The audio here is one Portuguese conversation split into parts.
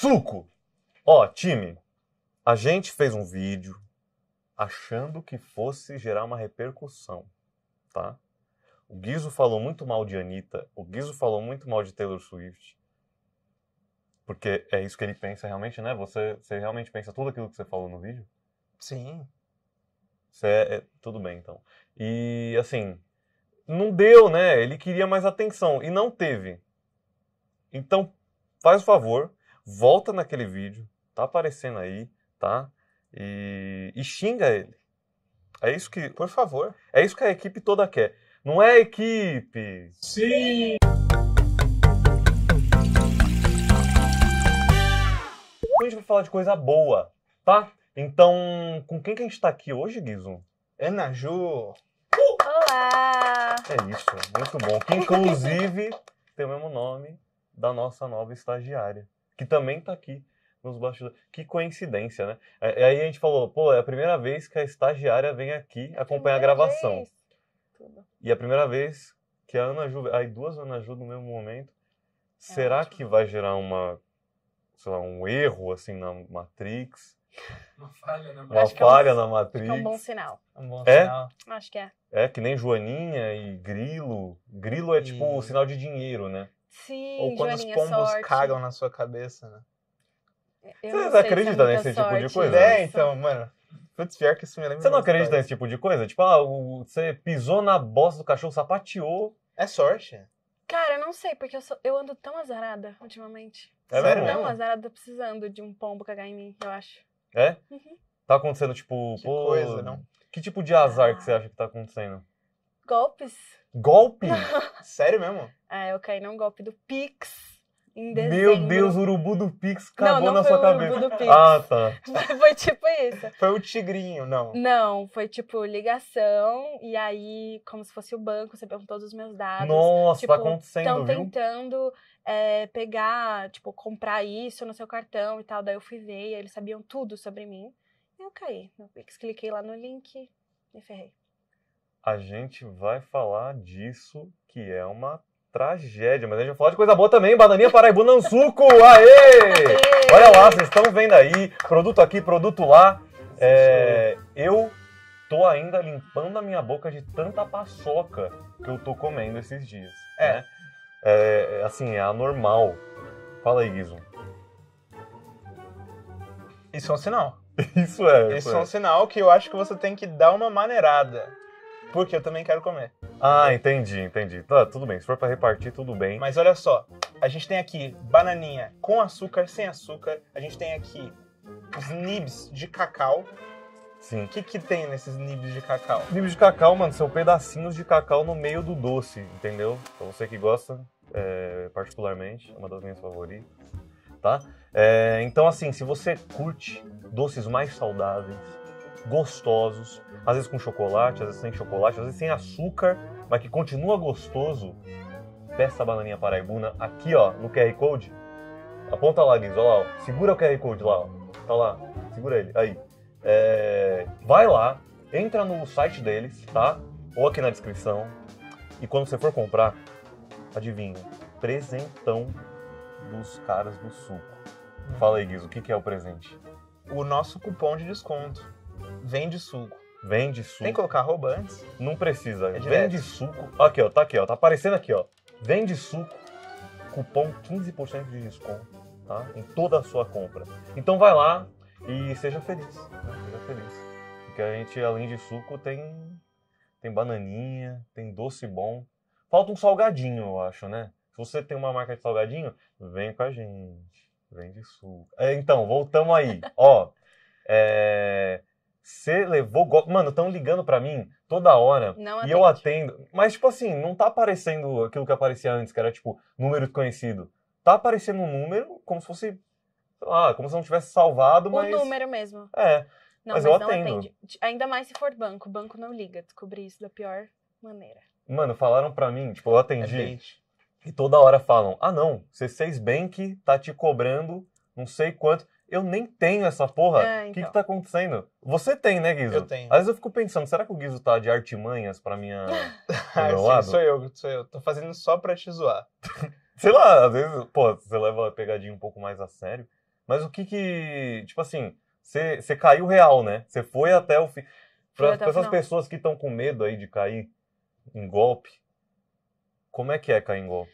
suco. Ó, time, a gente fez um vídeo achando que fosse gerar uma repercussão, tá? O Guizo falou muito mal de Anitta, o Guizo falou muito mal de Taylor Swift. Porque é isso que ele pensa realmente, né? Você, você realmente pensa tudo aquilo que você falou no vídeo? Sim. Você é, é, tudo bem, então. E, assim, não deu, né? Ele queria mais atenção e não teve. Então, faz o favor, volta naquele vídeo, tá aparecendo aí, tá? E, e xinga ele. É isso que, por favor, é isso que a equipe toda quer. Não é equipe? Sim! Então a gente vai falar de coisa boa, tá? Então, com quem que a gente tá aqui hoje, Guizum? Ana é Ju! Olá! É isso, muito bom. Que inclusive tem o mesmo nome da nossa nova estagiária que também está aqui nos bastidores. Que coincidência, né? E é, é, aí a gente falou, pô, é a primeira vez que a estagiária vem aqui é acompanhar a gravação. E a primeira vez que a Ana Ju, aí duas Ana Ju no mesmo momento. É Será ótimo. que vai gerar uma, sei lá, um erro assim na Matrix? Uma falha na Matrix. Uma falha é um, na Matrix. É um bom sinal. Um bom é? Sinal. Acho que é. É, que nem Joaninha e Grilo. Grilo é tipo o sinal de dinheiro, né? Sim, Ou quando os pombos sorte. cagam na sua cabeça, né? É, eu Você não acredita é nesse tipo de coisa? Né? É, então, mano. pior que isso me lembra. Você não acredita nesse tipo de coisa? Tipo, ah, o, você pisou na bosta do cachorro, sapateou. É sorte. Cara, eu não sei, porque eu, sou, eu ando tão azarada ultimamente. É Sério? Tão azarada precisando de um pombo cagar em mim, eu acho. É? Uhum. Tá acontecendo, tipo, que pô, coisa, não? Que tipo de azar ah. que você acha que tá acontecendo? Golpes. Golpe? Sério mesmo? É, eu caí num golpe do Pix. Em Meu Deus, o urubu do Pix acabou não, não na sua cabeça. Não, foi o urubu do ah, Pix. Ah, tá. foi tipo isso. Foi o tigrinho, não. Não, foi tipo ligação e aí como se fosse o banco, você perguntou todos os meus dados. Nossa, tá tipo, tá acontecendo, Estão tentando é, pegar, tipo, comprar isso no seu cartão e tal. Daí eu fui ver e eles sabiam tudo sobre mim. E eu caí no Pix, cliquei lá no link e ferrei a gente vai falar disso, que é uma tragédia. Mas a gente vai falar de coisa boa também, bananinha paraibuna nansuco, suco! Aê! Aê! Olha lá, vocês estão vendo aí, produto aqui, produto lá. É, eu tô ainda limpando a minha boca de tanta paçoca que eu tô comendo esses dias. Né? É, né? é assim, é anormal. Fala aí, Guizum. Isso é um sinal. Isso é. Isso, isso é. é um sinal que eu acho que você tem que dar uma maneirada porque eu também quero comer. Ah, entendi, entendi. Tá, tudo bem. Se for para repartir, tudo bem. Mas olha só, a gente tem aqui bananinha com açúcar, sem açúcar. A gente tem aqui os nibs de cacau. Sim. O que, que tem nesses nibs de cacau? Nibs de cacau, mano, são pedacinhos de cacau no meio do doce, entendeu? Pra você que gosta, é, particularmente, é uma das minhas favoritas, tá? É, então, assim, se você curte doces mais saudáveis, gostosos, às vezes com chocolate, às vezes sem chocolate, às vezes sem açúcar, mas que continua gostoso, peça a bananinha paraibuna aqui, ó, no QR Code. Aponta lá, Guiz, ó lá, ó. segura o QR Code lá, ó. tá lá, segura ele, aí. É... Vai lá, entra no site deles, tá? Ou aqui na descrição. E quando você for comprar, adivinha, presentão dos caras do suco. Fala aí, Guiz, o que é o presente? O nosso cupom de desconto Vende suco. Vende suco. Tem que colocar arroba antes? Não precisa. É Vende suco. Aqui, ó. Tá aqui, ó. Tá aparecendo aqui, ó. Vende suco. Cupom 15% de desconto, tá? Em toda a sua compra. Então vai lá e seja feliz. Né? Seja feliz. Porque a gente, além de suco, tem, tem bananinha, tem doce bom. Falta um salgadinho, eu acho, né? Se você tem uma marca de salgadinho, vem com a gente. Vende suco. É, então, voltamos aí. Ó, é, você levou golpe. Mano, estão ligando para mim toda hora. Não E eu atendo. Mas, tipo assim, não tá aparecendo aquilo que aparecia antes, que era, tipo, número desconhecido. Tá aparecendo um número como se fosse. ah, lá, como se não tivesse salvado, mas. O número mesmo. É. Não, mas, mas eu não atendo. atende. Ainda mais se for banco. O banco não liga. Descobri isso da pior maneira. Mano, falaram pra mim, tipo, eu é atendi. É e toda hora falam: ah, não, C6 Bank tá te cobrando não sei quanto eu nem tenho essa porra. O é, então. que, que então. tá acontecendo? Você tem, né, Guizo? Eu tenho. Às vezes eu fico pensando, será que o Guizo tá de artimanhas pra minha. ah, meu sim, lado? sou eu, sou eu. Tô fazendo só pra te zoar. sei lá, às vezes, pô, você leva a pegadinha um pouco mais a sério. Mas o que que. Tipo assim, você caiu real, né? Você foi até o fim. Pra, pra essas pessoas que estão com medo aí de cair em golpe, como é que é cair em golpe?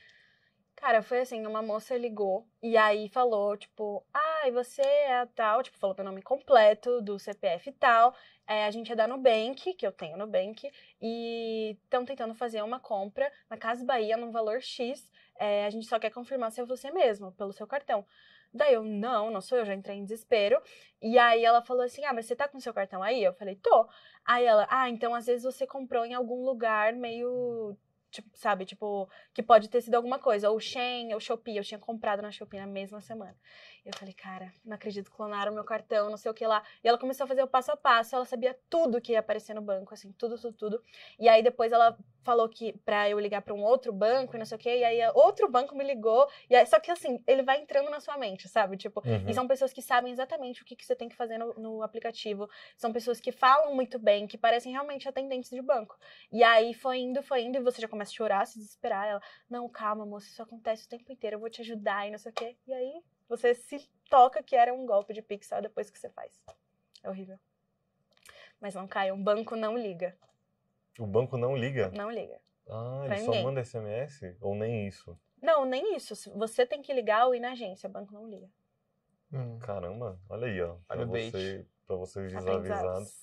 Cara, foi assim, uma moça ligou e aí falou, tipo, ah, ah, e você é a tal, tipo, falou meu nome completo, do CPF e tal. É, a gente é da Nubank, que eu tenho Nubank, e estão tentando fazer uma compra na Casa Bahia num valor X. É, a gente só quer confirmar se é você mesmo, pelo seu cartão. Daí eu, não, não sou eu, já entrei em desespero. E aí ela falou assim: ah, mas você tá com seu cartão aí? Eu falei, tô. Aí ela, ah, então às vezes você comprou em algum lugar meio. Tipo, sabe, tipo, que pode ter sido alguma coisa, ou Shen, ou Shopee, eu tinha comprado na Shopee na mesma semana. Eu falei, cara, não acredito, clonaram meu cartão, não sei o que lá. E ela começou a fazer o passo a passo, ela sabia tudo que ia aparecer no banco, assim, tudo, tudo, tudo. E aí depois ela falou que pra eu ligar pra um outro banco e não sei o que, e aí outro banco me ligou. E aí, só que assim, ele vai entrando na sua mente, sabe? Tipo, uhum. e são pessoas que sabem exatamente o que, que você tem que fazer no, no aplicativo. São pessoas que falam muito bem, que parecem realmente atendentes de banco. E aí foi indo, foi indo, e você já começa a chorar, se desesperar. Ela, não, calma, moça, isso acontece o tempo inteiro, eu vou te ajudar e não sei o que. E aí você se toca que era um golpe de pixel depois que você faz. É horrível. Mas não cai, um banco não liga. O banco não liga? Não liga. Ah, pra ele ninguém. só manda SMS? Ou nem isso? Não, nem isso. Você tem que ligar ou ir na agência, o banco não liga. Hum. Caramba, olha aí, ó. Olha pra, você, pra vocês avisados. Tá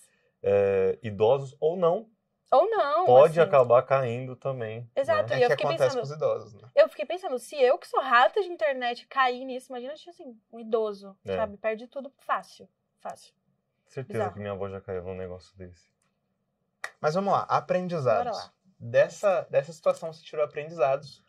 é, idosos ou não, ou não. Pode assim. acabar caindo também. Né? Exato. Né? É e eu fiquei pensando. Com os idosos, né? Eu fiquei pensando, se eu que sou rata de internet cair nisso, imagina tipo assim, um idoso, é. sabe? Perde tudo fácil. Fácil. Certeza Bizarro. que minha avó já caiu num negócio desse. Mas vamos lá, aprendizados. Lá. Dessa, dessa situação você tirou aprendizados.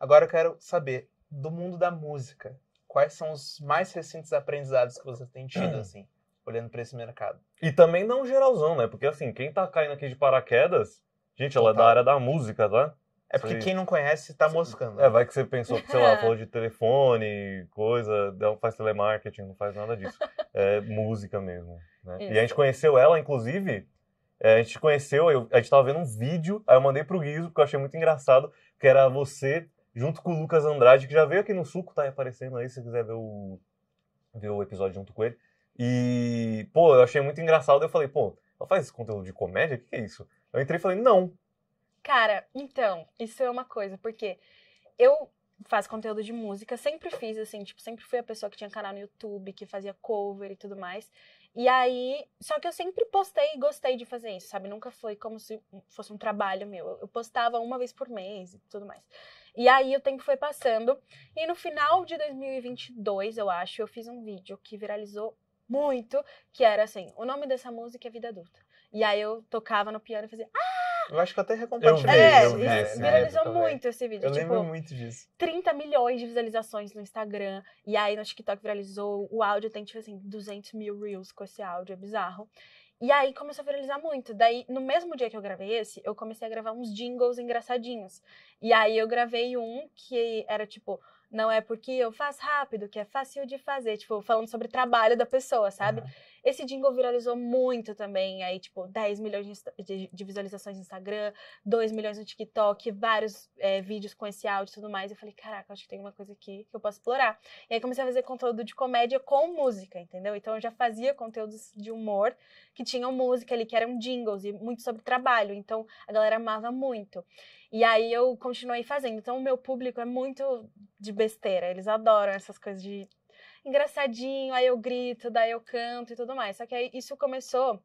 Agora eu quero saber, do mundo da música, quais são os mais recentes aprendizados que você tem tido, assim, olhando para esse mercado? E também dá um geralzão, né? Porque assim, quem tá caindo aqui de paraquedas, gente, ela Total. é da área da música, tá? É porque quem não conhece tá moscando. É, vai que você pensou sei lá, falou de telefone, coisa, não faz telemarketing, não faz nada disso. É música mesmo. Né? E a gente conheceu ela, inclusive, é, a gente conheceu, eu, a gente tava vendo um vídeo, aí eu mandei pro Guizo, porque eu achei muito engraçado, que era você junto com o Lucas Andrade, que já veio aqui no Suco, tá aparecendo aí, se você quiser ver o, ver o episódio junto com ele. E, pô, eu achei muito engraçado. Eu falei, pô, ela faz esse conteúdo de comédia? O que é isso? Eu entrei e falei, não. Cara, então, isso é uma coisa, porque eu faço conteúdo de música, sempre fiz, assim, tipo, sempre fui a pessoa que tinha canal no YouTube, que fazia cover e tudo mais. E aí, só que eu sempre postei e gostei de fazer isso, sabe? Nunca foi como se fosse um trabalho meu. Eu postava uma vez por mês e tudo mais. E aí o tempo foi passando, e no final de 2022, eu acho, eu fiz um vídeo que viralizou muito, que era assim, o nome dessa música é Vida Adulta. E aí eu tocava no piano e fazia... Ah! Eu acho que até recompartilhei. É, eu, é, viralizou época, muito esse vídeo. Eu tipo, lembro muito disso. 30 milhões de visualizações no Instagram. E aí no TikTok viralizou. O áudio tem, tipo assim, 200 mil reels com esse áudio. É bizarro. E aí começou a viralizar muito. Daí, no mesmo dia que eu gravei esse, eu comecei a gravar uns jingles engraçadinhos. E aí eu gravei um que era tipo não é porque eu faço rápido, que é fácil de fazer, tipo, falando sobre trabalho da pessoa, sabe? Uhum. Esse jingle viralizou muito também, aí, tipo, 10 milhões de, de visualizações no Instagram, 2 milhões no TikTok, vários é, vídeos com esse áudio e tudo mais. Eu falei, caraca, acho que tem uma coisa aqui que eu posso explorar. E aí comecei a fazer conteúdo de comédia com música, entendeu? Então eu já fazia conteúdos de humor que tinham música ali, que eram jingles e muito sobre trabalho, então a galera amava muito. E aí eu continuei fazendo. Então o meu público é muito de besteira, eles adoram essas coisas de engraçadinho, aí eu grito, daí eu canto e tudo mais. Só que aí isso começou,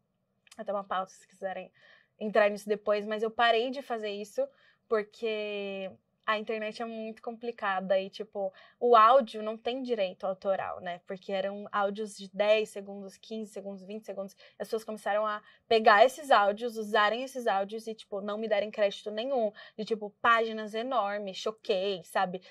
até uma pausa se quiserem entrar nisso depois, mas eu parei de fazer isso porque a internet é muito complicada e, tipo, o áudio não tem direito autoral, né? Porque eram áudios de 10 segundos, 15 segundos, 20 segundos. As pessoas começaram a pegar esses áudios, usarem esses áudios e, tipo, não me darem crédito nenhum. De, tipo, páginas enormes, choquei, sabe?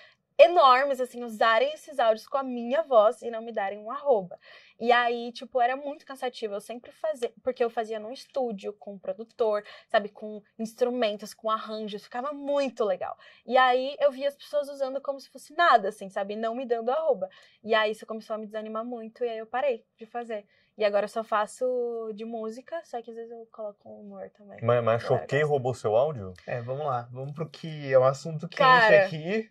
enormes, assim, usarem esses áudios com a minha voz e não me darem um arroba. E aí, tipo, era muito cansativo. Eu sempre fazia, porque eu fazia num estúdio com um produtor, sabe, com instrumentos, com arranjos, ficava muito legal. E aí eu via as pessoas usando como se fosse nada, assim, sabe, não me dando arroba. E aí isso começou a me desanimar muito e aí eu parei de fazer. E agora eu só faço de música, só que às vezes eu coloco humor também. Mas, mas Choquei roubou seu áudio? É, vamos lá. Vamos pro que é um assunto que Cara, aqui.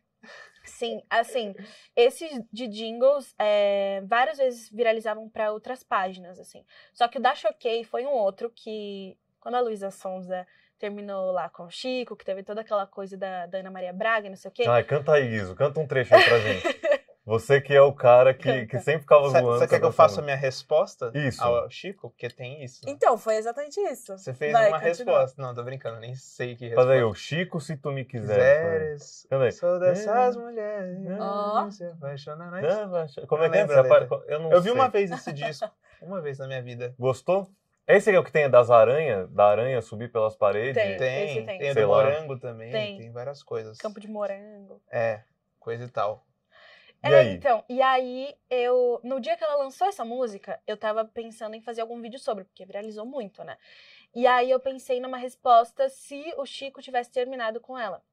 Sim, assim, esses de jingles é, várias vezes viralizavam para outras páginas, assim. Só que o da Choquei foi um outro que, quando a Luísa Sonza terminou lá com o Chico, que teve toda aquela coisa da, da Ana Maria Braga, não sei o quê. Ai, canta aí, Iso, canta um trecho aí pra gente. Você que é o cara que, que sempre ficava cê, zoando. Você quer que eu faça a minha resposta isso. ao Chico? Porque tem isso. Então, foi exatamente isso. Você fez Vai, uma continua. resposta. Não, tô brincando, nem sei que resposta. Faz aí, o Chico, se tu me quiseres. quiseres sou dessas né? é. mulheres. Oh. Se apaixonar nas... Né, Como é que é? é eu, não eu vi sei. uma vez esse disco. Uma vez na minha vida. Gostou? Esse é o que tem é das aranhas, da aranha subir pelas paredes? Tem, tem. Tem, tem. tem do morango também, tem. tem várias coisas. Campo de morango. É, coisa e tal. E é, aí? então, e aí eu. No dia que ela lançou essa música, eu tava pensando em fazer algum vídeo sobre, porque viralizou muito, né? E aí eu pensei numa resposta se o Chico tivesse terminado com ela.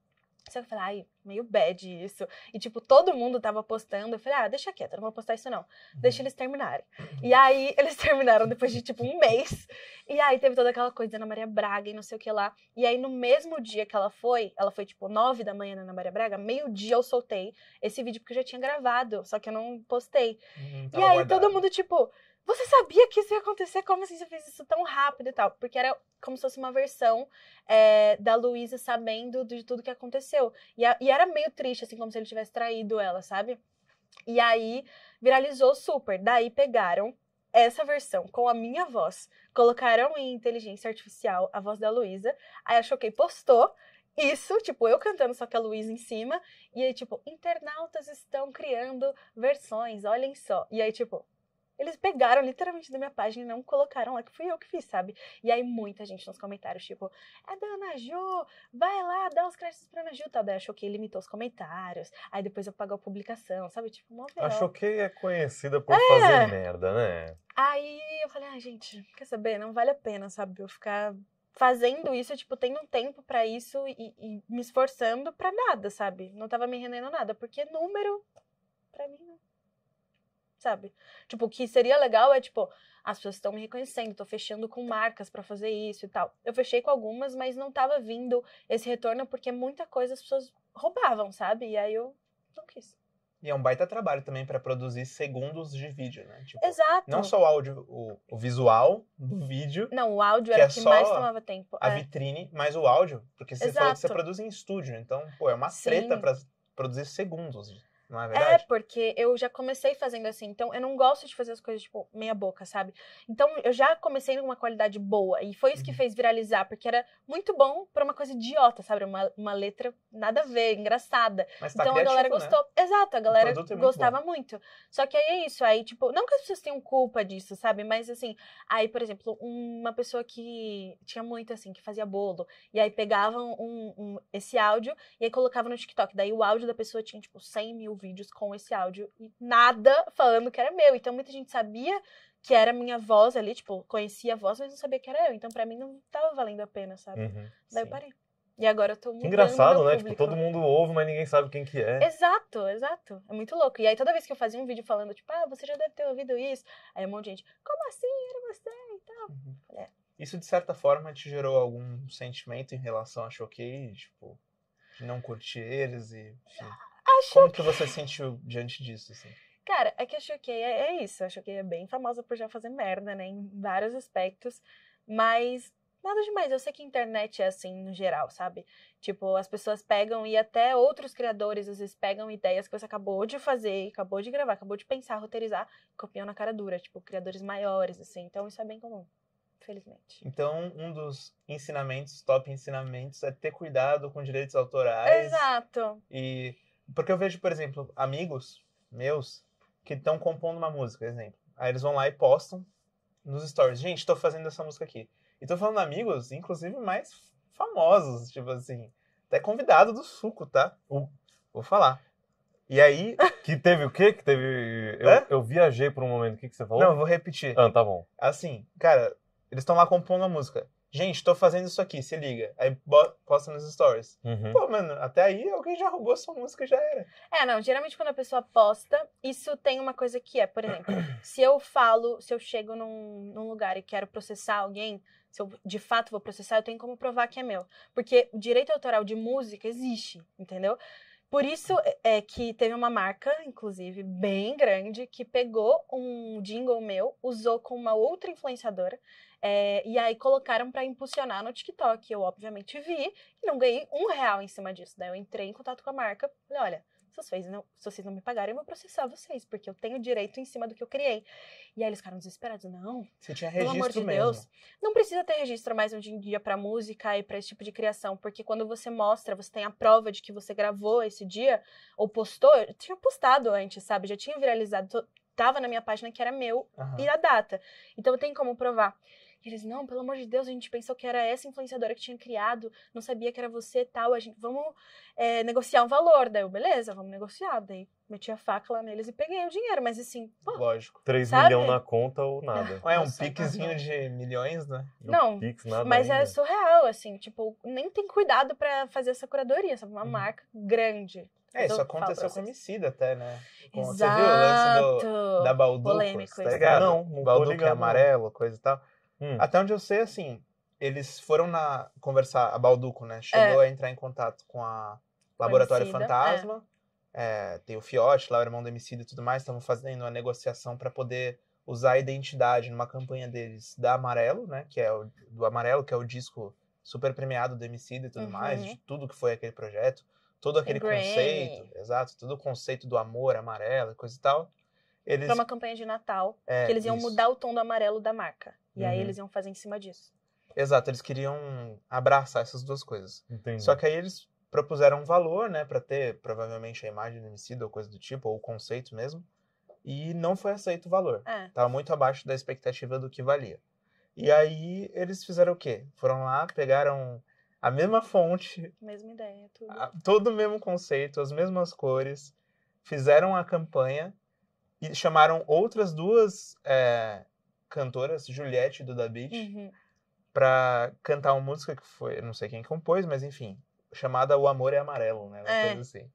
Só que eu falei, ai, meio bad isso. E, tipo, todo mundo tava postando. Eu falei, ah, deixa quieto, eu não vou postar isso não. Deixa uhum. eles terminarem. E aí, eles terminaram depois de, tipo, um mês. E aí, teve toda aquela coisa da Ana Maria Braga e não sei o que lá. E aí, no mesmo dia que ela foi, ela foi, tipo, nove da manhã na Ana Maria Braga, meio-dia eu soltei esse vídeo, porque eu já tinha gravado, só que eu não postei. Hum, e aí, guardado. todo mundo, tipo, você sabia que isso ia acontecer? Como assim você fez isso tão rápido e tal? Porque era como se fosse uma versão é, da Luísa sabendo de tudo que aconteceu. E, a, e, era meio triste, assim, como se ele tivesse traído ela, sabe? E aí viralizou super. Daí pegaram essa versão com a minha voz, colocaram em inteligência artificial a voz da Luísa. Aí a Choquei postou isso, tipo, eu cantando, só que a Luísa em cima. E aí, tipo, internautas estão criando versões, olhem só. E aí, tipo, eles pegaram literalmente da minha página e não colocaram lá que fui eu que fiz, sabe? E aí muita gente nos comentários, tipo, é da Ana Jo, vai lá, dá os créditos pra Ana Jo, tá Daí achou que limitou os comentários, aí depois eu pago a publicação, sabe? Tipo, mó Achou que é conhecida por é. fazer merda, né? Aí eu falei, ah, gente, quer saber? Não vale a pena, sabe? Eu ficar fazendo isso, tipo, tendo um tempo para isso e, e, me esforçando para nada, sabe? Não tava me rendendo nada, porque número, pra mim, não sabe? Tipo, o que seria legal é, tipo, as pessoas estão me reconhecendo, tô fechando com marcas para fazer isso e tal. Eu fechei com algumas, mas não tava vindo esse retorno porque muita coisa as pessoas roubavam, sabe? E aí eu não quis. E é um baita trabalho também para produzir segundos de vídeo, né? Tipo, Exato. Não só o áudio, o, o visual do vídeo. Não, o áudio era é o que, mais tomava tempo. A é. vitrine, mas o áudio, porque você Exato. falou que você produz em estúdio, então, pô, é uma Sim. treta para produzir segundos. Não é, é verdade? É, porque eu já comecei fazendo assim. Então, eu não gosto de fazer as coisas, tipo, meia boca, sabe? Então, eu já comecei com uma qualidade boa. E foi isso que uhum. fez viralizar, porque era muito bom pra uma coisa idiota, sabe? Uma, uma letra nada a ver, engraçada. Mas tá então, criativo, a galera né? gostou. Né? Exato, a galera é muito gostava bom. muito. Só que aí é isso. Aí, tipo, não que as pessoas tenham culpa disso, sabe? Mas, assim, aí, por exemplo, uma pessoa que tinha muito, assim, que fazia bolo. E aí pegavam um, um, esse áudio e aí colocavam no TikTok. Daí, o áudio da pessoa tinha, tipo, 100 mil vídeos com esse áudio e nada falando que era meu. Então muita gente sabia que era minha voz ali, tipo, conhecia a voz, mas não sabia que era eu. Então para mim não tava valendo a pena, sabe? Uhum, Daí eu parei. E agora eu tô muito. Engraçado, né? Público. Tipo, todo mundo ouve, mas ninguém sabe quem que é. Exato, exato. É muito louco. E aí toda vez que eu fazia um vídeo falando, tipo, ah, você já deve ter ouvido isso, aí um monte de gente, como assim? Era você e tal. Uhum. É. Isso, de certa forma, te gerou algum sentimento em relação a Choquei, tipo, de não curtir eles e. Enfim. A Como que você sentiu diante disso, assim? Cara, é que a Choquei é, é isso. A Choquei é bem famosa por já fazer merda, né? Em vários aspectos. Mas nada demais. Eu sei que a internet é assim no geral, sabe? Tipo, as pessoas pegam e até outros criadores às vezes pegam ideias que você acabou de fazer, acabou de gravar, acabou de pensar, roteirizar, copiam na cara dura. Tipo, criadores maiores, assim. Então isso é bem comum. Felizmente. Então, um dos ensinamentos, top ensinamentos, é ter cuidado com direitos autorais. Exato. E porque eu vejo, por exemplo, amigos meus que estão compondo uma música, exemplo. Aí eles vão lá e postam nos stories. Gente, estou fazendo essa música aqui. E tô falando amigos, inclusive, mais famosos, tipo assim. Até convidado do suco, tá? Uh, vou falar. E aí. Que teve o quê? Que teve. Eu, é? eu viajei por um momento. O que, que você falou? Não, eu vou repetir. Ah, tá bom. Assim, cara, eles estão lá compondo a música gente, tô fazendo isso aqui, se liga. Aí posta nos stories. Uhum. Pô, mano, até aí alguém já roubou sua música já era. É, não, geralmente quando a pessoa posta, isso tem uma coisa que é, por exemplo, se eu falo, se eu chego num, num lugar e quero processar alguém, se eu de fato vou processar, eu tenho como provar que é meu. Porque o direito autoral de música existe, entendeu? Por isso é, é que teve uma marca, inclusive, bem grande, que pegou um jingle meu, usou com uma outra influenciadora é, e aí colocaram para impulsionar no TikTok. Eu, obviamente, vi e não ganhei um real em cima disso. Daí né? eu entrei em contato com a marca. Falei, olha, se vocês não, se vocês não me pagarem, eu vou processar vocês, porque eu tenho direito em cima do que eu criei. E aí eles ficaram desesperados. Não, Você tinha registro pelo amor de mesmo. Deus, não precisa ter registro mais hoje em dia para música e para esse tipo de criação, porque quando você mostra, você tem a prova de que você gravou esse dia ou postou. Eu tinha postado antes, sabe? Já tinha viralizado. tava na minha página que era meu uhum. e a data. Então tem como provar. Eles, não, pelo amor de Deus, a gente pensou que era essa influenciadora que tinha criado, não sabia que era você tal, a gente, vamos é, negociar um valor. Daí eu, beleza, vamos negociar. Daí meti a faca lá neles e peguei o dinheiro, mas assim, pô, Lógico. 3 milhões na conta ou nada. Ah, é um piquezinho de milhões, né? Não, um pix, mas é ainda. é surreal, assim, tipo, nem tem cuidado para fazer essa curadoria, sabe? Uma hum. marca grande. É, isso aconteceu com homicida até, né? Com, Exato. Você viu o lance do, da balduco Polêmico, tá ligado? Não, não Balduco é amarelo, coisa e tal. Hum. Até onde eu sei, assim, eles foram na conversar, a Balduco, né? Chegou é. a entrar em contato com a Laboratório Conhecida, Fantasma. É. É, tem o Fiote, lá o irmão do homicídio e tudo mais, estavam fazendo uma negociação para poder usar a identidade numa campanha deles da Amarelo, né? Que é o, do Amarelo, que é o disco super premiado do homicídio e tudo uhum. mais, de tudo que foi aquele projeto, todo aquele conceito, exato, todo o conceito do amor amarelo, coisa e tal. Eles... Pra uma campanha de Natal, é, que eles iam isso. mudar o tom do amarelo da marca. E uhum. aí eles iam fazer em cima disso. Exato, eles queriam abraçar essas duas coisas. Entendi. Só que aí eles propuseram um valor, né, para ter provavelmente a imagem do homicida ou coisa do tipo, ou o conceito mesmo, e não foi aceito o valor. É. Tava muito abaixo da expectativa do que valia. E aí eles fizeram o quê? Foram lá, pegaram a mesma fonte, mesma ideia, tudo. A, todo o mesmo conceito, as mesmas cores, fizeram a campanha e chamaram outras duas é, cantoras, Juliette do Da Beach uhum. pra cantar uma música que foi, não sei quem compôs, mas enfim, chamada O Amor é Amarelo, né? Uma é. coisa assim.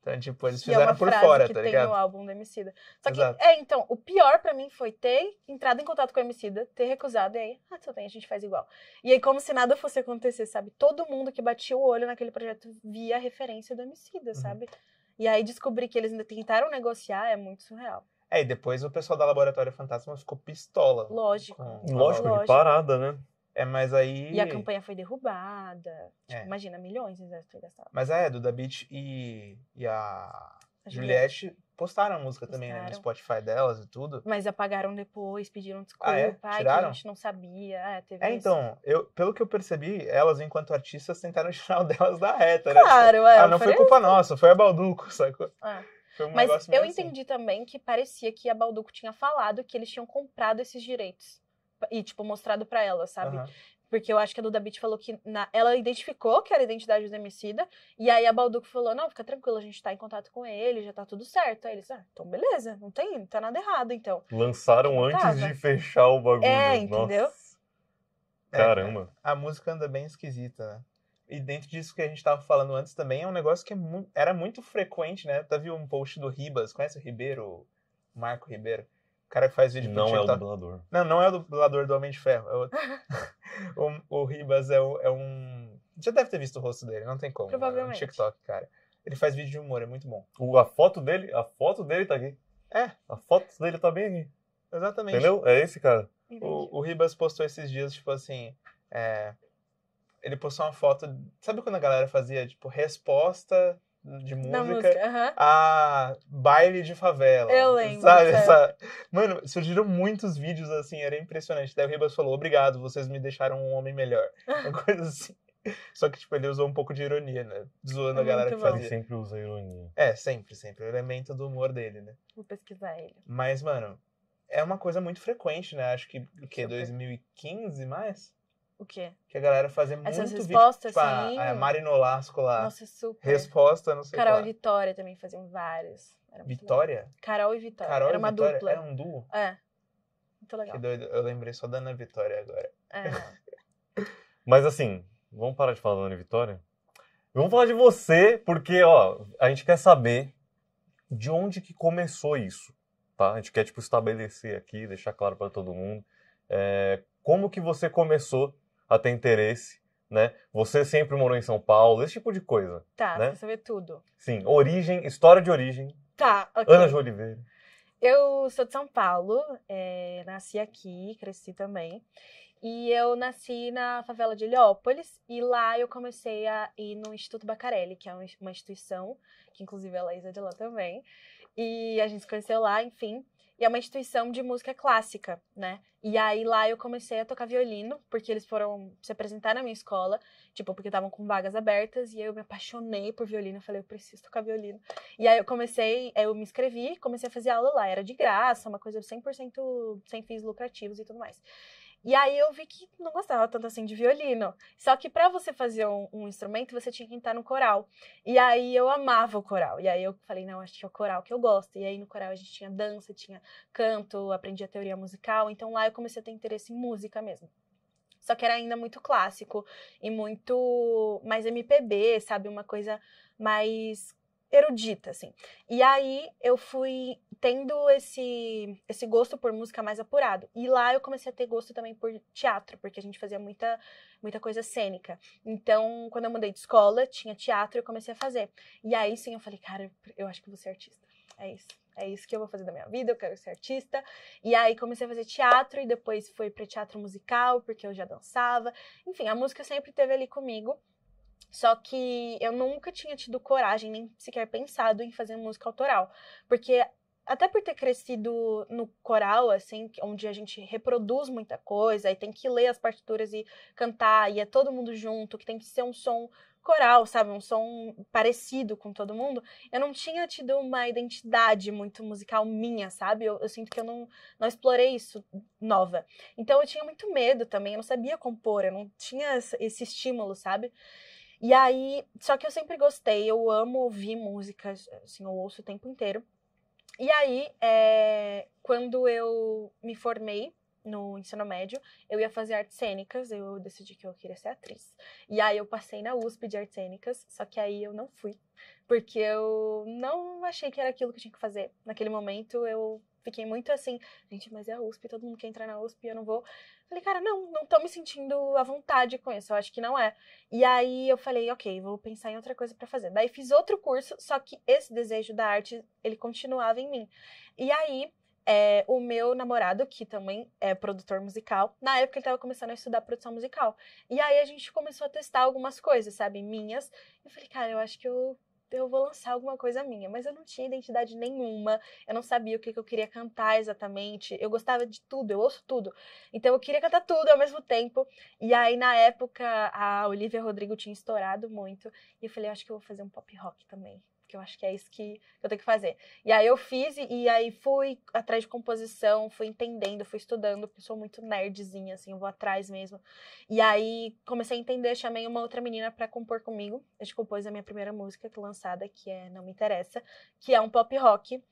Então, tipo, eles é fizeram é por fora, que tá tem ligado? no álbum do Emicida. Só que, Exato. é, então, o pior para mim foi ter entrado em contato com o Emicida, ter recusado, e aí, ah, tudo bem, a gente faz igual. E aí, como se nada fosse acontecer, sabe? Todo mundo que batia o olho naquele projeto via a referência do Emicida, uhum. sabe? E aí, descobri que eles ainda tentaram negociar, é muito surreal. É, e depois o pessoal da Laboratório Fantasma ficou pistola. Lógico. Com... Lógico, Lógico. parada, né? É, mas aí. E a campanha foi derrubada. Tipo, é. Imagina, milhões eles devem ter gastado. Mas a é, Edu da Beach e, e a, a Juliette, postaram a música postaram. também né, no Spotify delas e tudo. Mas apagaram depois, pediram desculpa, ah, é? Tiraram? a gente não sabia. É, é então, eu, pelo que eu percebi, elas, enquanto artistas, tentaram tirar o delas da reta, né? Claro, tipo, é. Ah, não foi culpa uhum. nossa, foi a Balduco, sacou? Ah. Foi um Mas eu assim. entendi também que parecia que a Balduco tinha falado que eles tinham comprado esses direitos. E, tipo, mostrado para ela, sabe? Uhum. Porque eu acho que a Duda Beat falou que na... ela identificou que era a identidade do Emicida. E aí a Balduco falou: não, fica tranquila a gente tá em contato com ele, já tá tudo certo. Aí eles, ah, então beleza, não tem, não tá nada errado, então. Lançaram tipo, antes de fechar o bagulho. É, entendeu? Nossa. É, Caramba. É, a música anda bem esquisita, né? e dentro disso que a gente estava falando antes também, é um negócio que é mu era muito frequente, né? Tá viu um post do Ribas, conhece o Ribeiro, Marco Ribeiro? O cara que faz vídeo Não é o dublador. Não, não é o dublador do Homem de Ferro. É o... o, o, Ribas é, o, é, um. Já deve ter visto o rosto dele, não tem como. Provavelmente. Né? É um TikTok, cara. Ele faz vídeo de humor, é muito bom. O, a foto dele, a foto dele tá aqui. É. A foto dele tá bem aqui. Exatamente. Entendeu? É esse cara. O, o Ribas postou esses dias, tipo assim. É, ele postou uma foto. Sabe quando a galera fazia, tipo, resposta de música, música uh -huh. a baile de favela. Eu lembro. Sabe? É. Essa... Mano, surgiram muitos vídeos assim, era impressionante. Daí o Ribas falou: obrigado, vocês me deixaram um homem melhor. Uma coisa assim. Só que, tipo, ele usou um pouco de ironia, né? Zoando é a galera que fazia. Ele sempre usa ironia. É, sempre, sempre. O elemento do humor dele, né? Vou pesquisar ele. Mas, mano, é uma coisa muito frequente, né? Acho que, o quê? 2015 mais? O quê? Que a galera fazia Essas muito respostas, vídeo. Tipo, ah, assim... a, é, a Mari Nolasco lá. Nossa, super. Resposta, não sei Carol qual. e Vitória também faziam várias. Vitória? Carol e Vitória. Carol era uma Vitória. dupla. Era um duo? É. Muito legal. Que doido. Eu lembrei só da Ana Vitória agora. É. Mas assim, vamos parar de falar da Ana Vitória? Vamos falar de você, porque, ó, a gente quer saber de onde que começou isso, tá? A gente quer, tipo, estabelecer aqui, deixar claro para todo mundo. É, como que você começou a ter interesse, né? Você sempre morou em São Paulo, esse tipo de coisa. Tá, né? pra saber tudo. Sim, origem, história de origem. Tá, ok. Ana de Oliveira. Eu sou de São Paulo, é, nasci aqui, cresci também. E eu nasci na favela de Heliópolis e lá eu comecei a ir no Instituto Bacarelli, que é uma instituição, que inclusive a Laísa é de lá também. E a gente se conheceu lá, enfim. E é uma instituição de música clássica, né? E aí lá eu comecei a tocar violino, porque eles foram se apresentar na minha escola, tipo, porque estavam com vagas abertas, e eu me apaixonei por violino, falei, eu preciso tocar violino. E aí eu comecei, é, eu me inscrevi, comecei a fazer aula lá, era de graça, uma coisa 100% sem fins lucrativos e tudo mais. E aí eu vi que não gostava tanto assim de violino. Só que para você fazer um, um, instrumento, você tinha que entrar no coral. E aí eu amava o coral. E aí eu falei, não, acho que é o coral que eu gosto. E aí no coral a gente tinha dança, tinha canto, aprendia teoria musical. Então lá eu comecei a ter interesse em música mesmo. Só que era ainda muito clássico e muito mais MPB, sabe? Uma coisa mais erudita, assim. E aí eu fui tendo esse, esse gosto por música mais apurado. E lá eu comecei a ter gosto também por teatro, porque a gente fazia muita, muita coisa cênica. Então, quando eu mudei de escola, tinha teatro e eu comecei a fazer. E aí sim eu falei, cara, eu acho que vou ser artista. É isso. É isso que eu vou fazer da minha vida, eu quero ser artista. E aí comecei a fazer teatro e depois foi para teatro musical, porque eu já dançava. Enfim, a música sempre esteve ali comigo. Só que eu nunca tinha tido coragem, nem sequer pensado em fazer música autoral. Porque, até por ter crescido no coral, assim, onde a gente reproduz muita coisa e tem que ler as partituras e cantar, e é todo mundo junto, que tem que ser um som coral, sabe? Um som parecido com todo mundo. Eu não tinha tido uma identidade muito musical minha, sabe? Eu, eu, sinto que eu não, não explorei isso nova. Então eu tinha muito medo também, eu não sabia compor, eu não tinha esse estímulo, sabe? E aí, só que eu sempre gostei, eu amo ouvir músicas, assim, eu ouço o tempo inteiro. E aí, é, quando eu me formei no ensino médio, eu ia fazer artes cênicas, eu decidi que eu queria ser atriz. E aí eu passei na USP de artes cênicas, só que aí eu não fui, porque eu não achei que era aquilo que eu tinha que fazer. Naquele momento eu fiquei muito assim, gente, mas é a USP, todo mundo quer entrar na USP, eu não vou. Falei, cara, não, não tô me sentindo à vontade com isso, eu acho que não é. E aí eu falei, ok, vou pensar em outra coisa para fazer. Daí fiz outro curso, só que esse desejo da arte, ele continuava em mim. E aí, é, o meu namorado, que também é produtor musical, na época ele estava começando a estudar produção musical. E aí a gente começou a testar algumas coisas, sabe, minhas. Eu falei, cara, eu acho que eu eu vou lançar alguma coisa minha, mas eu não tinha identidade nenhuma, eu não sabia o que, que eu queria cantar exatamente, eu gostava de tudo, eu ouço tudo, então eu queria cantar tudo ao mesmo tempo, e aí na época a Olivia Rodrigo tinha estourado muito, e eu falei, acho que eu vou fazer um pop rock também eu acho que é isso que eu tenho que fazer. E aí eu fiz e, aí fui atrás de composição, fui entendendo, fui estudando, porque sou muito nerdzinha, assim, eu vou atrás mesmo. E aí comecei a entender, chamei uma outra menina para compor comigo. A gente compôs a minha primeira música que é lançada, que é Não Me Interessa, que é um pop rock.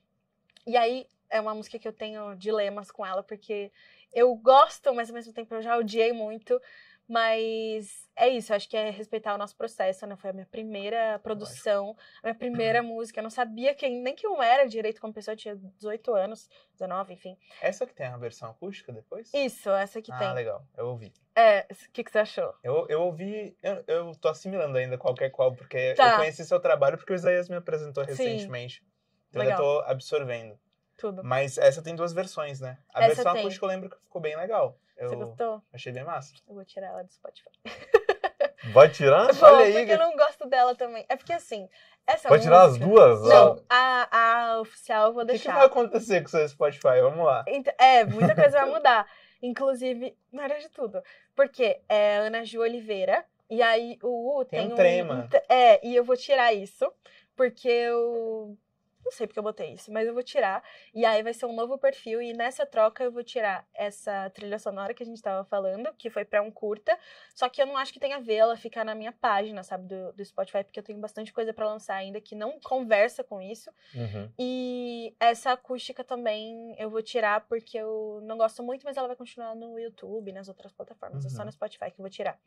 E aí é uma música que eu tenho dilemas com ela, porque eu gosto, mas ao mesmo tempo eu já odiei muito mas é isso, acho que é respeitar o nosso processo, né? Foi a minha primeira produção, a minha primeira música. Eu não sabia quem, nem que eu era direito como pessoa, eu tinha 18 anos, 19, enfim. Essa que tem a versão acústica depois? Isso, essa que ah, tem. Ah, legal, eu ouvi. É, o que, que você achou? Eu, eu ouvi, eu, eu tô assimilando ainda qualquer qual, porque tá. eu conheci seu trabalho porque o Isaías me apresentou recentemente. Sim. Então legal. eu tô absorvendo. Tudo. Mas essa tem duas versões, né? A essa versão acústica eu lembro que ficou bem legal. Eu Você gostou? Achei bem massa. Eu vou tirar ela do Spotify. Vai tirar? Bom, Olha aí. porque eu não gosto dela também. É porque assim, essa Vai música... tirar as duas? Não, a, a oficial eu vou deixar. O que, que, vai acontecer com o seu Spotify? Vamos lá. Então, é, muita coisa vai mudar. Inclusive, na área de tudo. Porque é Ana Ju Oliveira, e aí o U tem, tem um, um trema. Um, é, e eu vou tirar isso, porque eu não sei porque eu botei isso, mas eu vou tirar. E aí vai ser um novo perfil. E nessa troca eu vou tirar essa trilha sonora que a gente estava falando, que foi para um curta. Só que eu não acho que tenha a ver ela ficar na minha página, sabe, do, do Spotify, porque eu tenho bastante coisa para lançar ainda que não conversa com isso. Uhum. E essa acústica também eu vou tirar porque eu não gosto muito, mas ela vai continuar no YouTube, nas outras plataformas. Uhum. É só uhum. no Spotify que eu vou tirar.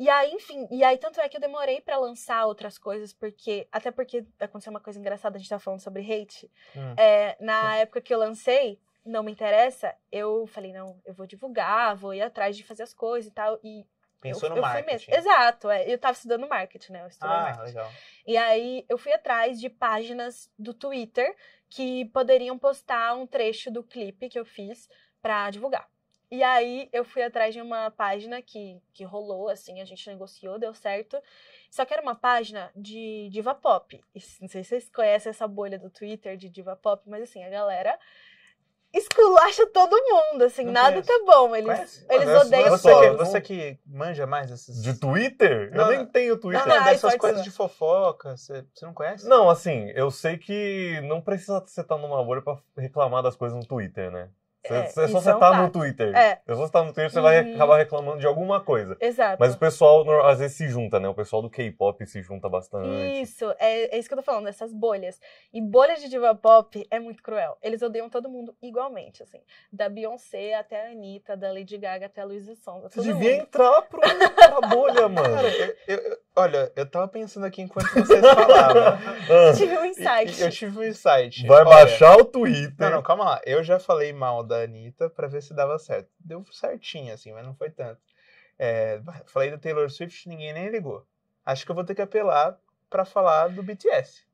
E aí, enfim, e aí tanto é que eu demorei para lançar outras coisas, porque. Até porque aconteceu uma coisa engraçada, a gente tava falando sobre hate. Hum. É, na hum. época que eu lancei, não me interessa, eu falei, não, eu vou divulgar, vou ir atrás de fazer as coisas e tal. E Pensou eu, no eu marketing. Exato, é, eu estava estudando marketing, né? Eu estudei ah, marketing. Legal. E aí eu fui atrás de páginas do Twitter que poderiam postar um trecho do clipe que eu fiz para divulgar. E aí eu fui atrás de uma página que, que rolou, assim, a gente negociou, deu certo. Só que era uma página de diva pop. E, não sei se vocês conhecem essa bolha do Twitter de diva pop, mas assim, a galera esculacha todo mundo, assim, não nada conheço. tá bom. Eles, eles odeiam você todos. você que manja mais desses... De Twitter? Não, eu nem tenho Twitter. Não, não, coisas de fofoca, você, você não conhece? Não, assim, eu sei que não precisa você estar numa bolha pra reclamar das coisas no Twitter, né? É, é, tá é, se, só você tá no Twitter. É. só você tá no Twitter, você uhum. vai acabar reclamando de alguma coisa. Exato. Mas o pessoal às vezes se junta, né? O pessoal do K-pop se junta bastante. Isso, é, é, isso que eu tô falando, essas bolhas. E bolha de diva pop é muito cruel. Eles odeiam todo mundo igualmente, assim. Da Beyoncé até a Anitta, da Lady Gaga até a Luísa Sonza. Você devia mundo. entrar pro, pra bolha, mano. Cara, eu, eu Olha, eu tava pensando aqui enquanto vocês falavam. Ah, tive um insight. Eu, eu tive um insight. Vai Olha, baixar o Twitter. Não, não, calma lá. Eu já falei mal da Anitta pra ver se dava certo. Deu certinho, assim, mas não foi tanto. É, falei do Taylor Swift, ninguém nem ligou. Acho que eu vou ter que apelar pra falar do BTS.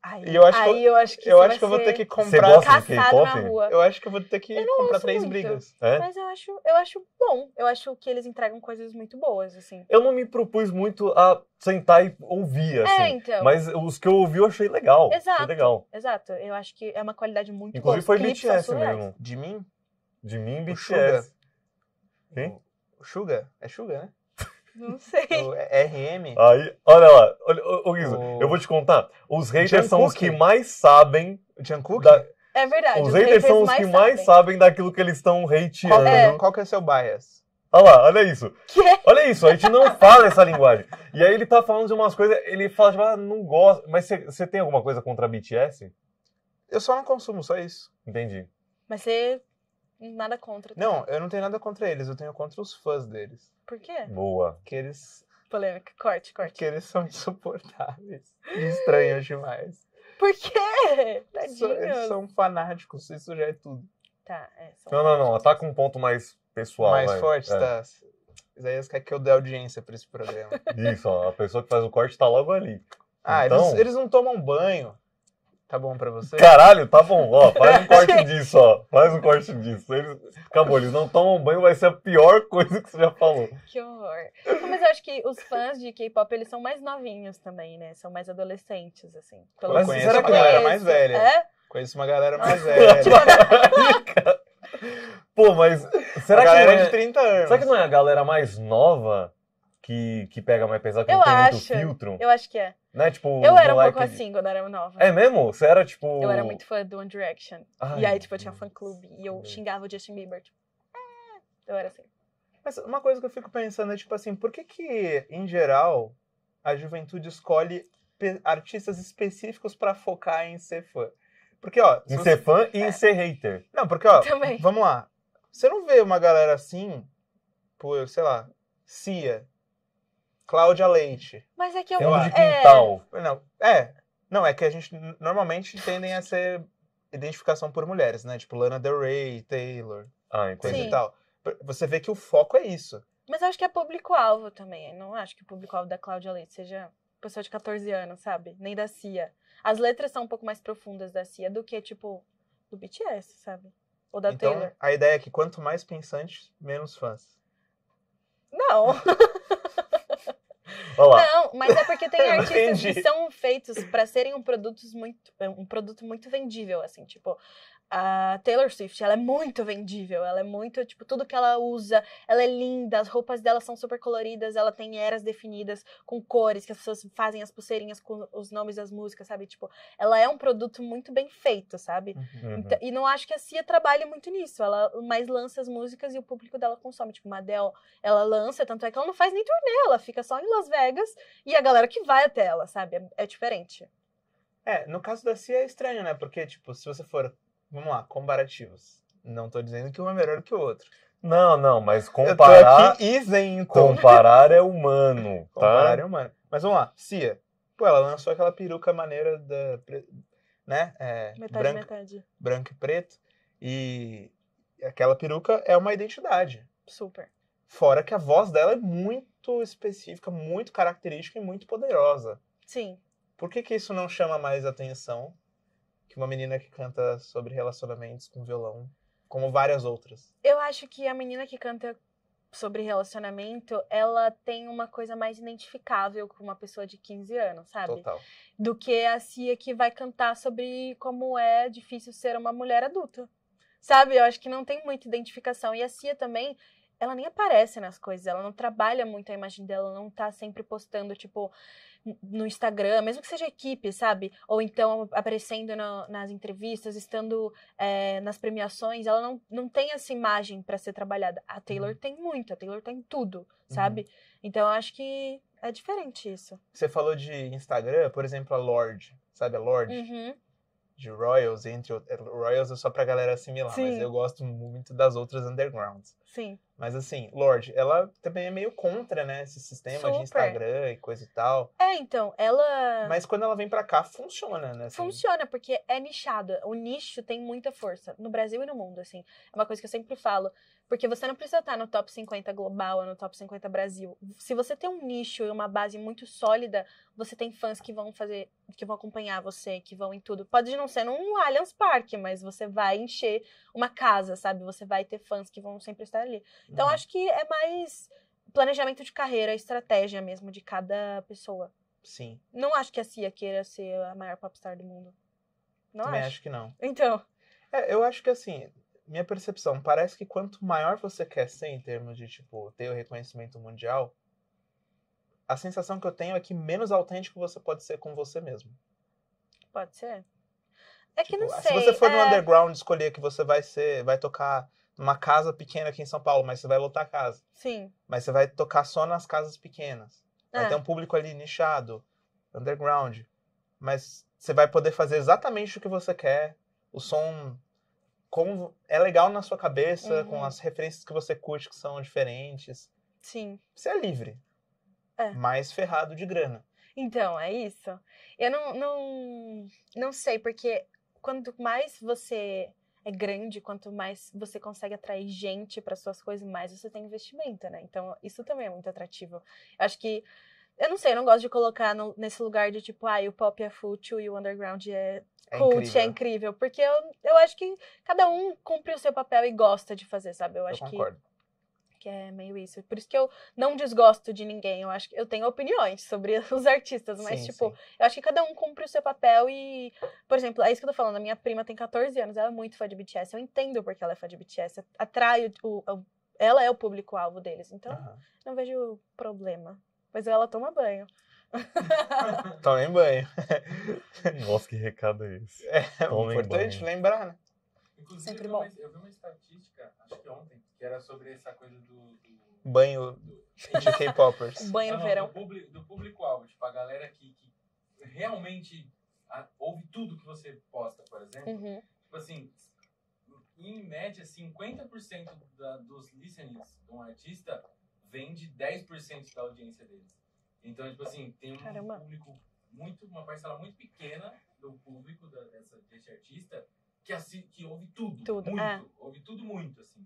Aí, e eu acho aí que eu, eu acho que, eu, acho que eu vou ter que comprar caçado na rua. Eu acho que eu vou ter que comprar três muito, brigas. É? Mas eu acho, eu acho bom. Eu acho que eles entregam coisas muito boas, assim. Eu não me propus muito a sentar e ouvir, é, assim. É, então. Mas os que eu ouvi eu achei legal. Exato. Foi legal. Exato. Eu acho que é uma qualidade muito Inclusive, boa. Inclusive foi BTS mesmo. De mim? De mim, o BTS. Sugar. Quem? O Sugar. É Sugar, né? Não sei. O RM. Aí, olha lá. Olha, ô, Guizu, o... eu vou te contar. Os haters são os que mais sabem. Jungkook? Da... É verdade. Os, os haters, haters são os que sabem. mais sabem daquilo que eles estão hateando. Qual, é, é. Qual que é o seu bias? Olha lá, olha isso. Que? Olha isso, a gente não fala essa linguagem. E aí ele tá falando de umas coisas, ele fala tipo, ah, não gosto. Mas você tem alguma coisa contra a BTS? Eu só não consumo, só isso. Entendi. Mas você nada contra. Tá? Não, eu não tenho nada contra eles, eu tenho contra os fãs deles. Por quê? Boa. Que eles. Polêmica, corte, corte. Que eles são insuportáveis estranhos demais. Por quê? Tadinhos. Eles são fanáticos, isso já é tudo. Tá, é. Não, não, não, ataca tá um ponto mais pessoal. Mais vai. forte, é. tá? Isaías quer que eu dê audiência pra esse programa. Isso, ó, a pessoa que faz o corte tá logo ali. Ah, então... eles, eles não tomam banho. Tá bom pra você? Caralho, tá bom. Ó, faz um corte disso, ó. Faz um corte disso. Eles... Acabou, eles não tomam banho, vai ser a pior coisa que você já falou. Que horror. Mas eu acho que os fãs de K-pop, eles são mais novinhos também, né? São mais adolescentes, assim. Pelo Mas conheço será que uma galera mais velha. É? Conheço uma galera mais velha. Pô, mas será a que galera é... de 30 anos. Será que não é a galera mais nova que, que pega mais pesado, que eu não tem acho. muito filtro? Eu acho que é. Né? Tipo, eu era um pouco assim quando eu era nova. É mesmo? Você era tipo. Eu era muito fã do One Direction. Ai, e aí, tipo, eu tinha fã clube e eu xingava o Justin Bieber. Tipo, ah! Eu era assim. Mas uma coisa que eu fico pensando é, tipo assim, por que que, em geral, a juventude escolhe artistas específicos para focar em ser fã? Porque, ó. Em ser você... fã e é. em ser hater. Não, porque, ó. Também. Vamos lá. Você não vê uma galera assim por, sei lá, Cia, Cláudia Leite. Mas é que eu... Fundo de é. quintal. É... Não, é. Não, é que a gente normalmente tendem a ser identificação por mulheres, né? Tipo Lana Del Rey, Taylor, ah, coisa e tal. Você vê que o foco é isso. Mas eu acho que é público-alvo também. Eu não acho que o público-alvo da Cláudia Leite seja pessoa de 14 anos, sabe? Nem da Cia. As letras são um pouco mais profundas da Cia do que, tipo, do BTS, sabe? Ou da então, Taylor. A ideia é que quanto mais pensantes, menos fãs. Não. Olá. Não, mas é porque tem artistas que são feitos para serem um produto muito um produto muito vendível, assim, tipo, a Taylor Swift, ela é muito vendível, ela é muito, tipo, tudo que ela usa, ela é linda, as roupas dela são super coloridas, ela tem eras definidas com cores, que as pessoas fazem as pulseirinhas com os nomes das músicas, sabe? Tipo, ela é um produto muito bem feito, sabe? Uhum. Então, e não acho que a Cia trabalhe muito nisso, ela mais lança as músicas e o público dela consome, tipo, Madel, ela lança, tanto é que ela não faz nem turnê, ela fica só em Las Vegas e a galera que vai até ela, sabe? é, é diferente. É, no caso da Cia é estranho, né? Porque, tipo, se você for Vamos lá, comparativos. Não estou dizendo que um é melhor que o outro. Não, não, mas comparar. Comparar é humano, tá? Comparar é humano. Mas vamos lá, Cia. Pô, ela lançou aquela peruca maneira da. Né? É, metade, branca, metade. Branco e preto. E aquela peruca é uma identidade. Super. Fora que a voz dela é muito específica, muito característica e muito poderosa. Sim. Por que, que isso não chama mais atenção que uma menina que canta sobre relacionamentos com violão, como várias outras. Eu acho que a menina que canta sobre relacionamento, ela tem uma coisa mais identificável com uma pessoa de 15 anos, sabe? Total. Do que a Cia que vai cantar sobre como é difícil ser uma mulher adulta. Sabe? Eu acho que não tem muita identificação. E a Cia também, ela nem aparece nas coisas, ela não trabalha muito a imagem dela, não tá sempre postando, tipo, no Instagram, mesmo que seja equipe, sabe? Ou então aparecendo no, nas entrevistas, estando é, nas premiações, ela não, não tem essa imagem para ser trabalhada. A Taylor uhum. tem muito, a Taylor tem tá tudo, uhum. sabe? Uhum. Então eu acho que é diferente isso. Você falou de Instagram, por exemplo, a Lorde, sabe a Lorde? Uhum. De Royals, entre é, Royals é só pra galera assimilar, Sim. mas eu gosto muito das outras undergrounds. Sim. Mas assim, Lorde, ela também é meio contra, né? Esse sistema Super. de Instagram e coisa e tal. É, então, ela. Mas quando ela vem pra cá, funciona, né? Assim? Funciona, porque é nichado. O nicho tem muita força. No Brasil e no mundo, assim. É uma coisa que eu sempre falo. Porque você não precisa estar no top 50 global ou no top 50 Brasil. Se você tem um nicho e uma base muito sólida, você tem fãs que vão fazer, que vão acompanhar você, que vão em tudo. Pode não ser num Allianz Parque, mas você vai encher uma casa, sabe? Você vai ter fãs que vão sempre estar ali. Então, uhum. acho que é mais planejamento de carreira, estratégia mesmo de cada pessoa. Sim. Não acho que a Cia queira ser a maior popstar do mundo. Não Também acho. acho que não. Então. É, eu acho que assim, minha percepção, parece que quanto maior você quer ser em termos de, tipo, ter o reconhecimento mundial, a sensação que eu tenho é que menos autêntico você pode ser com você mesmo. Pode ser. É tipo, que não sei. Se você for é... no underground escolher que você vai ser, vai tocar uma casa pequena aqui em São Paulo, mas você vai lotar a casa. Sim. Mas você vai tocar só nas casas pequenas. Vai é. ter um público ali nichado, underground. Mas você vai poder fazer exatamente o que você quer. O som como é legal na sua cabeça, uhum. com as referências que você curte que são diferentes. Sim. Você é livre. É. Mais ferrado de grana. Então, é isso. Eu não, não, não sei, porque quanto mais você é grande, quanto mais você consegue atrair gente para suas coisas, mais você tem investimento, né? Então, isso também é muito atrativo. Eu acho que eu não sei, eu não gosto de colocar no, nesse lugar de tipo, ah, o pop é fútil e o underground é, é cult, é incrível. é incrível. Porque eu, eu acho que cada um cumpre o seu papel e gosta de fazer, sabe? Eu, eu acho concordo. que é meio isso. Por isso que eu não desgosto de ninguém. Eu acho que eu tenho opiniões sobre os artistas, mas, sim, tipo, sim. eu acho que cada um cumpre o seu papel e, por exemplo, é isso que eu tô falando. A minha prima tem 14 anos, ela é muito fã de BTS. Eu entendo porque ela é fã de BTS. Atrai o. o ela é o público-alvo deles, então uhum. não vejo problema. Mas ela toma banho. Tomem banho. Nossa, que recado é esse? É Tomem importante banho. lembrar, né? Inclusive, Sempre eu, vi uma, bom. eu vi uma estatística, acho que ontem, que era sobre essa coisa do. do banho do, de K-Poppers. banho no verão. Do público-alvo, tipo, a galera que, que realmente a, ouve tudo que você posta, por exemplo. Uhum. Tipo assim, em média, 50% da, dos listenings de um artista vem de 10% da audiência deles. Então, tipo assim, tem um Caramba. público muito, uma parcela muito pequena do público da, dessa, desse artista que, assi, que ouve tudo, tudo muito, é. ouve tudo muito, assim.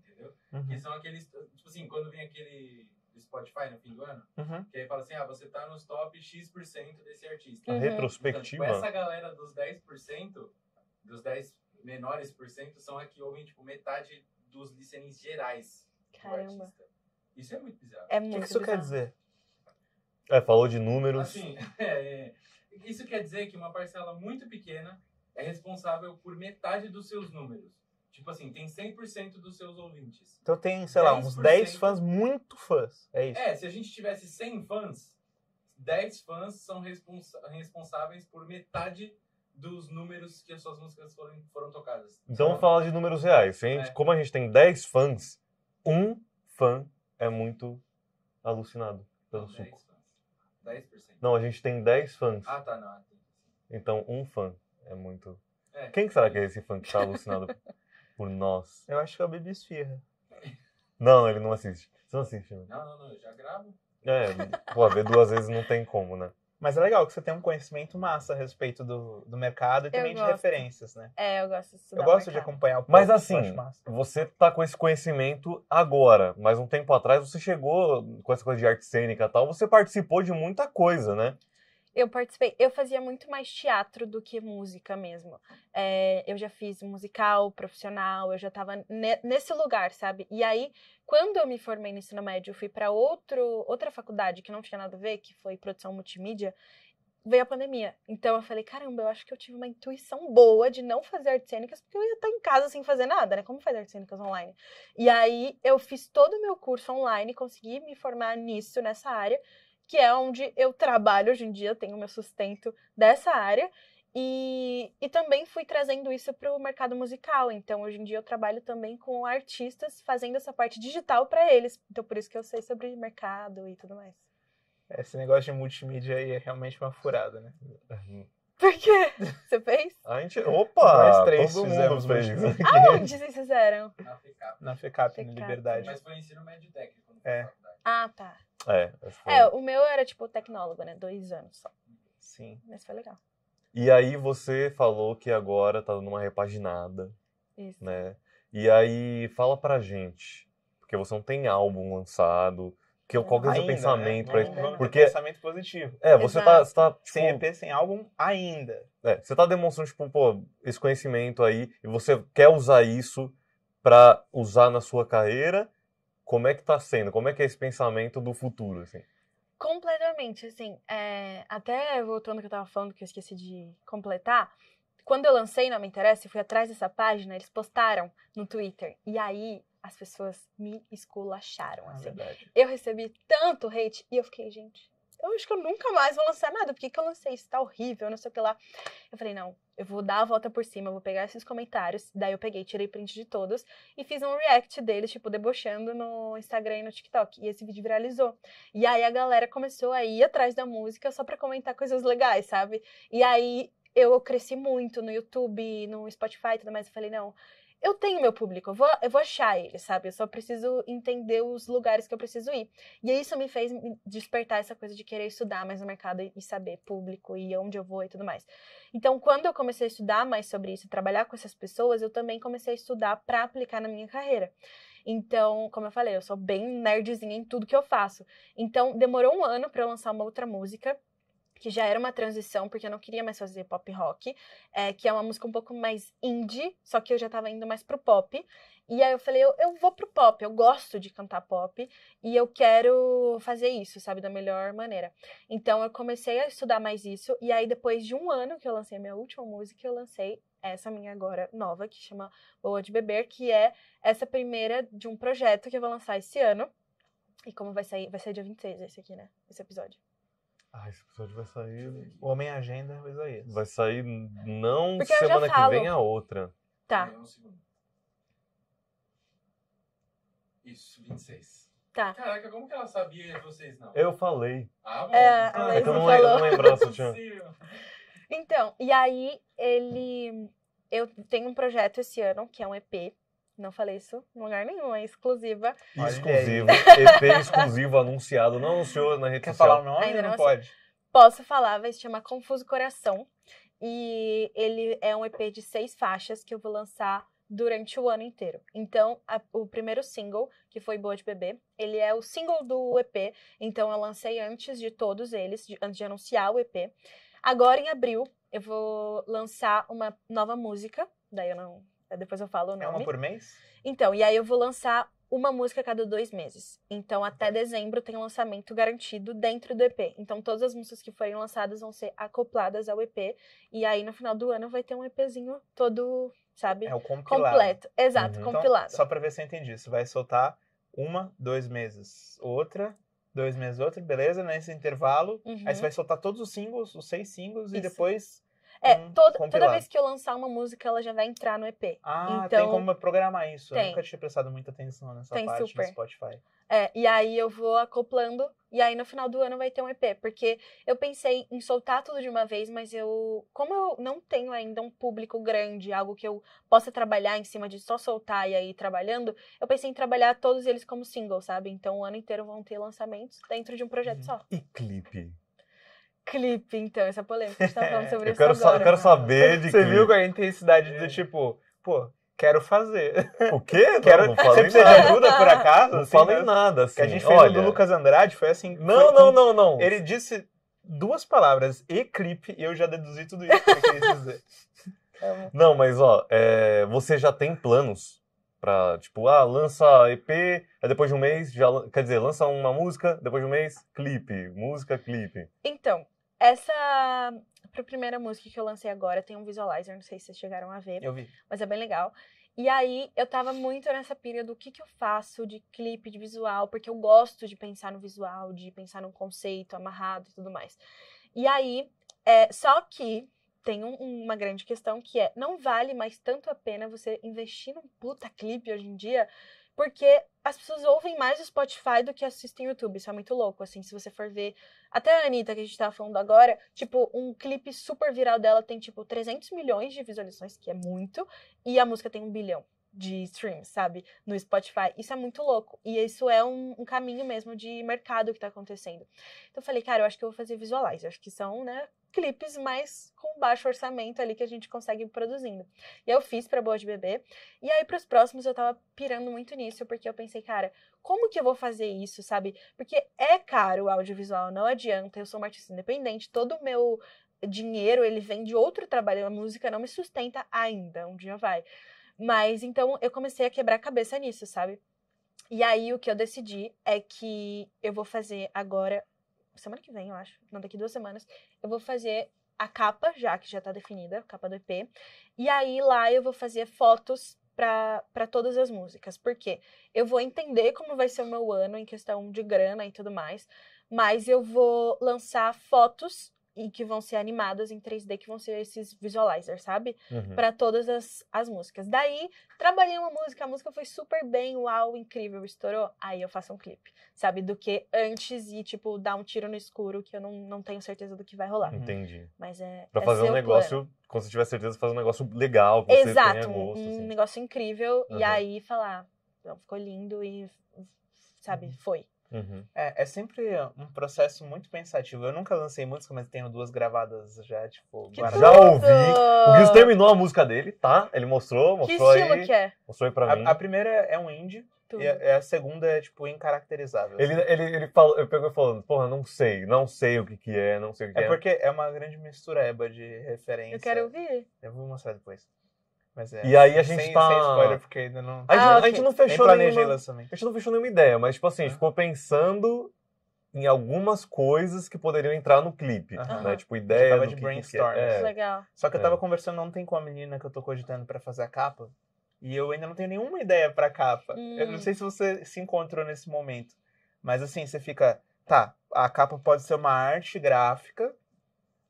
Uhum. Que são aqueles, tipo assim, quando vem aquele Spotify no fim do ano, uhum. que aí fala assim, ah, você tá nos top X% desse artista. Uhum. Retrospectiva. Então, tipo, essa galera dos 10%, dos 10 menores por cento, são aqui ouvem, tipo, metade dos listenings gerais Caramba. do artista. Isso é muito bizarro. É muito o que isso quer dizer? É, falou de números. Assim, é, é. Isso quer dizer que uma parcela muito pequena é responsável por metade dos seus números. Tipo assim, tem 100% dos seus ouvintes. Então tem, sei lá, uns 10 fãs muito fãs. É isso. É, se a gente tivesse 100 fãs, 10 fãs são responsa responsáveis por metade dos números que as suas músicas foram, foram tocadas. Então vamos falar de números reais. Se é. Como a gente tem 10 fãs, um fã é muito alucinado pelo não, suco. Fãs. 10%. Não, a gente tem 10 fãs. Ah, tá, não. É, então um fã é muito. É. Quem será que é esse fã que está alucinado? Por nós. Eu acho que é o Baby Esfirra. Não, ele não assiste. Você não assiste, né? Não, não, não, eu já gravo. É, pô, ver duas vezes não tem como, né? Mas é legal que você tem um conhecimento massa a respeito do, do mercado e eu também gosto. de referências, né? É, eu gosto de Eu gosto de acompanhar o Mas assim, você tá com esse conhecimento agora, mas um tempo atrás você chegou com essa coisa de arte cênica e tal, você participou de muita coisa, né? Eu participei, eu fazia muito mais teatro do que música mesmo. É, eu já fiz musical, profissional, eu já estava ne nesse lugar, sabe? E aí, quando eu me formei no ensino médio, eu fui para outro outra faculdade que não tinha nada a ver, que foi produção multimídia. Veio a pandemia. Então eu falei, caramba, eu acho que eu tive uma intuição boa de não fazer artes cênicas, porque eu ia estar em casa sem fazer nada, né? Como fazer artes cênicas online? E aí eu fiz todo o meu curso online, consegui me formar nisso, nessa área que é onde eu trabalho hoje em dia, tenho meu sustento dessa área. E, e também fui trazendo isso para o mercado musical. Então, hoje em dia, eu trabalho também com artistas fazendo essa parte digital para eles. Então, por isso que eu sei sobre mercado e tudo mais. Esse negócio de multimídia aí é realmente uma furada, né? Uhum. Por quê? Você fez? A gente. Opa! Nós três todo fizemos mundo fez. Aonde vocês fizeram? Na FECAP. Na FECAP, FECAP. na Liberdade. Mas foi ensino médio técnico. É. Ah, tá. É, foi... é, o meu era tipo tecnólogo, né? Dois anos só. Sim. Mas foi legal. E aí você falou que agora tá dando uma repaginada. Isso. Né? E aí fala pra gente, porque você não tem álbum lançado. Que, qual que é o seu pensamento? Né? Não, pra... não porque pensamento positivo. É, você tá, Exato. tá, você tá tipo... tipo sem EP, sem álbum ainda. É, você tá demonstrando tipo, pô, esse conhecimento aí e você quer usar isso para usar na sua carreira como é que está sendo? Como é que é esse pensamento do futuro, assim? Completamente, assim, é, até voltando que eu estava falando, que eu esqueci de completar, quando eu lancei Não Me Interessa e fui atrás dessa página, eles postaram no Twitter, e aí as pessoas me esculacharam, ah, assim. É eu recebi tanto hate, e eu fiquei, gente, eu acho que eu nunca mais vou lançar nada, porque que eu lancei isso? Tá horrível, não sei o que lá. Eu falei, não, eu vou dar a volta por cima, vou pegar esses comentários. Daí eu peguei, tirei print de todos e fiz um react deles, tipo, debochando no Instagram e no TikTok. E esse vídeo viralizou. E aí a galera começou a ir atrás da música só pra comentar coisas legais, sabe? E aí eu cresci muito no YouTube, no Spotify e tudo mais. Eu falei, não, eu tenho meu público, eu vou, eu vou achar ele, sabe? Eu só preciso entender os lugares que eu preciso ir. E isso me fez despertar essa coisa de querer estudar mais no mercado e saber público e onde eu vou e tudo mais. Então, quando eu comecei a estudar mais sobre isso, trabalhar com essas pessoas, eu também comecei a estudar para aplicar na minha carreira. Então, como eu falei, eu sou bem nerdzinha em tudo que eu faço. Então, demorou um ano para eu lançar uma outra música que já era uma transição, porque eu não queria mais fazer pop rock, é, que é uma música um pouco mais indie, só que eu já estava indo mais pro pop. E aí eu falei, eu, eu vou pro pop, eu gosto de cantar pop e eu quero fazer isso, sabe, da melhor maneira. Então eu comecei a estudar mais isso, e aí depois de um ano que eu lancei a minha última música, eu lancei essa minha agora nova, que chama Boa de Beber, que é essa primeira de um projeto que eu vou lançar esse ano. E como vai sair? Vai sair dia 26 esse aqui, né? Esse episódio. Ah, esse episódio vai sair. O Homem Agenda vai sair. Vai sair não Porque semana que vem, a outra. Tá. Isso, 26. Tá. Caraca, como que ela sabia de vocês não? Eu falei. Ah, bom. É, ah, então não, falou. eu não lembrava, tinha. então, e aí ele. Eu tenho um projeto esse ano, que é um EP, não falei isso em lugar nenhum, é exclusiva. Exclusivo, EP exclusivo anunciado, não anunciou na rede Quer social. Quer falar o nome? Ainda não, não pode. Posso falar, vai se chamar Confuso Coração. E ele é um EP de seis faixas que eu vou lançar durante o ano inteiro. Então, a, o primeiro single, que foi Boa de Bebê, ele é o single do EP. Então, eu lancei antes de todos eles, de, antes de anunciar o EP. Agora, em abril, eu vou lançar uma nova música. Daí eu não depois eu falo o nome. É uma por mês? Então, e aí eu vou lançar uma música a cada dois meses. Então, até tá. dezembro tem lançamento garantido dentro do EP. Então, todas as músicas que forem lançadas vão ser acopladas ao EP. E aí, no final do ano, vai ter um EPzinho todo, sabe? É o compilado. Completo. Exato, uhum. compilado. Então, só pra ver se eu entendi. Você vai soltar uma, dois meses. Outra, dois meses outra, beleza? Né? Nesse intervalo. Uhum. Aí você uhum. vai soltar todos os singles, os seis singles, Isso. e depois é, uhum. toda, toda vez que eu lançar uma música, ela já vai entrar no EP. Ah, então, tem como programar isso. Tem. Eu nunca tinha prestado muita atenção nessa tem parte super. no Spotify. É, e aí eu vou acoplando, e aí no final do ano vai ter um EP, porque eu pensei em soltar tudo de uma vez, mas eu, como eu não tenho ainda um público grande, algo que eu possa trabalhar em cima de só soltar e aí trabalhando, eu pensei em trabalhar todos eles como single, sabe? Então o ano inteiro vão ter lançamentos dentro de um projeto uhum. só. E clipe? clipe, então, essa polêmica que a gente tá falando é, sobre eu isso agora. eu quero saber de Você clipe. viu com a intensidade do é. tipo, pô, quero fazer. O quê? Quero... Não, não falei Você nada. de ajuda, por acaso? Não assim, falei né? nada, assim. Que a assim, gente fez Olha... do Lucas Andrade, foi assim... Não, foi... não, não, não. Ele disse duas palavras, e clipe, e eu já deduzi tudo isso que ele quis dizer. Não, mas ó, é... você já tem planos pra, tipo, ah, lança EP, aí depois de um mês, já, quer dizer, lança uma música, depois de um mês, clipe, música, clipe. Então, essa pra primeira música que eu lancei agora tem um visualizer, não sei se vocês chegaram a ver. Eu vi. Mas é bem legal. E aí eu tava muito nessa pilha do que que eu faço de clipe, de visual, porque eu gosto de pensar no visual, de pensar num conceito amarrado e tudo mais. E aí, é, só que tem um, uma grande questão que é, não vale mais tanto a pena você investir num puta clipe hoje em dia, porque as pessoas ouvem mais o Spotify do que assistem YouTube. Isso é muito louco, assim, se você for ver. Até a Anitta, que a gente tava falando agora, tipo, um clipe super viral dela tem, tipo, 300 milhões de visualizações, que é muito, e a música tem um bilhão de streams, sabe? No Spotify. Isso é muito louco. E isso é um, um caminho mesmo de mercado que está acontecendo. Então eu falei, cara, eu acho que eu vou fazer visualize. acho que são, né, clipes mais com baixo orçamento ali que a gente consegue produzindo. E eu fiz para Boa de Bebê. E aí para os próximos eu tava pirando muito nisso, porque eu pensei, cara, como que eu vou fazer isso, sabe? Porque é caro o audiovisual, não adianta. Eu sou uma artista independente, todo o meu dinheiro ele vem de outro trabalho, a música não me sustenta ainda, um dia vai. Mas então eu comecei a quebrar a cabeça nisso, sabe? E aí o que eu decidi é que eu vou fazer agora, semana que vem, eu acho, não, daqui duas semanas, eu vou fazer a capa, já que já tá definida, a capa do EP. E aí lá eu vou fazer fotos para todas as músicas, porque eu vou entender como vai ser o meu ano em questão de grana e tudo mais, mas eu vou lançar fotos e que vão ser animadas em 3D, que vão ser esses visualizers, sabe? Uhum. Para todas as, as músicas. Daí, trabalhei uma música, a música foi super bem, uau, incrível, estourou. Aí eu faço um clipe, sabe? Do que antes e, tipo, dar um tiro no escuro, que eu não, não tenho certeza do que vai rolar. Entendi. Mas é. Pra é fazer um negócio, plano. quando você tiver certeza, fazer um negócio legal, que Exato, você gosto, um assim. negócio incrível. Uhum. E aí falar, não, ficou lindo e, sabe, uhum. foi. Uhum. É, é sempre um processo muito pensativo. Eu nunca lancei música, mas tenho duas gravadas já, tipo, Já ouvi. O Guiz terminou a música dele, tá? Ele mostrou, mostrou que estilo aí. que é? Mostrou aí pra a, mim. A primeira é, é um indie. E a, segunda é, tipo, incaracterizável. Ele, assim. ele, ele falou, eu pegou falando, porra, não sei, não sei o que que é, não sei o que é. é porque é uma grande mistureba de referência. Eu quero ouvir. Eu vou mostrar depois. É, e aí a gente sem, tá. Sem spoiler, porque ainda não. A gente, ah, a gente não fechou Nem nenhuma. Lançamento. A gente não fechou nenhuma ideia, mas, tipo assim, a gente ficou pensando em algumas coisas que poderiam entrar no clipe, uhum. né? Tipo, ideia tava do de brainstorm. É. é. Assim. Legal. Só que eu tava é. conversando ontem com a menina que eu tô cogitando para fazer a capa, e eu ainda não tenho nenhuma ideia para capa. Hum. Eu não hum. sei se você se encontrou nesse momento, mas assim, você fica, tá, a capa pode ser uma arte gráfica,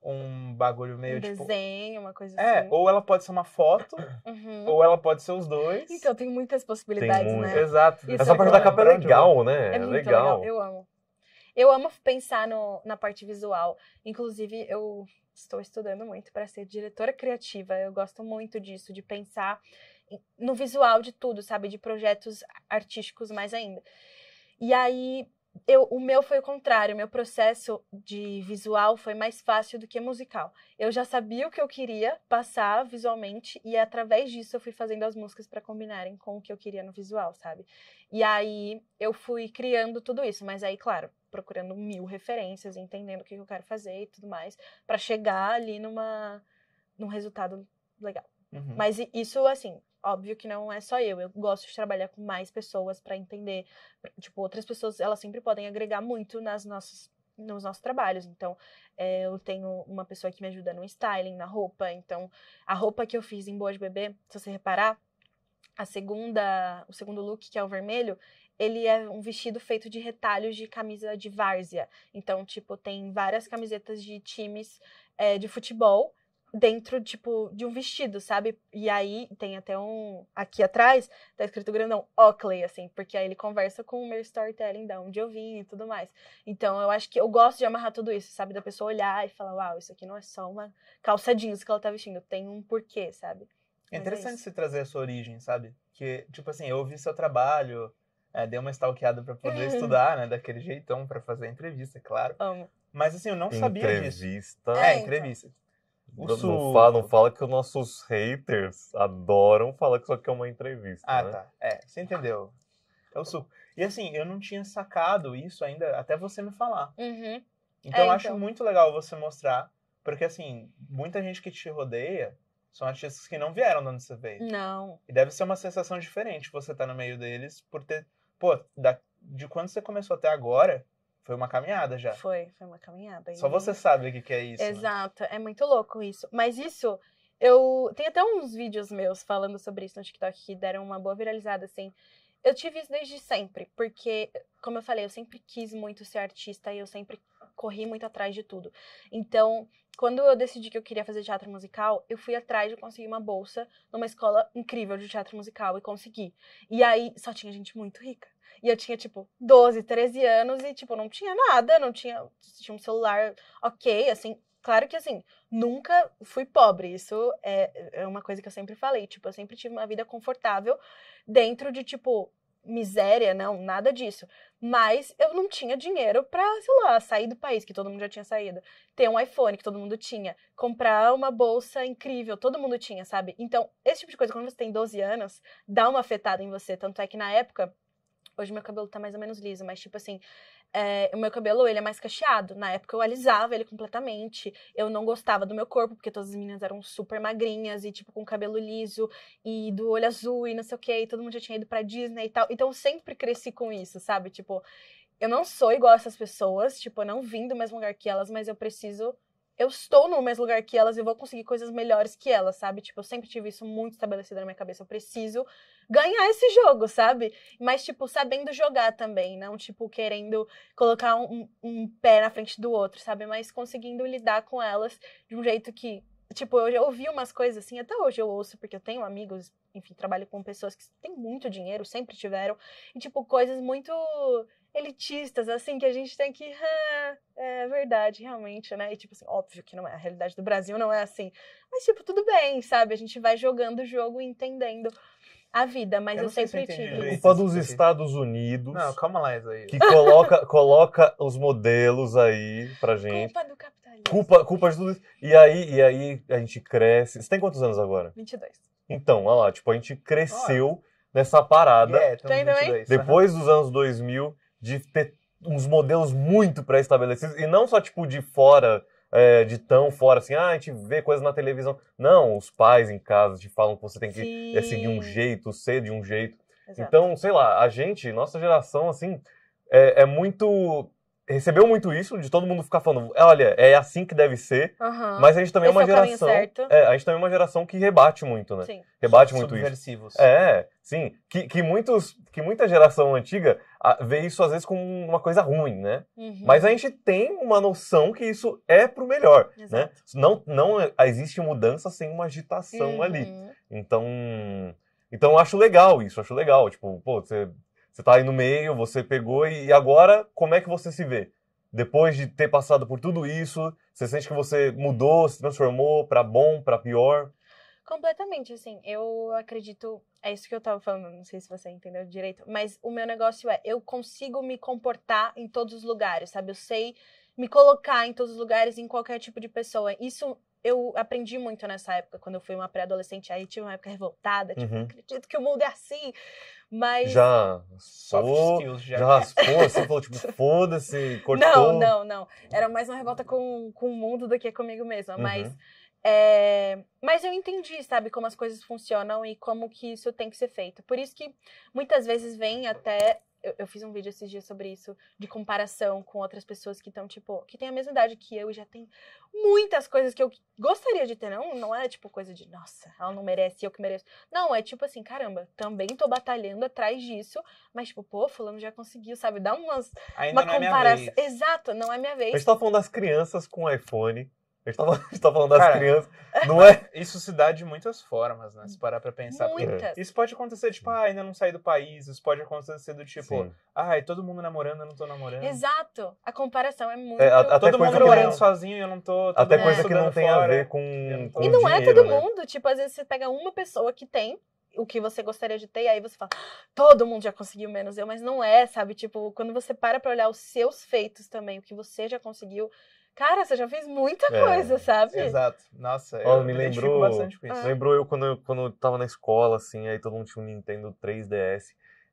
um bagulho meio um tipo. desenho, uma coisa é, assim. É, ou ela pode ser uma foto, uhum. ou ela pode ser os dois. Então, tem muitas possibilidades, tem muito. né? Exato. Isso Essa é, é parte da capa é legal, né? É, é, muito legal. legal. Eu amo. Eu amo pensar no, na parte visual. Inclusive, eu estou estudando muito para ser diretora criativa. Eu gosto muito disso, de pensar no visual de tudo, sabe? De projetos artísticos mais ainda. E aí, eu, o meu foi o contrário, o meu processo de visual foi mais fácil do que musical. Eu já sabia o que eu queria passar visualmente e através disso eu fui fazendo as músicas para combinarem com o que eu queria no visual, sabe? E aí eu fui criando tudo isso, mas aí, claro, procurando mil referências, entendendo o que eu quero fazer e tudo mais, para chegar ali numa num resultado legal. Uhum. Mas isso, assim, óbvio que não é só eu. Eu gosto de trabalhar com mais pessoas para entender. Tipo, outras pessoas, elas sempre podem agregar muito nas nossas nos nossos trabalhos. Então, é, eu tenho uma pessoa que me ajuda no styling, na roupa. Então, a roupa que eu fiz em Boa de Bebê, se você reparar, a segunda, o segundo look, que é o vermelho, ele é um vestido feito de retalhos de camisa de várzea. Então, tipo, tem várias camisetas de times é, de futebol dentro, tipo, de um vestido, sabe? E aí tem até um. Aqui atrás, tá escrito grandão, Oakley, assim, porque aí ele conversa com o meu storytelling, da onde eu vim e tudo mais. Então eu acho que eu gosto de amarrar tudo isso, sabe? Da pessoa olhar e falar, uau, isso aqui não é só uma calça jeans que ela tá vestindo, tem um porquê, sabe? É, é interessante é você trazer a sua origem, sabe? Que, tipo assim, eu ouvi seu trabalho, é, dei uma stalkeada para poder estudar, né? Daquele jeitão para fazer a entrevista, é claro. Amo. Mas assim, eu não entrevista. sabia disso. É, entrevista. É, então. entrevista. Nosso... Não, fala, não fala que os nossos haters adoram falar que isso aqui é uma entrevista. Ah, né? tá. É, você entendeu. É o suco. E assim, eu não tinha sacado isso ainda, até você me falar. Uhum. Então é, eu acho então. muito legal você mostrar, porque assim, muita gente que te rodeia são artistas que não vieram da você veio. Não. E deve ser uma sensação diferente você estar tá no meio deles, por ter. Pô, da, de quando você começou até agora, foi uma caminhada já. Foi, foi uma caminhada. Só e... você sabe o que, que é isso. Né? Exato, né? é muito louco isso. Mas isso, eu. Tem até uns vídeos meus falando sobre isso no TikTok que deram uma boa viralizada, assim. Eu tive isso desde sempre, porque, como eu falei, eu sempre quis muito ser artista e eu sempre corri muito atrás de tudo. Então, quando eu decidi que eu queria fazer teatro musical, eu fui atrás de conseguir uma bolsa numa escola incrível de teatro musical e consegui. E aí só tinha gente muito rica. E eu tinha, tipo, 12, 13 anos e, tipo, não tinha nada, não tinha. Tinha um celular ok, assim, Claro que assim, nunca fui pobre. Isso é, é uma coisa que eu sempre falei. Tipo, eu sempre tive uma vida confortável dentro de, tipo, miséria, não, nada disso. Mas eu não tinha dinheiro para, sei lá, sair do país, que todo mundo já tinha saído, ter um iPhone, que todo mundo tinha, comprar uma bolsa incrível, todo mundo tinha, sabe? Então, esse tipo de coisa, quando você tem 12 anos, dá uma afetada em você. Tanto é que na época, hoje meu cabelo tá mais ou menos liso, mas tipo assim, é, o meu cabelo, ele é mais cacheado. Na época eu alisava ele completamente. Eu não gostava do meu corpo, porque todas as meninas eram super magrinhas e, tipo, com cabelo liso e do olho azul e não sei o que. E todo mundo já tinha ido pra Disney e tal. Então eu sempre cresci com isso, sabe? Tipo, eu não sou igual a essas pessoas. Tipo, eu não vim do mesmo lugar que elas, mas eu preciso eu estou no mesmo lugar que elas e vou conseguir coisas melhores que elas, sabe? Tipo, eu sempre tive isso muito estabelecido na minha cabeça. Eu preciso ganhar esse jogo, sabe? Mas, tipo, sabendo jogar também, não, tipo, querendo colocar um, um pé na frente do outro, sabe? Mas conseguindo lidar com elas de um jeito que Tipo, eu já ouvi umas coisas assim, até hoje eu ouço, porque eu tenho amigos, enfim, trabalho com pessoas que têm muito dinheiro, sempre tiveram, e tipo, coisas muito elitistas, assim, que a gente tem que. Ah, é verdade, realmente, né? E tipo assim, óbvio que não é. A realidade do Brasil não é assim. Mas, tipo, tudo bem, sabe? A gente vai jogando o jogo e entendendo a vida, mas eu, eu sempre se tive. Culpa dos Estados Unidos. Não, calma lá, Que coloca, coloca os modelos aí pra gente. Culpa do capitalismo. Culpa, culpa de tudo isso. E aí, e aí a gente cresce. Você tem quantos anos agora? 22. Então, olha lá, tipo, a gente cresceu oh. nessa parada. Yeah, é, também? Tá Depois dos anos 2000, de ter uns modelos muito pré-estabelecidos. E não só, tipo, de fora é, de tão fora assim, ah, a gente vê coisas na televisão. Não, os pais em casa te falam que você tem que é, seguir um jeito, ser de um jeito. Exato. Então, sei lá, a gente, nossa geração, assim, é, é, muito. Recebeu muito isso de todo mundo ficar falando, é, olha, é assim que deve ser, uhum. mas a gente também é Esse é uma geração. É, a gente também é uma geração que rebate muito, né? Sim. Rebate muito isso. É, sim. Que, que, muitos, que muita geração antiga vê isso às vezes como uma coisa ruim, né? Uhum. Mas a gente tem uma noção que isso é pro melhor, né? Exato. né? Não, não existe mudança sem uma agitação uhum. ali. Então, então eu acho legal isso, acho legal. Tipo, pô, você, você tá aí no meio, você pegou e, e agora como é que você se vê? Depois de ter passado por tudo isso, você sente que você mudou, se transformou para bom, para pior? Completamente, assim, eu acredito. É isso que eu tava falando, não sei se você entendeu direito, mas o meu negócio é: eu consigo me comportar em todos os lugares, sabe? Eu sei me colocar em todos os lugares, em qualquer tipo de pessoa. Isso eu aprendi muito nessa época, quando eu fui uma pré-adolescente. Aí tive uma época revoltada, tipo, uhum. não acredito que o mundo é assim. Mas. Já sou, já. já raspou, falou, tipo, foda-se, cortou. Não, não, não. Era mais uma revolta com, com o mundo do que comigo mesma, uhum. mas. É, mas eu entendi, sabe, como as coisas funcionam e como que isso tem que ser feito. Por isso que muitas vezes vem até. Eu, eu fiz um vídeo esses dias sobre isso, de comparação com outras pessoas que estão, tipo, que têm a mesma idade que eu e já tem muitas coisas que eu gostaria de ter. Não, não é tipo coisa de, nossa, ela não merece, eu que mereço. Não, é tipo assim, caramba, também tô batalhando atrás disso, mas tipo, pô, fulano já conseguiu, sabe? Dá umas, Ainda uma é comparação. É Exato, não é minha vez. A gente tá falando das crianças com iPhone a gente tá a gente tá falando das crianças. É, não é? Isso se dá de muitas formas, né? Se parar pra pensar. Muitas. Isso pode acontecer, tipo, ah, ainda não saí do país. Isso pode acontecer do tipo, Sim. ah, é todo mundo namorando, eu não tô namorando. Exato. A comparação é muito. É, a, todo mundo namorando não... sozinho, eu não tô. Até coisa é. que não tem fora. a ver com. com e não é dinheiro, é todo né? mundo. Tipo, às vezes você pega uma pessoa que tem o que você gostaria de ter, e aí você fala, ah, todo mundo já conseguiu menos eu, mas não é, sabe? Tipo, quando você para pra olhar os seus feitos também, o que você já conseguiu Cara, você já fez muita é, coisa, sabe? Exato. Nossa, oh, eu me lembrou bastante com isso. Lembrou eu quando, eu quando eu tava na escola, assim, aí todo mundo tinha um Nintendo 3DS.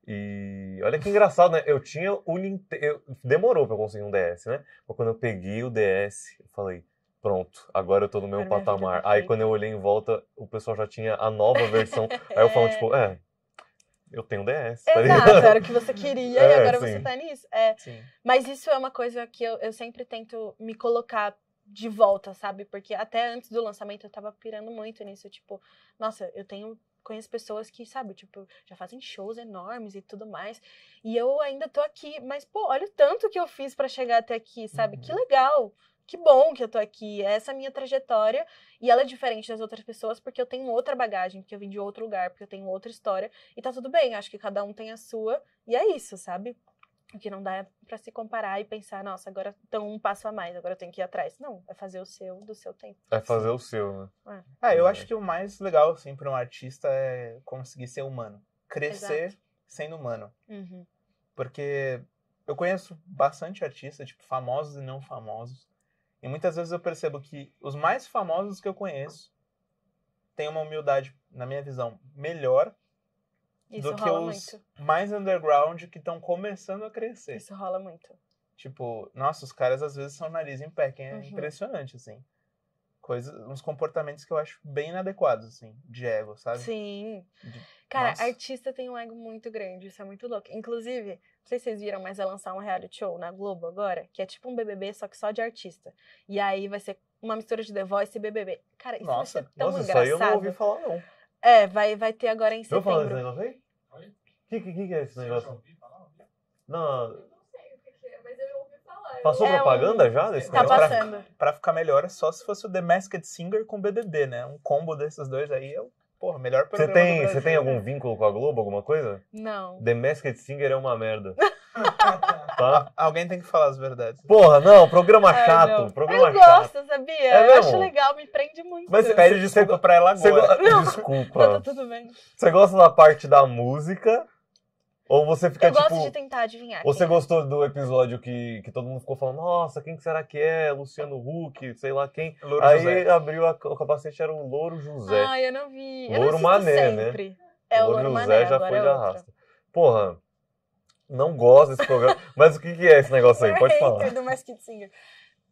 E olha que engraçado, né? Eu tinha o Nintendo. Demorou pra eu conseguir um DS, né? Mas quando eu peguei o DS, eu falei, pronto, agora eu tô no meu agora tá patamar. Aí quando eu olhei em volta, o pessoal já tinha a nova versão. aí eu falo, é. tipo, é, eu tenho DS. Tá Exato, era o que você queria é, e agora sim. você tá nisso. É. Sim. Mas isso é uma coisa que eu, eu sempre tento me colocar de volta, sabe? Porque até antes do lançamento eu tava pirando muito nisso. Tipo, nossa, eu tenho. Conheço pessoas que, sabe, tipo, já fazem shows enormes e tudo mais. E eu ainda tô aqui, mas, pô, olha o tanto que eu fiz para chegar até aqui, sabe? Uhum. Que legal que bom que eu tô aqui, essa é a minha trajetória e ela é diferente das outras pessoas porque eu tenho outra bagagem, porque eu vim de outro lugar, porque eu tenho outra história e tá tudo bem, acho que cada um tem a sua e é isso, sabe? O que não dá é para se comparar e pensar, nossa, agora estão um passo a mais, agora eu tenho que ir atrás. Não, é fazer o seu do seu tempo. É fazer o seu, né? É, é eu é. acho que o mais legal, assim, para um artista é conseguir ser humano. Crescer Exato. sendo humano. Uhum. Porque eu conheço bastante artistas, tipo, famosos e não famosos, e muitas vezes eu percebo que os mais famosos que eu conheço têm uma humildade, na minha visão, melhor Isso do que os muito. mais underground que estão começando a crescer. Isso rola muito. Tipo, nossa, os caras às vezes são nariz em pé, que é uhum. impressionante, assim. Coisas, uns comportamentos que eu acho bem inadequados, assim, de ego, sabe? Sim. De Cara, Nossa. artista tem um ego muito grande, isso é muito louco. Inclusive, não sei se vocês viram, mas vai lançar um reality show na Globo agora, que é tipo um BBB, só que só de artista. E aí vai ser uma mistura de The Voice e BBB. Cara, isso Nossa. vai ser tão Nossa, engraçado. Isso aí eu não ouvi falar, não. É, vai, vai ter agora em setembro. Eu falar desse negócio aí? O Que, que, que é esse negócio? Não. não sei o que é, mas eu ouvi falar. Passou é propaganda um... já desse tá negócio? passando. Pra, pra, ficar melhor é só se fosse o The Masked Singer com BBB, né? Um combo desses dois aí eu é Porra, melhor programa. Você tem, você tem algum né? vínculo com a Globo, alguma coisa? Não. The Masked Singer é uma merda. tá? Alguém tem que falar as verdades. Porra, não, programa chato. Não. Programa eu chato. gosto, sabia? É eu acho legal, me prende muito. Mas pede desculpa ser pra ela agora. Desculpa. tá tudo bem. Você gosta da parte da música ou você fica, eu tipo... Eu gosto de tentar adivinhar. você é. gostou do episódio que, que todo mundo ficou falando, nossa, quem será que é? Luciano Huck, sei lá quem. Louro Aí José. abriu a, o capacete, era o Louro José. Ai, eu não vi. Louro eu Mané, né? sempre. né? É, o Louro, Louro José Mané, já foi é de arrasta. Porra, não gosto desse programa. Mas o que, que é esse negócio aí? É Pode falar. do Masked Singer.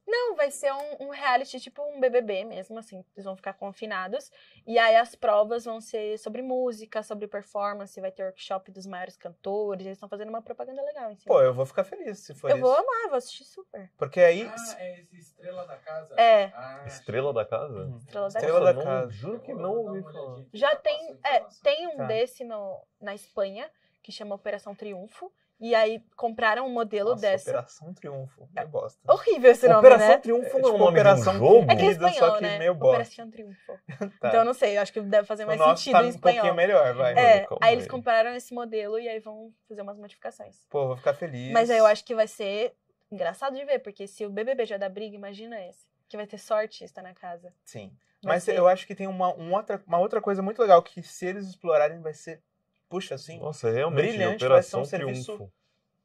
Não, vai ser um, um, reality tipo um BBB mesmo, assim, eles vão ficar confinados. E aí as provas vão ser sobre música, sobre performance, vai ter workshop dos maiores cantores, eles estão fazendo uma propaganda legal Pô, eu vou ficar feliz se for eu isso. Eu vou amar, vou assistir super. Porque aí... Ah, é esse Estrela da Casa? É. Ah, estrela da Casa? Uhum. Estrela da estrela Casa. Da casa. Não, juro que não ouvi falar. Já tem, é, tem um tá. desse no, na Espanha, que chama Operação Triunfo, e aí compraram um modelo Nossa, dessa. Operação Triunfo, eu bosta. É horrível esse nome, Operação né? Triunfo é, não é tipo, Operação um jogo? É que é espanhol, só que né? meio bosta. Operação Triunfo. tá. Então não sei, acho que deve fazer mais o sentido tá em espanhol. um pouquinho melhor, vai. É, aí eles compraram esse modelo e aí vão fazer umas modificações. Pô, vou ficar feliz. Mas aí eu acho que vai ser engraçado de ver, porque se o BBB já dá briga, imagina esse. Que vai ter sorte está na casa. Sim. Vai Mas ser. eu acho que tem uma, outra, uma outra coisa muito legal que se eles explorarem vai ser puxa assim. Nossa, realmente, brilhante, vai ser um serviço,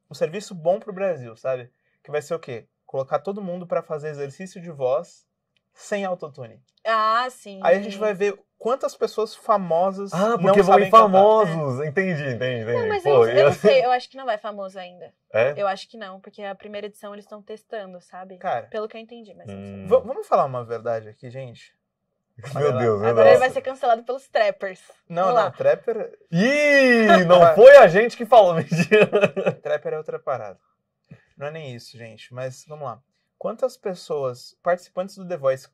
um serviço bom pro Brasil, sabe? Que vai ser o quê? Colocar todo mundo para fazer exercício de voz sem autotune. Ah, sim. Aí a gente vai ver quantas pessoas famosas. Ah, porque não vão ir famosos. Entendi, entendi, entendi. Não, mas Pô, eu, eu, não sei, eu acho que não vai famoso ainda. É? Eu acho que não, porque a primeira edição eles estão testando, sabe? Cara. Pelo que eu entendi, mas hum. Vamos falar uma verdade aqui, gente. Meu Deus, verdade. Agora ele vai ser cancelado pelos trappers. Não, Vamos não, lá. trapper. Ih, não foi a gente que falou, mentira. Trapper é outra parada. Não é nem isso, gente, mas vamos lá. Quantas pessoas, participantes do The Voice,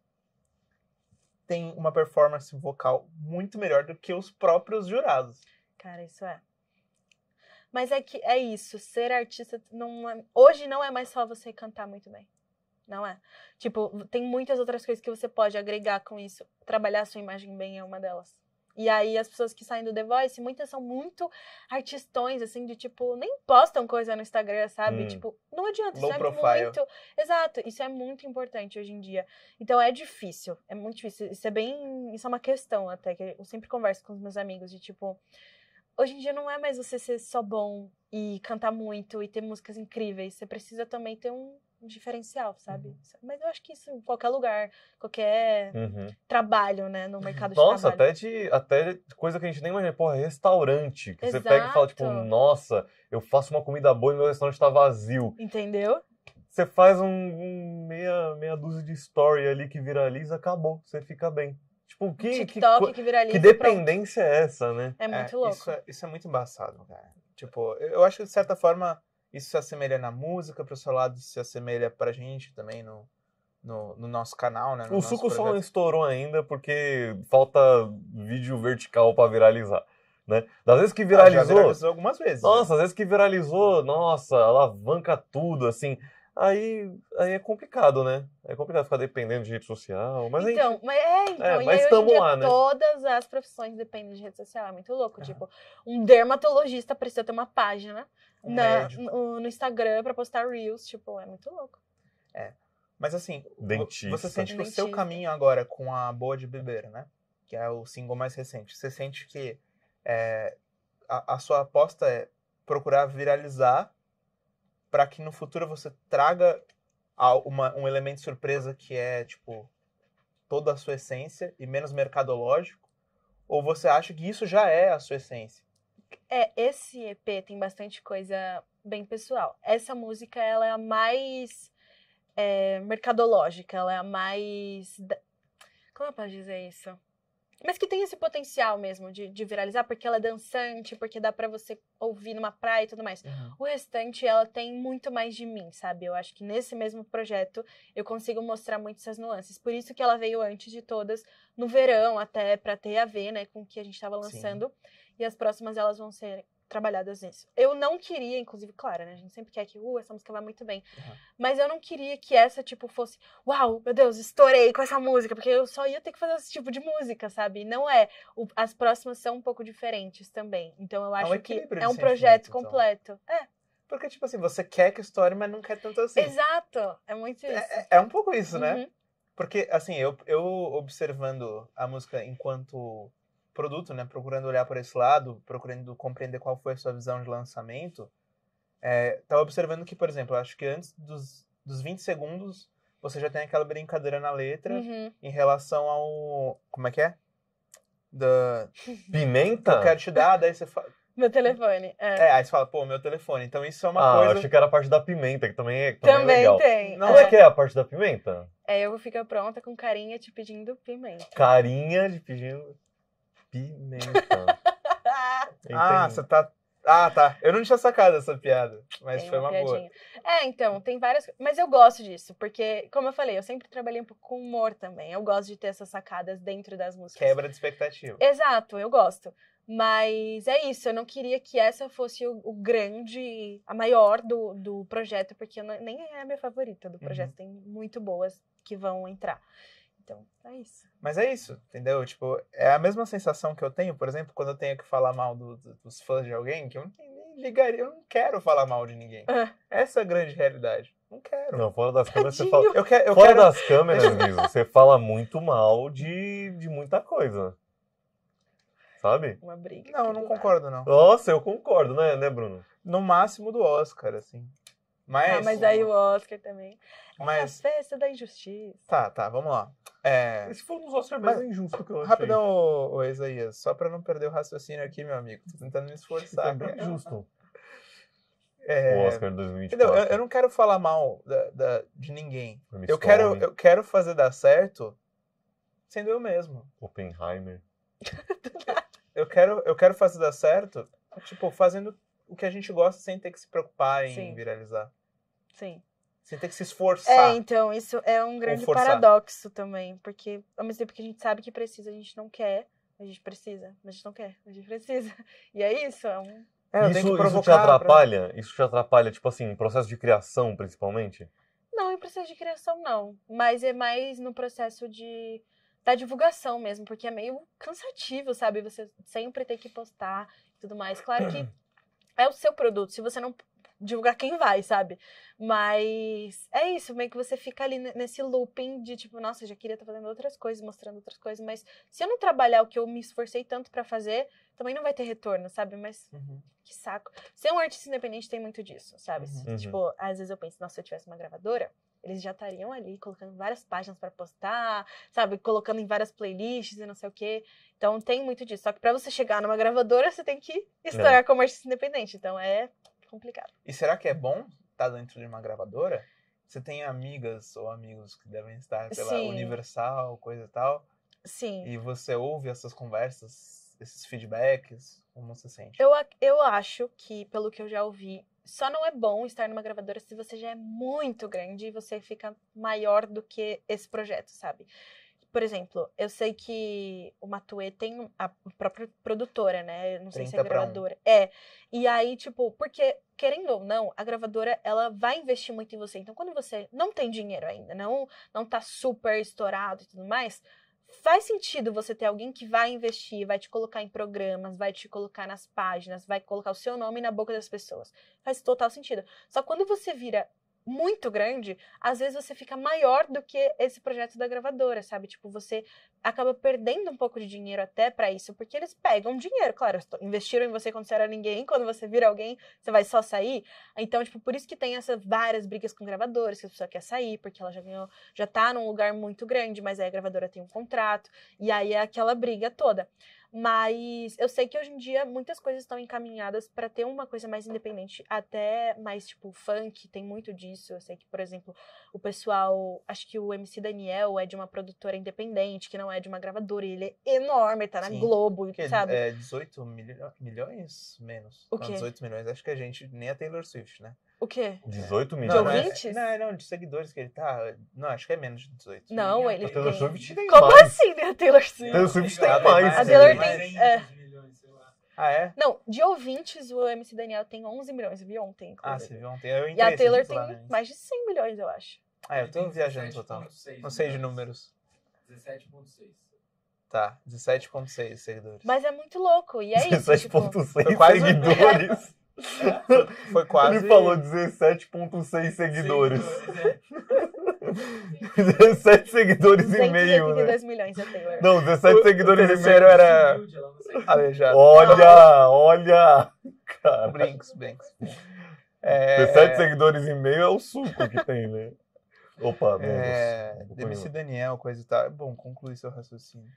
têm uma performance vocal muito melhor do que os próprios jurados? Cara, isso é. Mas é que é isso, ser artista não é... hoje não é mais só você cantar muito bem não é? Tipo, tem muitas outras coisas que você pode agregar com isso. Trabalhar a sua imagem bem é uma delas. E aí as pessoas que saem do The Voice, muitas são muito artistões, assim, de tipo, nem postam coisa no Instagram, sabe? Hum. Tipo, não adianta, Low isso é profile. é muito. Exato, isso é muito importante hoje em dia. Então é difícil, é muito difícil. Isso é bem. Isso é uma questão até, que eu sempre converso com os meus amigos, de tipo. Hoje em dia não é mais você ser só bom e cantar muito e ter músicas incríveis. Você precisa também ter um diferencial, sabe? Uhum. Mas eu acho que isso em qualquer lugar, qualquer uhum. trabalho, né, no mercado nossa, de trabalho. Nossa, até de até coisa que a gente nem imagina, porra, restaurante, que Exato. você pega e fala tipo, nossa, eu faço uma comida boa e meu restaurante está vazio. Entendeu? Você faz um, um, meia, meia dúzia de story ali que viraliza, acabou, você fica bem. Tipo, que, TikTok que, que viraliza. Que dependência pronto. é essa, né? É muito é, louco. Isso é, isso é muito embaçado, cara. Tipo, eu acho que de certa forma isso se assemelha na música, para o seu lado se assemelha para a gente também no, no, no, nosso canal, né? No o suco projeto. só não estourou ainda porque falta vídeo vertical para viralizar. Né? Das vezes que ah, viralizou. Ah, viralizou algumas vezes. Né? Nossa, né? às vezes que viralizou, nossa, alavanca tudo, assim aí, aí é complicado, né? É complicado ficar dependendo de rede social. Mas então, gente... mas, é, então, é, mas estamos lá, né? Todas as profissões dependem de rede social, é muito louco. É. Tipo, um dermatologista precisa ter uma página um na, no, no, Instagram para postar reels, tipo, é muito louco. É. Mas assim, Dentista. você sente que o seu caminho agora com a Boa de Beber, né? Que é o single mais recente. Você sente que é, a, a sua aposta é procurar viralizar para que no futuro você traga uma, um elemento surpresa que é, tipo, toda a sua essência e menos mercadológico? Ou você acha que isso já é a sua essência? É, esse EP tem bastante coisa bem pessoal. Essa música, ela é a mais é, mercadológica, ela é a mais... Como eu posso dizer isso? Mas que tem esse potencial mesmo de, de viralizar, porque ela é dançante, porque dá para você ouvir numa praia e tudo mais. Uhum. O restante, ela tem muito mais de mim, sabe? Eu acho que nesse mesmo projeto eu consigo mostrar muito essas nuances. Por isso que ela veio antes de todas, no verão, até para ter a ver, né, com o que a gente estava lançando. Sim. E as próximas elas vão ser trabalhadas nisso. Eu não queria, inclusive, claro, né? A gente sempre quer que, uh, essa música vai muito bem. Uhum. Mas eu não queria que essa, tipo, fosse, uau, meu Deus, estourei com essa música, porque eu só ia ter que fazer esse tipo de música, sabe? não é. O, as próximas são um pouco diferentes também. Então eu acho é um que é um projeto então. completo. É. Porque, tipo assim, você quer que estoure, mas não quer tanto assim. Exato, é muito é, isso. É, é um pouco isso, né? uhum. né? Porque, assim, eu, eu observando a música enquanto produto, né, procurando olhar por esse lado, procurando compreender qual foi a sua visão de lançamento, estava é, tá observando que, por exemplo, acho que antes dos, dos 20 segundos você já tem aquela brincadeira na letra uhum. em relação ao. Como é que é? Da. Pimenta? Eu quero te dar, daí você fala. Meu telefone. É. é. aí você fala, pô, meu telefone. Então isso é uma ah, coisa. Eu achei que era a parte da pimenta, que também é. também, é também legal. tem. Não, é. é que é a parte da pimenta? É, eu vou ficar pronta com carinha te pedindo pimenta. Carinha te pedindo. Pimenta. ah, você tá. Ah, tá. Eu não tinha sacado essa piada, mas tem foi uma, uma boa. É, então, tem várias. Mas eu gosto disso, porque, como eu falei, eu sempre trabalhei um pouco com humor também. Eu gosto de ter essas sacadas dentro das músicas. Quebra de expectativa. Exato, eu gosto. Mas é isso, eu não queria que essa fosse o, o grande, a maior do, do projeto, porque não, nem é a minha favorita do projeto, uhum. tem muito boas que vão entrar. Então, é isso. Mas é isso, entendeu? Tipo, é a mesma sensação que eu tenho, por exemplo, quando eu tenho que falar mal do, do, dos fãs de alguém, que eu nem ligaria, eu não quero falar mal de ninguém. É. Essa é a grande realidade. Não quero. Não, fora das câmeras Tadinho. você fala. Eu quero, eu fora quero... das câmeras, Liso, você fala muito mal de, de muita coisa. Sabe? Uma briga. Não, eu não concordo, não. Nossa, eu concordo, né, né, Bruno? No máximo do Oscar, assim. Ah, mas. Ah, mas aí o Oscar também. Mas... É a festa da injustiça. Tá, tá, vamos lá. É... Esse foi um dos Oscars mais injustos que eu achei. Rapidão, ô, ô Isaías, só pra não perder o raciocínio aqui, meu amigo. Tô tentando me esforçar. Tá é justo. É... O Oscar 2024. Eu, eu, não quero falar mal da, da, de ninguém. Eu quero, eu quero fazer dar certo sendo eu mesmo. Oppenheimer. eu, quero, eu quero fazer dar certo, tipo, fazendo o que a gente gosta sem ter que se preocupar em Sim. viralizar. Sim. Você ter que se esforçar. É, então, isso é um grande paradoxo também, porque ao mesmo tempo que a gente sabe que precisa, a gente não quer, a gente precisa, mas a gente não quer, a gente precisa. E é isso, é um. É, isso, isso te atrapalha? Pra... Isso te atrapalha, tipo assim, processo de criação, principalmente? Não, em processo de criação não. Mas é mais no processo de da divulgação mesmo, porque é meio cansativo, sabe? Você sempre tem que postar e tudo mais. Claro que é o seu produto. Se você não divulgar quem vai, sabe? Mas é isso, meio que você fica ali nesse looping de tipo, nossa, já queria estar tá fazendo outras coisas, mostrando outras coisas, mas se eu não trabalhar o que eu me esforcei tanto para fazer, também não vai ter retorno, sabe? Mas uhum. que saco. Ser um artista independente tem muito disso, sabe? Uhum. Tipo, uhum. às vezes eu penso, nossa, se eu tivesse uma gravadora, eles já estariam ali colocando várias páginas para postar, sabe? Colocando em várias playlists e não sei o quê. Então tem muito disso. Só que para você chegar numa gravadora, você tem que é. estourar é. como artista independente. Então é complicado. E será que é bom estar tá dentro de uma gravadora? Você tem amigas ou amigos que devem estar pela Sim. Universal, coisa e tal. Sim. E você ouve essas conversas, esses feedbacks, como você sente? Eu, eu acho que, pelo que eu já ouvi, só não é bom estar numa gravadora se você já é muito grande e você fica maior do que esse projeto, sabe? por exemplo, eu sei que o Matue tem a própria produtora, né? não sei se é gravadora. Um. É. E aí, tipo, porque, querendo ou não, a gravadora, ela vai investir muito em você. Então, quando você não tem dinheiro ainda, não, não tá super estourado e tudo mais, faz sentido você ter alguém que vai investir, vai te colocar em programas, vai te colocar nas páginas, vai colocar o seu nome na boca das pessoas. Faz total sentido. Só quando você vira muito grande, às vezes você fica maior do que esse projeto da gravadora, sabe? Tipo, você acaba perdendo um pouco de dinheiro até para isso, porque eles pegam dinheiro, claro, investiram em você quando você era ninguém, quando você vira alguém, você vai só sair. Então, tipo, por isso que tem essas várias brigas com gravadores, que a pessoa quer sair, porque ela já ganhou, já tá num lugar muito grande, mas aí a gravadora tem um contrato, e aí é aquela briga toda. Mas eu sei que hoje em dia muitas coisas estão encaminhadas para ter uma coisa mais independente, até mais tipo funk, tem muito disso. Eu sei que, por exemplo, o pessoal, acho que o MC Daniel é de uma produtora independente, que não é de uma gravadora, e ele é enorme, tá na Sim. Globo, que, sabe? É 18 milhões menos. O quê? Não, 18 milhões, acho que a gente, nem a Taylor Swift, né? O quê? 18 milhões? de é ouvintes? Não, é não, de seguidores que ele tá. Não, acho que é menos de 18. Não, ele. A tá Taylor Swift tem Como assim, né? A Taylor tá Swift. Taylor Swift ah, tem mais. A Taylor tem. É. Ah, é? Não, de ouvintes o MC Daniel tem 11 milhões. Eu vi ontem. Ah, você viu ontem? Eu é e a Taylor tem mais de 100 milhões, eu acho. Ah, eu tô viajando total. Não sei de números. 17,6. Tá, 17,6 seguidores. Mas é muito louco. E é 17. isso. 17,6 tipo, seguidores. É. foi quase. Ele falou 17,6 seguidores. Sim, 17 é. seguidores e meio. né? milhões eu tenho. Não, 17 o, seguidores o e meio é era. Aleijado. Olha, olha! Cara. Brinks, Brinks. É... 17 seguidores e meio é o suco que tem, né? Opa, menos. É, DMC Daniel, coisa e tal. Bom, conclui seu raciocínio.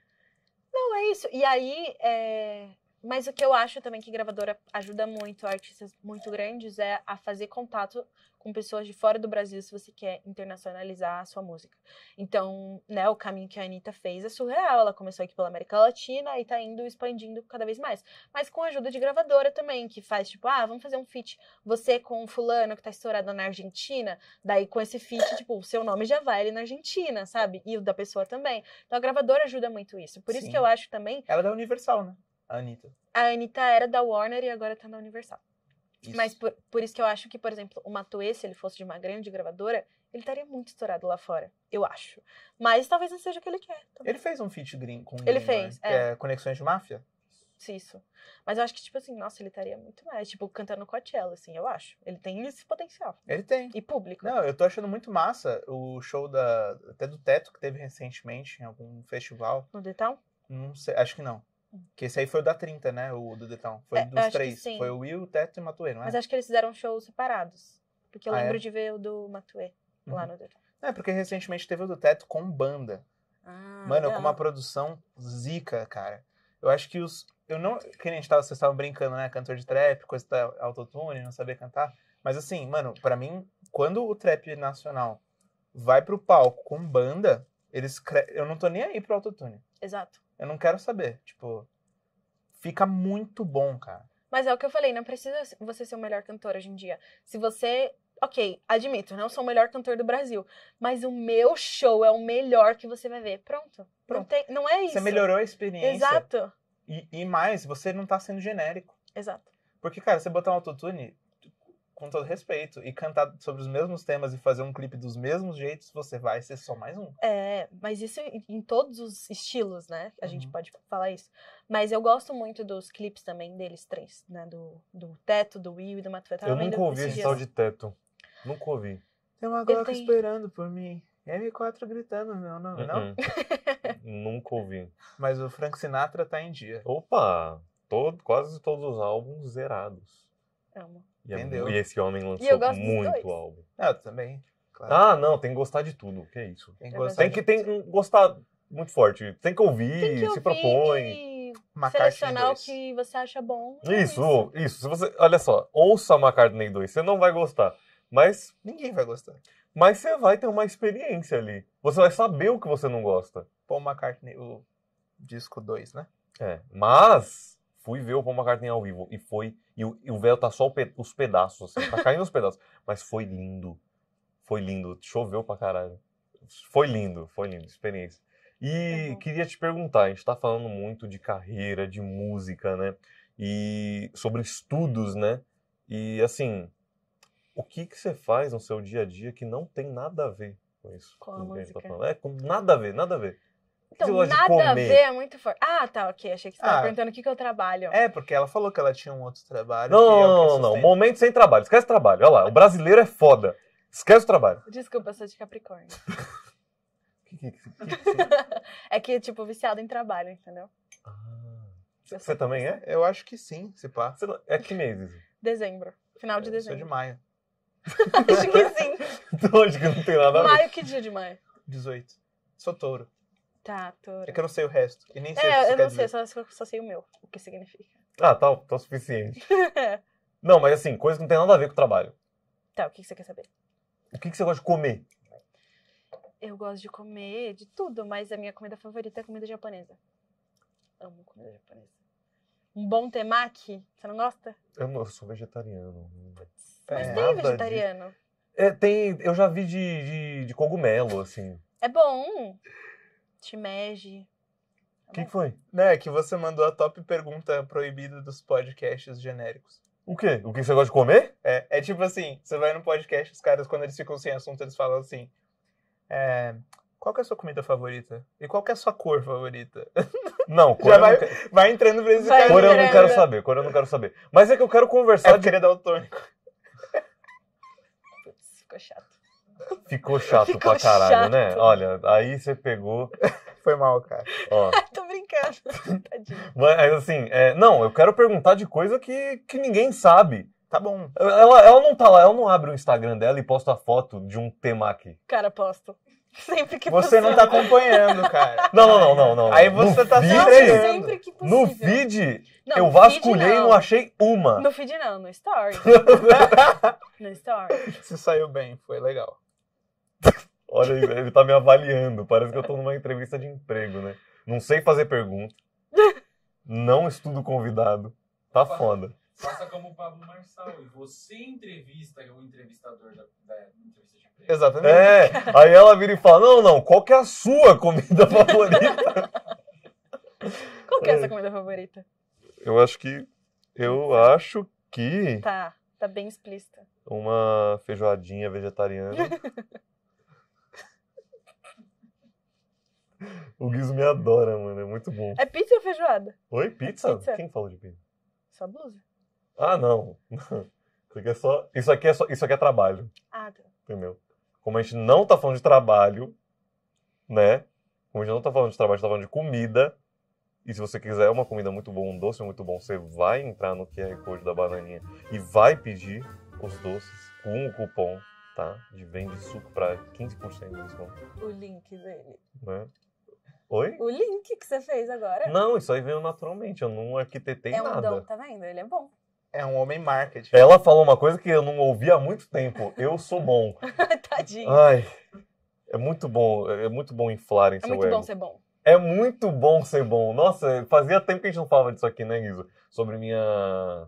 Não, é isso. E aí, é... Mas o que eu acho também que gravadora ajuda muito artistas muito grandes é a fazer contato com pessoas de fora do Brasil se você quer internacionalizar a sua música. Então, né, o caminho que a Anitta fez é surreal. Ela começou aqui pela América Latina e tá indo expandindo cada vez mais. Mas com a ajuda de gravadora também, que faz tipo, ah, vamos fazer um feat você com fulano que tá estourado na Argentina, daí com esse feat, tipo, o seu nome já vai ali na Argentina, sabe? E o da pessoa também. Então a gravadora ajuda muito isso. Por Sim. isso que eu acho também. Ela é da Universal, né? A Anitta. A Anitta era da Warner e agora tá na Universal. Isso. Mas por, por isso que eu acho que, por exemplo, o Matuê, se ele fosse de uma grande gravadora, ele estaria muito estourado lá fora, eu acho. Mas talvez não seja o que ele quer. Também. Ele fez um feat green com Ele Green, né? fez, né? é. é. Conexões de Máfia? Isso. Mas eu acho que, tipo assim, nossa, ele estaria muito mais, tipo, cantando no Coachella, assim, eu acho. Ele tem esse potencial. Ele tem. E público. Não, eu tô achando muito massa o show da até do Teto que teve recentemente em algum festival. No Detal? Não sei, acho que não. Que esse aí foi o da 30, né? O do Detão. Foi é, dos três. Foi o Will, o Teto e o Matuê, não é? Mas acho que eles fizeram shows separados. Porque eu ah, lembro é? de ver o do Matuê uhum. lá no Detão. É, porque recentemente teve o do Teto com banda. Ah, Mano, é. com uma produção zica, cara. Eu acho que os. Eu não. Que nem tava, vocês estavam brincando, né? Cantor de trap, coisa da autotune, não saber cantar. Mas assim, mano, para mim, quando o trap nacional vai pro palco com banda, eles. Cre... Eu não tô nem aí pro autotune. Exato. Eu não quero saber. Tipo, fica muito bom, cara. Mas é o que eu falei, não precisa você ser o melhor cantor hoje em dia. Se você. Ok, admito, não sou o melhor cantor do Brasil. Mas o meu show é o melhor que você vai ver. Pronto. Pronto. Não, tem, não é isso. Você melhorou a experiência. Exato. E, e mais, você não tá sendo genérico. Exato. Porque, cara, você botar um autotune, com todo respeito, e cantar sobre os mesmos temas e fazer um clipe dos mesmos jeitos, você vai ser só mais um. É, mas isso em todos os estilos, né? A uhum. gente pode falar isso. Mas eu gosto muito dos clipes também deles três, né? Do, do Teto, do Will e do Mato Eu, nunca ouvi esse tal de Teto. Nunca ouvi. Tem uma Glock tenho... esperando por mim. M4 gritando meu nome, não? não? Uhum. nunca ouvi. Mas o Frank Sinatra tá em dia. Opa! Todo, quase todos os álbuns zerados. Amo. E, é Entendeu? e esse homem lançou muito álbum. Ah, eu também. Claro. Ah, não, tem que gostar de tudo. Que é isso. Tem que é gostar, tem que, tem gostar muito forte. Tem que ouvir, tem que ouvir se propõe. E uma selecionar o que você acha bom. É isso, isso, isso. Se você, olha só, ouça McCartney 2, você não vai gostar, mas ninguém vai gostar. Mas você vai ter uma experiência ali. Você vai saber o que você não gosta. Paul McCartney, o disco 2, né? É, mas fui ver o Paul McCartney ao vivo e foi. E o, e o véu tá só pe, os pedaços, assim, tá caindo os pedaços. Mas foi lindo. Foi lindo. Choveu pra caralho. Foi lindo, foi lindo, experiência. E é queria te perguntar, a gente tá falando muito de carreira, de música, né? E sobre estudos, né? E assim, o que que você faz no seu dia a dia que não tem nada a ver com isso? Com a tá música. Tá é, com nada a ver, nada a ver. Então, nada a ver, é muito forte. Ah, tá, ok. Achei que você estava ah, perguntando o que, que eu trabalho. É, porque ela falou que ela tinha um outro trabalho. Não, é não, não. Momento sem trabalho. Esquece trabalho. Olha lá, o brasileiro é foda. Esquece o trabalho. Desculpa, eu sou de Capricórnio. é que, tipo, viciado em trabalho, entendeu? Ah, você também é? Eu acho que sim, se pá. É que mês? Dezembro. Final de eu dezembro. Sou de maio. acho que sim. Então acho que não tem nada a ver. Maio, que dia de maio? 18. Sou touro. Tá, tora. É que eu não sei o resto. E nem sei é, o que eu não sei, só, só, sei o meu, o que significa. Ah, tá, tá o suficiente. não, mas assim, coisa que não tem nada a ver com o trabalho. Tá, o que, que você quer saber? O que, que você gosta de comer? Eu gosto de comer de tudo, mas a minha comida favorita é comida japonesa. Amo comida japonesa. Um bom temaki, você não gosta? Eu, não, eu sou vegetariano. É, mas é, tem vegetariano. De... É, tem, eu já vi de, de, de cogumelo, assim. É bom. Timeji. O tá que, que, foi? É que você mandou a top pergunta proibida dos podcasts genéricos. O quê? O que você gosta de comer? É, é tipo assim, você vai no podcast, os caras, quando eles ficam sem assunto, eles falam assim. É, qual é a sua comida favorita? E qual é a sua cor favorita? Não, cor Já vai, quero... vai entrando pra esse vai cara. Cor eu não quero saber, cor eu não quero saber. Mas é que eu quero é conversar. É, de... Eu queria dar o tônico. Putz, ficou chato. Ficou chato Ficou pra caralho, né? chato. né? Olha, aí você pegou. Foi mal, cara. Ó. tô brincando. Tadinho. Mas assim, é... não, eu quero perguntar de coisa que, que ninguém sabe. Tá bom. Ela, ela não tá lá, ela não abre o Instagram dela e posta foto de um temaki. Cara, posto. Sempre que Você possível. não tá acompanhando, cara. Não, não, não, não. não. Aí você no tá é Sempre que possível. No feed, não, eu vasculhei não. e não achei uma. No feed não, no story. no story. Você saiu bem, foi legal. Olha, ele tá me avaliando. Parece que eu tô numa entrevista de emprego, né? Não sei fazer pergunta. Não estudo convidado. Tá foda. Faça como o Pablo Marçal. E você entrevista o é entrevistador da, da entrevista de emprego. Exatamente. É. Aí ela vira e fala: Não, não, qual que é a sua comida favorita? Qual que é a sua é. comida favorita? Eu acho que. Eu hum. acho que. Tá, tá bem explícita. Uma feijoadinha vegetariana. O Guizo me adora, mano. É muito bom. É pizza ou feijoada? Oi, pizza? pizza. Quem falou de pizza? Só blusa. Ah, não. Isso aqui é só. Isso aqui é, só... Isso aqui é trabalho. Ah, tá. Entendeu? Como a gente não tá falando de trabalho, né? Como a gente não tá falando de trabalho, a gente tá falando de comida. E se você quiser uma comida muito boa, um doce muito bom, você vai entrar no QR Code da bananinha e vai pedir os doces com o cupom, tá? De vende suco para 15% de desconto. O link dele. Né? Oi? O link que você fez agora. Não, isso aí veio naturalmente. Eu não arquitetei é um nada. dom, tá vendo? Ele é bom. É um homem marketing. Ela falou uma coisa que eu não ouvi há muito tempo. Eu sou bom. Tadinho. Ai, é muito bom. É muito bom inflar em é seu É muito bom ser bom. É muito bom ser bom. Nossa, fazia tempo que a gente não falava disso aqui, né, Guizo? Sobre minha...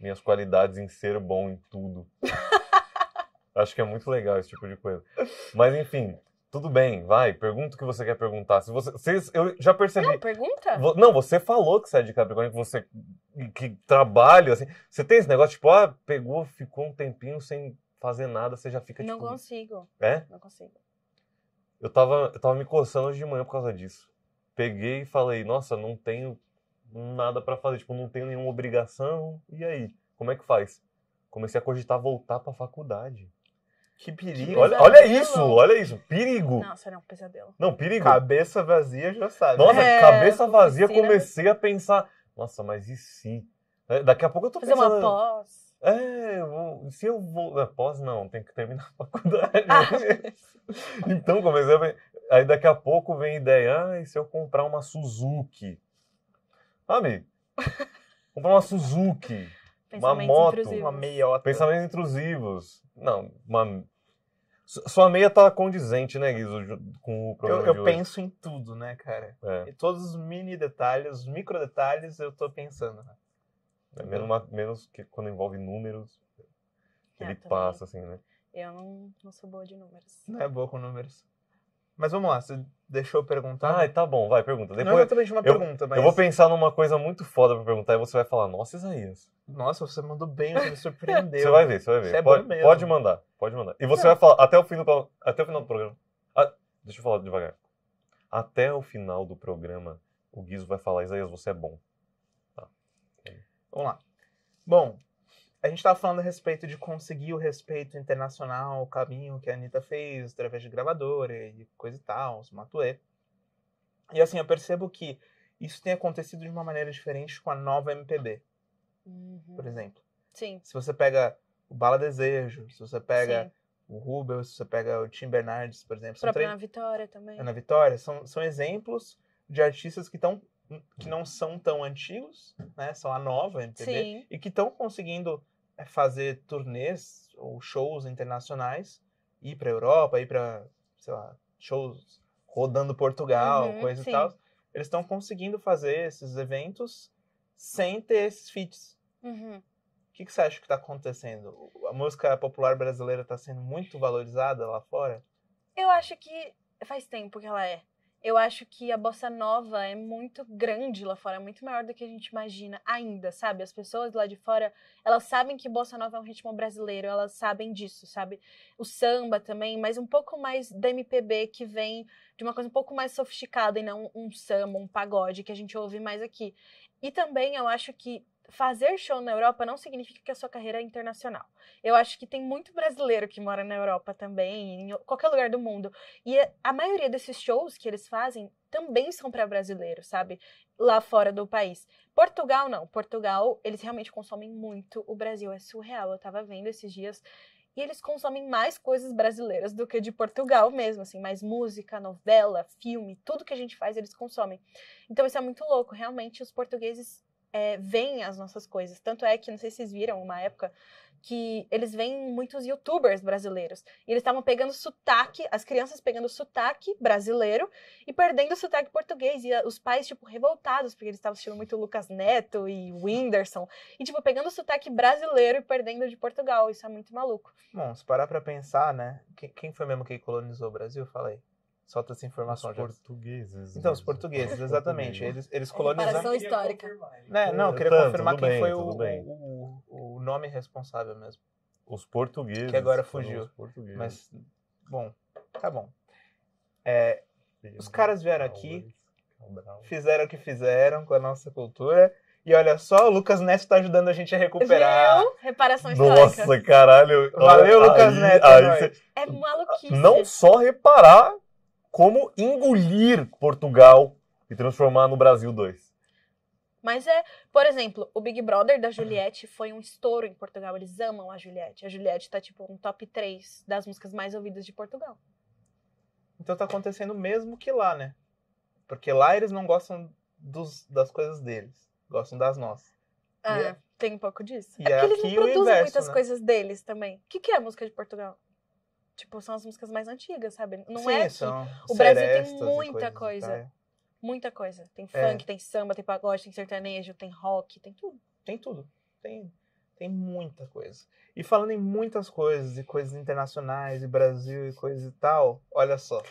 minhas qualidades em ser bom em tudo. Acho que é muito legal esse tipo de coisa. Mas, enfim, tudo bem, vai, pergunta o que você quer perguntar. Se você, vocês, eu já percebi. Não, pergunta? Vo, não, você falou que você é de Capricórnio, que você que trabalha, assim. Você tem esse negócio, tipo, ah, pegou, ficou um tempinho sem fazer nada, você já fica, não tipo... Não consigo. É? Não consigo. Eu tava, eu tava me coçando hoje de manhã por causa disso. Peguei e falei, nossa, não tenho nada para fazer, tipo, não tenho nenhuma obrigação. E aí, como é que faz? Comecei a cogitar voltar pra faculdade. Que perigo. Que olha, olha isso, olha isso. Perigo. Nossa, era é um pesadelo. Não, perigo. Cabeça vazia, já sabe. Nossa, é, cabeça vazia, piscina. comecei a pensar. Nossa, mas e se? É, daqui a pouco eu tô Fazer pensando. Fazer uma pós. É, eu vou, se eu vou. É, pós não, tem que terminar a faculdade. Ah. então comecei a. Aí daqui a pouco vem a ideia, ah, e se eu comprar uma Suzuki? Sabe? comprar uma Suzuki uma moto, intrusivos. uma meiota. Pensamentos intrusivos. Não, uma... Sua meia tá condizente, né, Guizo, com o problema Eu, eu penso em tudo, né, cara? É. E todos os mini detalhes, os micro detalhes, eu tô pensando. Né? É, menos, uma, menos que quando envolve números, é, ele passa, assim, né? Eu não, não sou boa de números. Não é boa com números. Mas vamos lá, você deixou eu perguntar? Ah, tá bom, vai, pergunta. É Depois, não exatamente uma eu, pergunta, mas... Eu vou pensar numa coisa muito foda pra perguntar e você vai falar, nossa, Isaías. Nossa, você mandou bem, você me surpreendeu. você vai ver, você vai ver. Você é pode, é pode mandar, pode mandar. E você é. vai falar até o, fim do, até o final do programa. Ah, deixa eu falar devagar. Até o final do programa, o Guizo vai falar, Isaías, você é bom. Tá. Vamos lá. Bom, a gente estava falando a respeito de conseguir o respeito internacional, o caminho que a Anitta fez através de gravadora e coisa e tal, os Matuê. E assim, eu percebo que isso tem acontecido de uma maneira diferente com a nova MPB, uhum. por exemplo. Sim. Se você pega o Bala Desejo, se você pega Sim. o Rubel, se você pega o Tim Bernardes, por exemplo. Própria tre... Ana Vitória também. Ana Vitória, são, são exemplos de artistas que estão que não são tão antigos, né? São a nova MPB Sim. e que estão conseguindo é fazer turnês ou shows internacionais, ir para Europa, ir para, sei lá, shows rodando Portugal, uhum, coisa sim. e tal. Eles estão conseguindo fazer esses eventos sem ter esses feats. Uhum. O que, que, você acha que está acontecendo? A música popular brasileira está sendo muito valorizada lá fora? Eu acho que faz tempo que ela é eu acho que a bossa nova é muito grande lá fora, é muito maior do que a gente imagina ainda, sabe? As pessoas lá de fora, elas sabem que bossa nova é um ritmo brasileiro, elas sabem disso, sabe? O samba também, mas um pouco mais da MPB que vem de uma coisa um pouco mais sofisticada e não um samba, um pagode que a gente ouve mais aqui. E também eu acho que fazer show na Europa não significa que a sua carreira é internacional. Eu acho que tem muito brasileiro que mora na Europa também, em qualquer lugar do mundo. E a maioria desses shows que eles fazem também são para brasileiros, sabe? Lá fora do país. Portugal não. Portugal, eles realmente consomem muito o Brasil. É surreal. Eu tava vendo esses dias e eles consomem mais coisas brasileiras do que de Portugal mesmo, assim, mais música, novela, filme, tudo que a gente faz eles consomem. Então isso é muito louco, realmente os portugueses é, veem as nossas coisas. Tanto é que, não sei se vocês viram uma época, que eles veem muitos youtubers brasileiros. E eles estavam pegando sotaque, as crianças pegando sotaque brasileiro e perdendo o sotaque português. E ah, os pais, tipo, revoltados, porque eles estavam assistindo muito Lucas Neto e Whindersson. E, tipo, pegando sotaque brasileiro e perdendo de Portugal. Isso é muito maluco. Bom, se parar pra pensar, né? Quem foi mesmo que colonizou o Brasil? Falei solta essa informação. Os já. portugueses. Então, os né? portugueses, exatamente. Eles, eles colonizaram... Comparação histórica. Né? Não, eu é, queria Tanto, confirmar quem bem, foi o, o, o, o nome responsável mesmo. Os portugueses. Que agora fugiu. Mas, bom, tá bom. É, os caras vieram aqui, fizeram o que fizeram com a nossa cultura. E olha só, o Lucas Neto está ajudando a gente a recuperar. Viu? Reparação histórica. Nossa, caralho. Valeu, Lucas Neto. Aí, é cê... é maluquice. Não só reparar, como engolir Portugal e transformar no Brasil 2. Mas é, por exemplo, o Big Brother da Juliette foi um estouro em Portugal. Eles amam a Juliette. A Juliette tá, tipo, um top 3 das músicas mais ouvidas de Portugal. Então tá acontecendo mesmo que lá, né? Porque lá eles não gostam dos, das coisas deles, gostam das nossas. Ah, e é- tem um pouco disso. E é, é porque eles não produzem inverso, muitas né? coisas deles também. O que, que é a música de Portugal? Tipo, são as músicas mais antigas, sabe? Não Sim, é que O Brasil tem muita coisa. É. muita coisa. Tem é. funk, tem samba, tem pagode, tem sertanejo, tem rock, tem tudo. Tem tudo. Tem, tem muita coisa. E falando em muitas coisas, e coisas internacionais, e Brasil, e coisa e tal, olha só.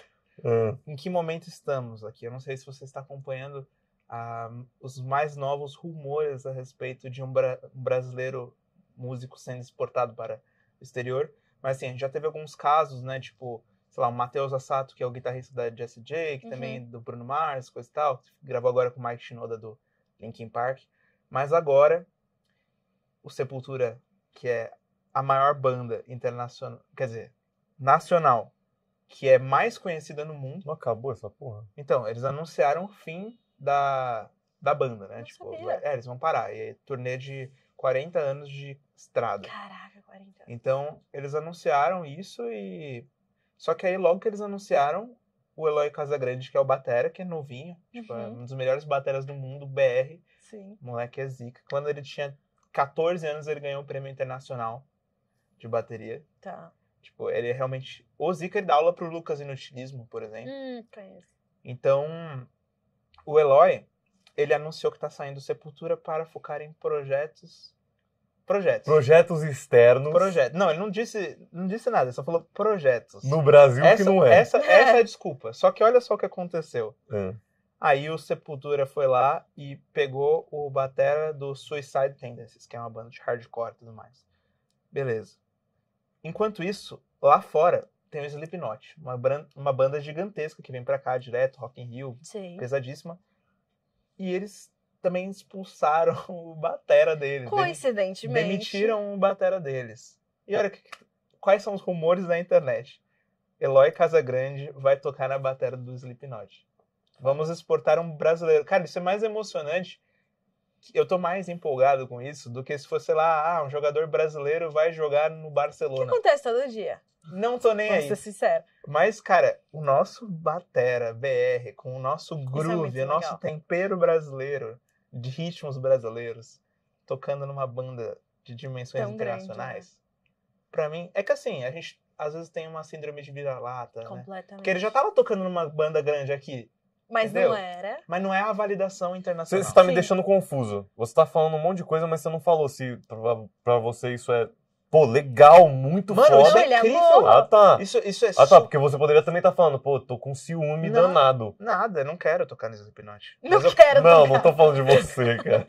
Hum. Em que momento estamos aqui? Eu não sei se você está acompanhando ah, os mais novos rumores a respeito de um, bra um brasileiro músico sendo exportado para o exterior. Mas assim, a gente já teve alguns casos, né? Tipo, sei lá, o Matheus Assato, que é o guitarrista da Jesse J, que uhum. também é do Bruno Mars, coisa e tal. Gravou agora com o Mike Shinoda do Linkin Park. Mas agora, o Sepultura, que é a maior banda internacional, quer dizer, nacional, que é mais conhecida no mundo. Não acabou essa porra? Então, eles anunciaram o fim da, da banda, né? Não tipo, sabia. é, eles vão parar. E é turnê de 40 anos de estrada. Caraca, 40 anos. Então, eles anunciaram isso e. Só que aí, logo que eles anunciaram, o Eloy Casagrande, que é o Batera, que é novinho, uhum. tipo, é uhum. um dos melhores bateras do mundo, BR. Sim. Moleque é zica. Quando ele tinha 14 anos, ele ganhou o um prêmio internacional de bateria. Tá. Tipo, ele é realmente. O Zika ele dá aula pro Lucas Inutilismo, por exemplo. Hum, conheço. Então, o Eloy, ele anunciou que tá saindo Sepultura para focar em projetos Projetos. Projetos externos. Projeto. Não, ele não disse, não disse nada, ele só falou projetos. No Brasil essa, que não é. Essa, é. essa é a desculpa. Só que olha só o que aconteceu. Hum. Aí o Sepultura foi lá e pegou o batera do Suicide Tendencies, que é uma banda de hardcore e tudo mais. Beleza. Enquanto isso, lá fora tem o Slipknot, uma, uma banda gigantesca que vem pra cá direto, Rock in Rio, Sim. pesadíssima. E eles também expulsaram o batera deles. Coincidentemente. Demitiram o batera deles. E olha, quais são os rumores da internet? Eloy Casagrande vai tocar na batera do Slipknot. Vamos exportar um brasileiro. Cara, isso é mais emocionante. Eu tô mais empolgado com isso do que se fosse lá, ah, um jogador brasileiro vai jogar no Barcelona. O Que acontece todo dia. Não tô nem Vou aí. ser sincero. Mas, cara, o nosso batera BR, com o nosso é groove, é o nosso tempero brasileiro, de ritmos brasileiros tocando numa banda de dimensões Tão internacionais. né? Pra mim, é que assim, a gente às vezes tem uma síndrome de vira-lata. Né? que Né? Porque ele já tava tocando numa banda grande aqui. Mas entendeu? não era. Mas não é a validação internacional. Você está me Sim. deixando confuso. Você está falando um monte de coisa, mas você não falou se para você isso é pô, legal, muito Mano, foda. Mano, é incrível. Ah, tá. Isso, isso é Ah, tá, porque você poderia também estar tá falando, pô, tô com ciúme não, danado. Nada, não quero tocar nesse hipnote. Não eu... quero Não, tocar. não tô falando de você, cara.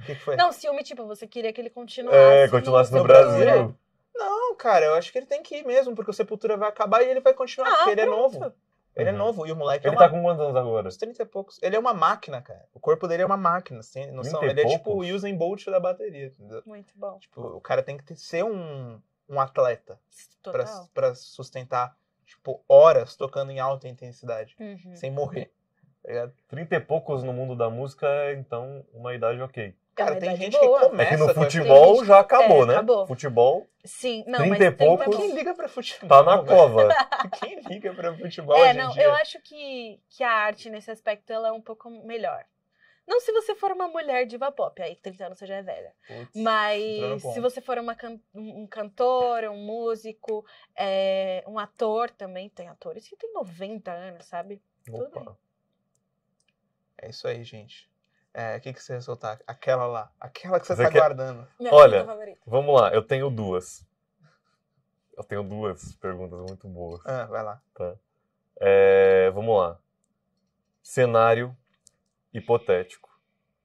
O que, que, foi? Não, ciúme, tipo, você queria que ele continuasse. É, continuasse no, Brasil. Brasil. É. Não, cara, eu acho que ele tem que ir mesmo, porque o Sepultura vai acabar e ele vai continuar, ah, porque ele é novo. Ele uhum. é novo e o moleque é ele é uma... tá com quantos anos agora? Uns 30 e poucos. Ele é uma máquina, cara. O corpo dele é uma máquina, assim, noção. Ele poucos? é tipo o Usain Bolt da bateria. Entendeu? Muito bom. Tipo, o cara tem que ter, ser um, um atleta para sustentar, tipo, horas tocando em alta intensidade, uhum. sem morrer. Tá 30 e poucos no mundo da música é, então, uma idade ok. Cara, tem gente boa. que começa. É que no futebol gente... já acabou, é, né? Acabou. Futebol. Sim, não, 30 mas e poucos. Quem liga pra futebol? Tá na cova. Quem liga pra futebol? É, não, eu acho que, que a arte nesse aspecto ela é um pouco melhor. Não se você for uma mulher diva pop, aí 30 anos você já é velha. Putz, Mas se você for uma can um cantor, um músico, é, um ator também, tem atores que tem 90 anos, sabe? Opa. É isso aí, gente é, que, que você soltar Aquela lá, aquela que você está que... guardando. Minha Olha, vamos lá, eu tenho duas. Eu tenho duas perguntas muito boas. Ah, vai lá. Tá. É, vamos lá. Cenário hipotético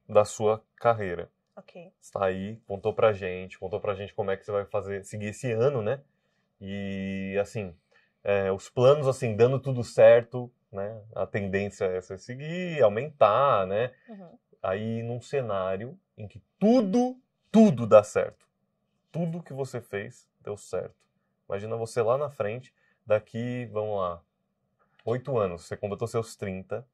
da sua carreira. Ok. Está aí, contou pra gente, contou pra gente como é que você vai fazer, seguir esse ano, né? E, assim, é, os planos, assim, dando tudo certo, né? A tendência é você seguir, aumentar, né? Uhum aí num cenário em que tudo, tudo dá certo. Tudo que você fez deu certo. Imagina você lá na frente, daqui, vamos lá, oito anos, você completou seus 30,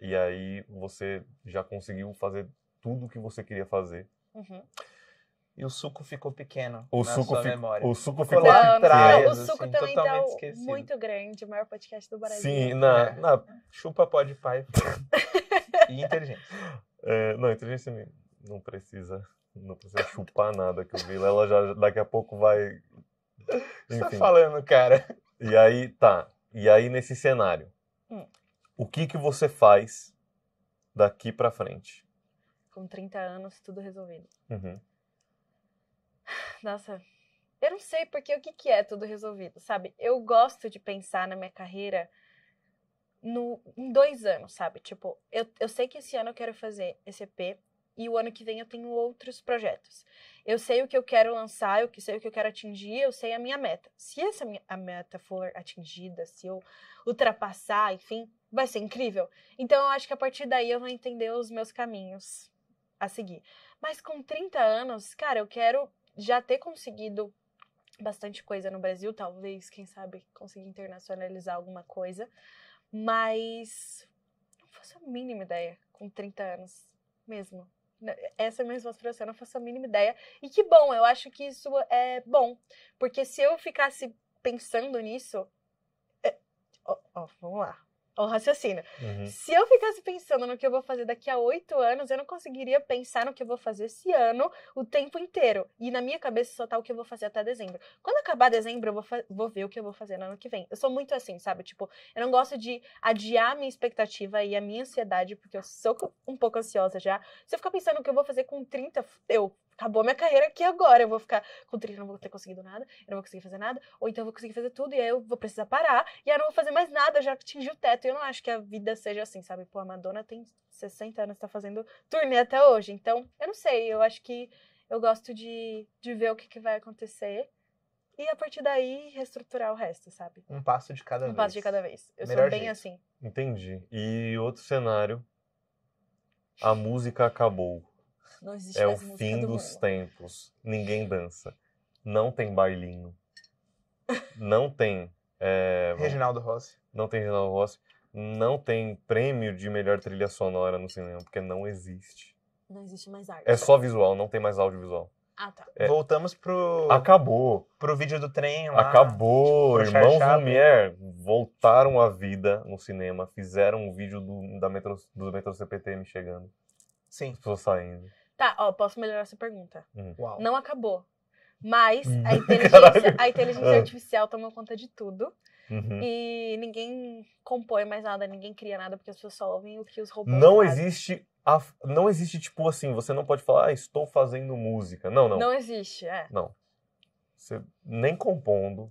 e aí você já conseguiu fazer tudo o que você queria fazer. Uhum. E o suco ficou pequeno o na suco sua fi... memória. O suco ficou, lá atrás. O assim, suco assim, também tá esquecido. muito grande, o maior podcast do Brasil. Sim, na, é. na chupa pode pai. E inteligente. É, não, inteligência não precisa, não precisa chupar nada que eu vi. Ela já daqui a pouco vai. Enfim. Você tá falando, cara? E aí, tá. E aí, nesse cenário, hum. o que que você faz daqui pra frente? Com 30 anos, tudo resolvido. Uhum. Nossa, eu não sei porque o que, que é tudo resolvido, sabe? Eu gosto de pensar na minha carreira no, em dois anos, sabe? Tipo, eu, eu sei que esse ano eu quero fazer esse EP e o ano que vem eu tenho outros projetos. Eu sei o que eu quero lançar, eu sei o que eu quero atingir, eu sei a minha meta. Se essa minha, a meta for atingida, se eu ultrapassar, enfim, vai ser incrível. Então eu acho que a partir daí eu vou entender os meus caminhos a seguir. Mas com 30 anos, cara, eu quero já ter conseguido bastante coisa no Brasil, talvez, quem sabe, conseguir internacionalizar alguma coisa. Mas não faço a mínima ideia com 30 anos mesmo. Né, essa é a minha resposta eu não faço a mínima ideia. E que bom, eu acho que isso é bom. Porque se eu ficasse pensando nisso. É... Oh, oh, vamos lá, o raciocínio. Uhum. Se eu ficasse pensando no que eu vou fazer daqui a oito anos, eu não conseguiria pensar no que eu vou fazer esse ano o tempo inteiro. E na minha cabeça só tá o que eu vou fazer até dezembro. Quando acabar dezembro, eu vou, vou ver o que eu vou fazer no ano que vem. Eu sou muito assim, sabe? Tipo, eu não gosto de adiar a minha expectativa e a minha ansiedade, porque eu sou um pouco ansiosa já. Se eu ficar pensando no que eu vou fazer com 30, eu acabou minha carreira aqui agora. Eu vou ficar com triste, não vou ter conseguido nada, eu não vou conseguir fazer nada, ou então eu vou conseguir fazer tudo e aí eu vou precisar parar e aí eu não vou fazer mais nada, eu já atingi o teto. E eu não acho que a vida seja assim, sabe? Pô, a Madonna tem 60 anos, tá fazendo turnê até hoje. Então, eu não sei, eu acho que eu gosto de, de ver o que, que vai acontecer e a partir daí reestruturar o resto, sabe? Um passo de cada um vez. Um passo de cada vez. Eu Melhor sou bem jeito. assim. Entendi. E outro cenário. A música acabou. Não existe É o fim do dos tempos. Ninguém dança. Não tem bailinho. Não tem. É, Reginaldo Rossi. Não tem Reginaldo Rossi. Não tem prêmio de melhor trilha sonora no cinema, porque não existe. Não existe mais arte. É só visual, não tem mais audiovisual. Ah, tá. É, Voltamos pro. Acabou. Pro vídeo do trem lá. Acabou. Tipo, Irmãos Lumière voltaram à vida no cinema, fizeram um vídeo do, da metro, do Metro CPTM chegando. Sim. As pessoas saindo. Tá, ó, posso melhorar essa pergunta. Hum. Não acabou. Mas hum. a inteligência, a inteligência ah. artificial toma conta de tudo. Uhum. E ninguém compõe mais nada, ninguém cria nada, porque as pessoas só ouvem o que os robôs Não fazem. existe a, não existe, tipo assim, você não pode falar, ah, estou fazendo música. Não, não. Não existe, é. Não. Você nem compondo,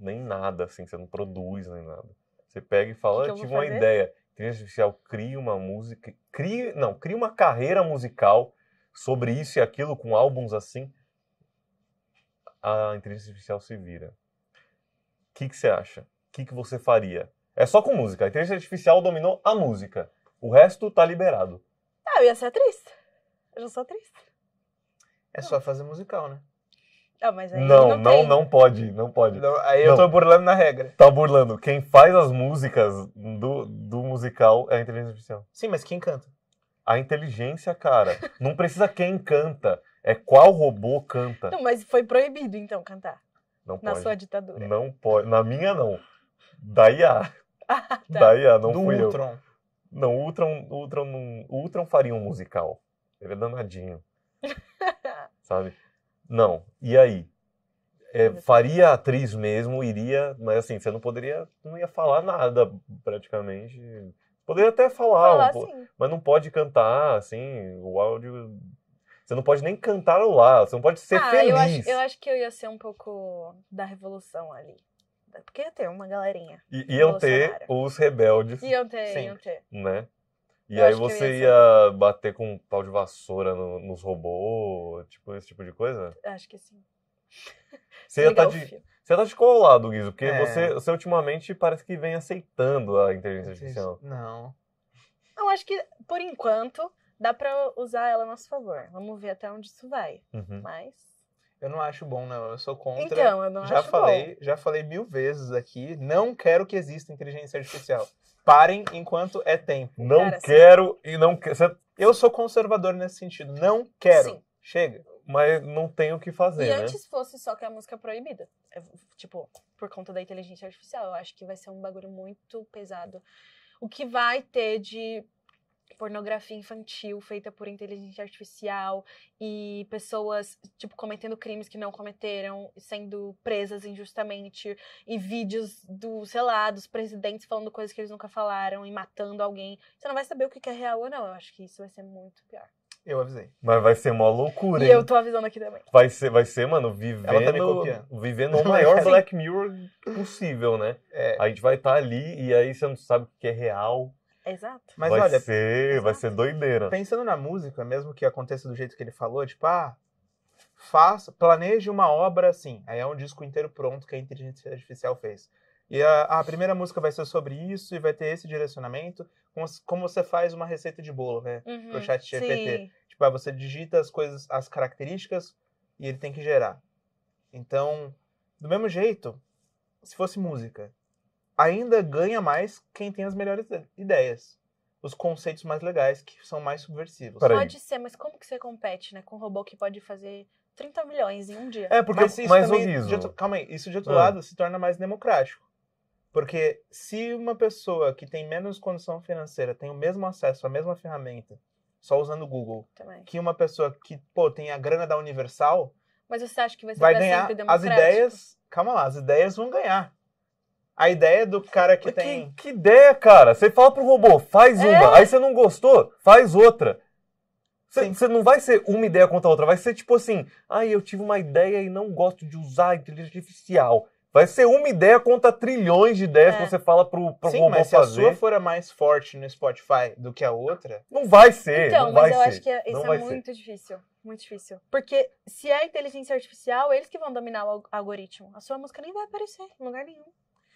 nem nada, assim, você não produz nem nada. Você pega e fala, que ah, que eu tive uma ideia. Inteligência artificial cria uma música, cria, não, cria uma carreira musical sobre isso e aquilo com álbuns assim, a inteligência artificial se vira. O que, que você acha? O que, que você faria? É só com música. A inteligência artificial dominou a música. O resto tá liberado. Ah, eu ia ser atriz. Eu já sou atriz. É só fazer musical, né? Ah, mas aí não, não, não, tem. não pode, não pode. Não, aí eu tô burlando na regra. Tá burlando. Quem faz as músicas do, do musical é a inteligência artificial. Sim, mas quem canta? a inteligência, cara. Não precisa quem canta, é qual robô canta. Não, mas foi proibido então cantar. Não na sua ditadura. Não pode. Na minha não. Daí IA. Daí ah, tá. não Do fui Ultron. eu. Não, o Ultron, Ultron, não, Ultron faria um musical. Ele é danadinho. sabe? Não. E aí? É, faria atriz mesmo, iria, mas assim, você não poderia, não ia falar nada praticamente. Poderia até falar, falar um mas não pode cantar, assim, o áudio. Você não pode nem cantar o lá, você não pode ser ah, feliz. Eu acho, eu acho que eu ia ser um pouco da revolução ali. Porque ia ter uma galerinha. E iam ter os rebeldes. Iam ter, Sim. iam ter. Né? E eu aí você ia, ia, bater com um pau de vassoura no, nos robôs, tipo, esse tipo de coisa? Acho que sim. Você ia estar tá de, você tá de qual lado, Guizo? Porque é. você, você ultimamente parece que vem aceitando a inteligência artificial. Não. Eu acho que por enquanto dá para usar ela a nosso favor. Vamos ver até onde isso vai. Uhum. Mas. Eu não acho bom, não. Eu sou contra. Então, eu não já acho falei, bom. Já falei mil vezes aqui. Não quero que exista inteligência artificial. Parem enquanto é tempo. Não Cara, assim, quero sim. e não quero. Eu sou conservador nesse sentido. Não quero. Sim. Chega mas não tem o que fazer. E né? antes fosse só que a música é proibida. É, tipo, por conta da inteligência artificial. Eu acho que vai ser um bagulho muito pesado. O que vai ter de pornografia infantil feita por inteligência artificial e pessoas, tipo, cometendo crimes que não cometeram, sendo presas injustamente, e vídeos do, sei lá, dos presidentes falando coisas que eles nunca falaram e matando alguém. Você não vai saber o que é real ou não. Eu acho que isso vai ser muito pior. Eu avisei. Mas vai ser mó loucura, E eu tô avisando aqui também. Vai ser, vai ser mano, vivendo, tá vivendo o maior Black Mirror possível, né? É. A gente vai estar tá ali e aí você não sabe o que é real. Exato. Mas vai olha, ser, vai ser doideira. pensando na música, mesmo que aconteça do jeito que ele falou, tipo, ah, faça, planeje uma obra assim. Aí é um disco inteiro pronto que a inteligência artificial fez. E a, a, primeira música vai ser sobre isso e vai ter esse direcionamento, como, como você faz uma receita de bolo, né? Uhum, pro chat GPT. Tipo, ah, você digita as coisas, as características e ele tem que gerar. Então, do mesmo jeito, se fosse música, ainda ganha mais quem tem as melhores ideias. Os conceitos mais legais, que são mais subversivos. Peraí. Pode ser, mas como que você compete, né? Com um robô que pode fazer 30 milhões em um dia. É, porque mas, isso mas também, de outro, Calma aí, isso de outro ah. lado se torna mais democrático. Porque se uma pessoa que tem menos condição financeira tem o mesmo acesso à mesma ferramenta, só usando o Google, Também. que uma pessoa que, pô, tem a grana da Universal, mas você acha que vai ser vai ganhar as ideias, calma lá, as ideias vão ganhar. A ideia do cara que, que tem Que ideia, cara? Você fala pro robô, faz é. uma, aí você não gostou, faz outra. Você não vai ser uma ideia contra a outra, vai ser tipo assim, ai, ah, eu tive uma ideia e não gosto de usar a inteligência artificial. Vai ser uma ideia contra trilhões de ideias é. que você fala pro, pro Sim, robô mas fazer. se a sua for a mais forte no Spotify do que a outra... Não vai ser, Então, mas eu ser. acho que isso não é muito ser. difícil. Muito difícil. Porque se é inteligência artificial, eles que vão dominar o algoritmo. A sua música nem vai aparecer em lugar nenhum.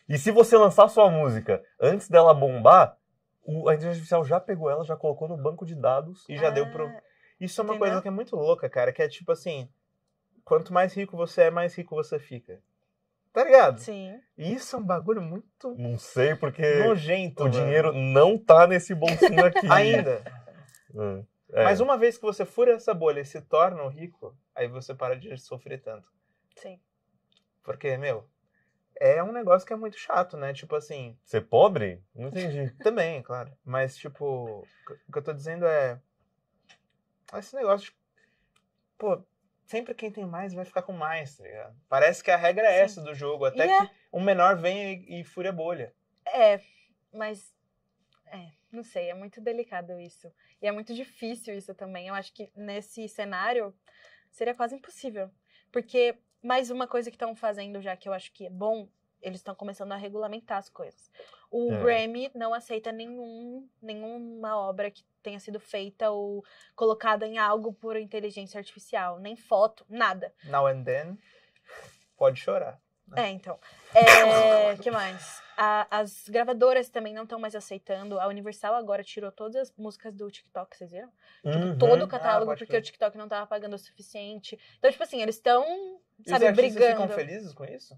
E se você lançar sua música antes dela bombar, o, a inteligência artificial já pegou ela, já colocou no banco de dados e já ah, deu pro... Ah, isso é uma entendeu? coisa que é muito louca, cara, que é tipo assim... Quanto mais rico você é, mais rico você fica. Tá ligado? Sim. E isso é um bagulho muito. Não sei, porque. Nojento. O mano. dinheiro não tá nesse bolsinho aqui. Ainda. É. é. Mas uma vez que você fura essa bolha e se torna rico, aí você para de sofrer tanto. Sim. Porque, meu, é um negócio que é muito chato, né? Tipo assim. Ser pobre? Não entendi. Também, claro. Mas, tipo, o que eu tô dizendo é. Esse negócio de. Pô, sempre quem tem mais vai ficar com mais, tá ligado? Parece que a regra é Sim. essa do jogo, até e que é... um menor vem e, e fura a bolha. É, mas. É, não sei, é muito delicado isso. E é muito difícil isso também. Eu acho que nesse cenário seria quase impossível. Porque mais uma coisa que estão fazendo já que eu acho que é bom, eles estão começando a regulamentar as coisas. O é. Grammy não aceita nenhum, nenhuma obra que tenha sido feita ou colocada em algo por inteligência artificial, nem foto, nada. Now and then, pode chorar. Né? É, então. É, que mais? A, as gravadoras também não estão mais aceitando. A Universal agora tirou todas as músicas do TikTok, vocês viram? Tipo, uhum. Tipo, todo o ah, catálogo, ah, porque o TikTok não estava pagando o suficiente. Então, tipo assim, eles estão, sabe, e os brigando. Ficam felizes com isso?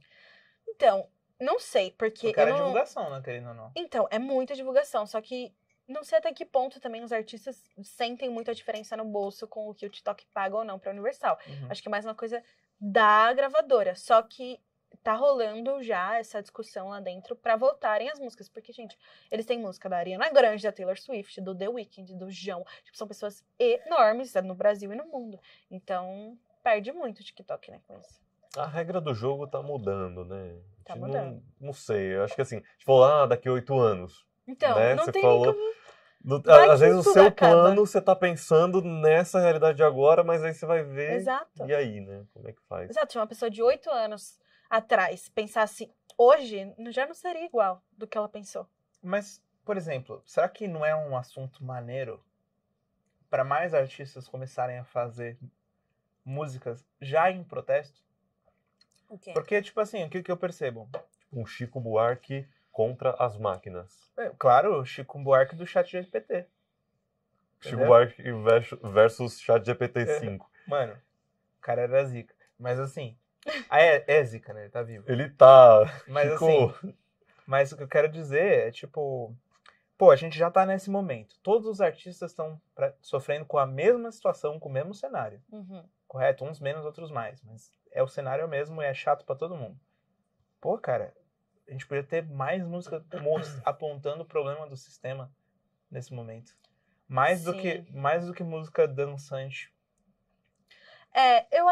Então, não sei, porque. O cara não... é divulgação, né, querendo ou não? Então, é muita divulgação, só que não sei até que ponto também os artistas sentem muita diferença no bolso com o que o TikTok paga ou não pra Universal. Uhum. Acho que é mais uma coisa da gravadora. Só que tá rolando já essa discussão lá dentro para voltarem as músicas. Porque, gente, eles têm música da Ariana Grande, da Taylor Swift, do The Weeknd, do João. Tipo, são pessoas enormes é no Brasil e no mundo. Então, perde muito o TikTok, né, com isso. A regra do jogo tá mudando, né? Tá Não, não sei, eu acho que assim, a gente falou, ah, daqui oito anos. Então, né? não você tem falou, como... No, às vezes o seu acaba. plano, você tá pensando nessa realidade de agora, mas aí você vai ver. Exato. E aí, né? Como é que faz? Exato. Uma pessoa de oito anos atrás pensasse assim, hoje, já não seria igual do que ela pensou. Mas, por exemplo, será que não é um assunto maneiro para mais artistas começarem a fazer músicas já em protesto? Okay. Porque, tipo assim, o que eu percebo? Tipo, um Chico Buarque contra as máquinas. É, claro, Chico Buarque do chat GPT. Chico Buarque versus chat GPT-5. É. Mano, o cara era zica. Mas assim, ah, é, é zica, né? Ele tá vivo. Ele tá... Mas Chico... assim, mas o que eu quero dizer é, tipo... Pô, a gente já tá nesse momento. Todos os artistas estão sofrendo com a mesma situação, com o mesmo cenário. Uhum correto? Uns menos, outros mais, mas é o cenário mesmo e é chato para todo mundo. Pô, cara, a gente podia ter mais música apontando o problema do sistema nesse momento. Mais Sim. do que mais do que música dançante. É, eu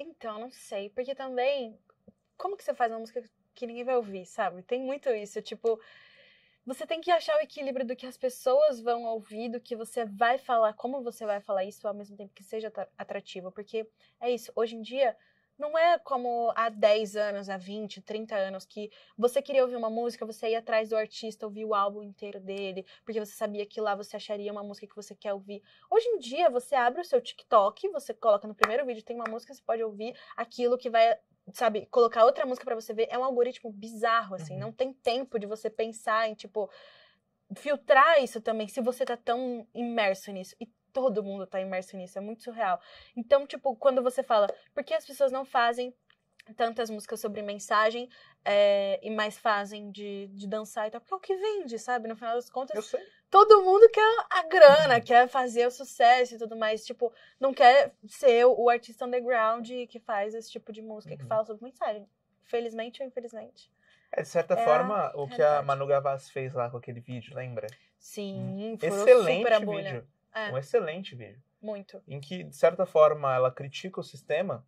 então não sei, porque também como que você faz uma música que ninguém vai ouvir, sabe? Tem muito isso, tipo, você tem que achar o equilíbrio do que as pessoas vão ouvir, do que você vai falar, como você vai falar isso, ao mesmo tempo que seja atrativo. Porque é isso, hoje em dia, não é como há 10 anos, há 20, 30 anos, que você queria ouvir uma música, você ia atrás do artista, ouvir o álbum inteiro dele, porque você sabia que lá você acharia uma música que você quer ouvir. Hoje em dia, você abre o seu TikTok, você coloca no primeiro vídeo, tem uma música, você pode ouvir aquilo que vai sabe, colocar outra música para você ver, é um algoritmo bizarro, assim. Uhum. Não tem tempo de você pensar em, tipo, filtrar isso também, se você tá tão imerso nisso. E todo mundo tá imerso nisso, é muito surreal. Então, tipo, quando você fala, por que as pessoas não fazem tantas músicas sobre mensagem é, e mais fazem de, de dançar e tal, porque é o que vende, sabe? No final das contas, todo mundo quer a grana, quer fazer o sucesso e tudo mais. Tipo, não quer ser o artista underground que faz esse tipo de música, uhum. que fala sobre mensagem. Felizmente ou infelizmente. É, de certa é forma, o que a Manu Gavassi fez lá com aquele vídeo, lembra? Sim, hum. excelente né? vídeo. É. Um excelente vídeo. Muito. Em que, de certa forma, ela critica o sistema.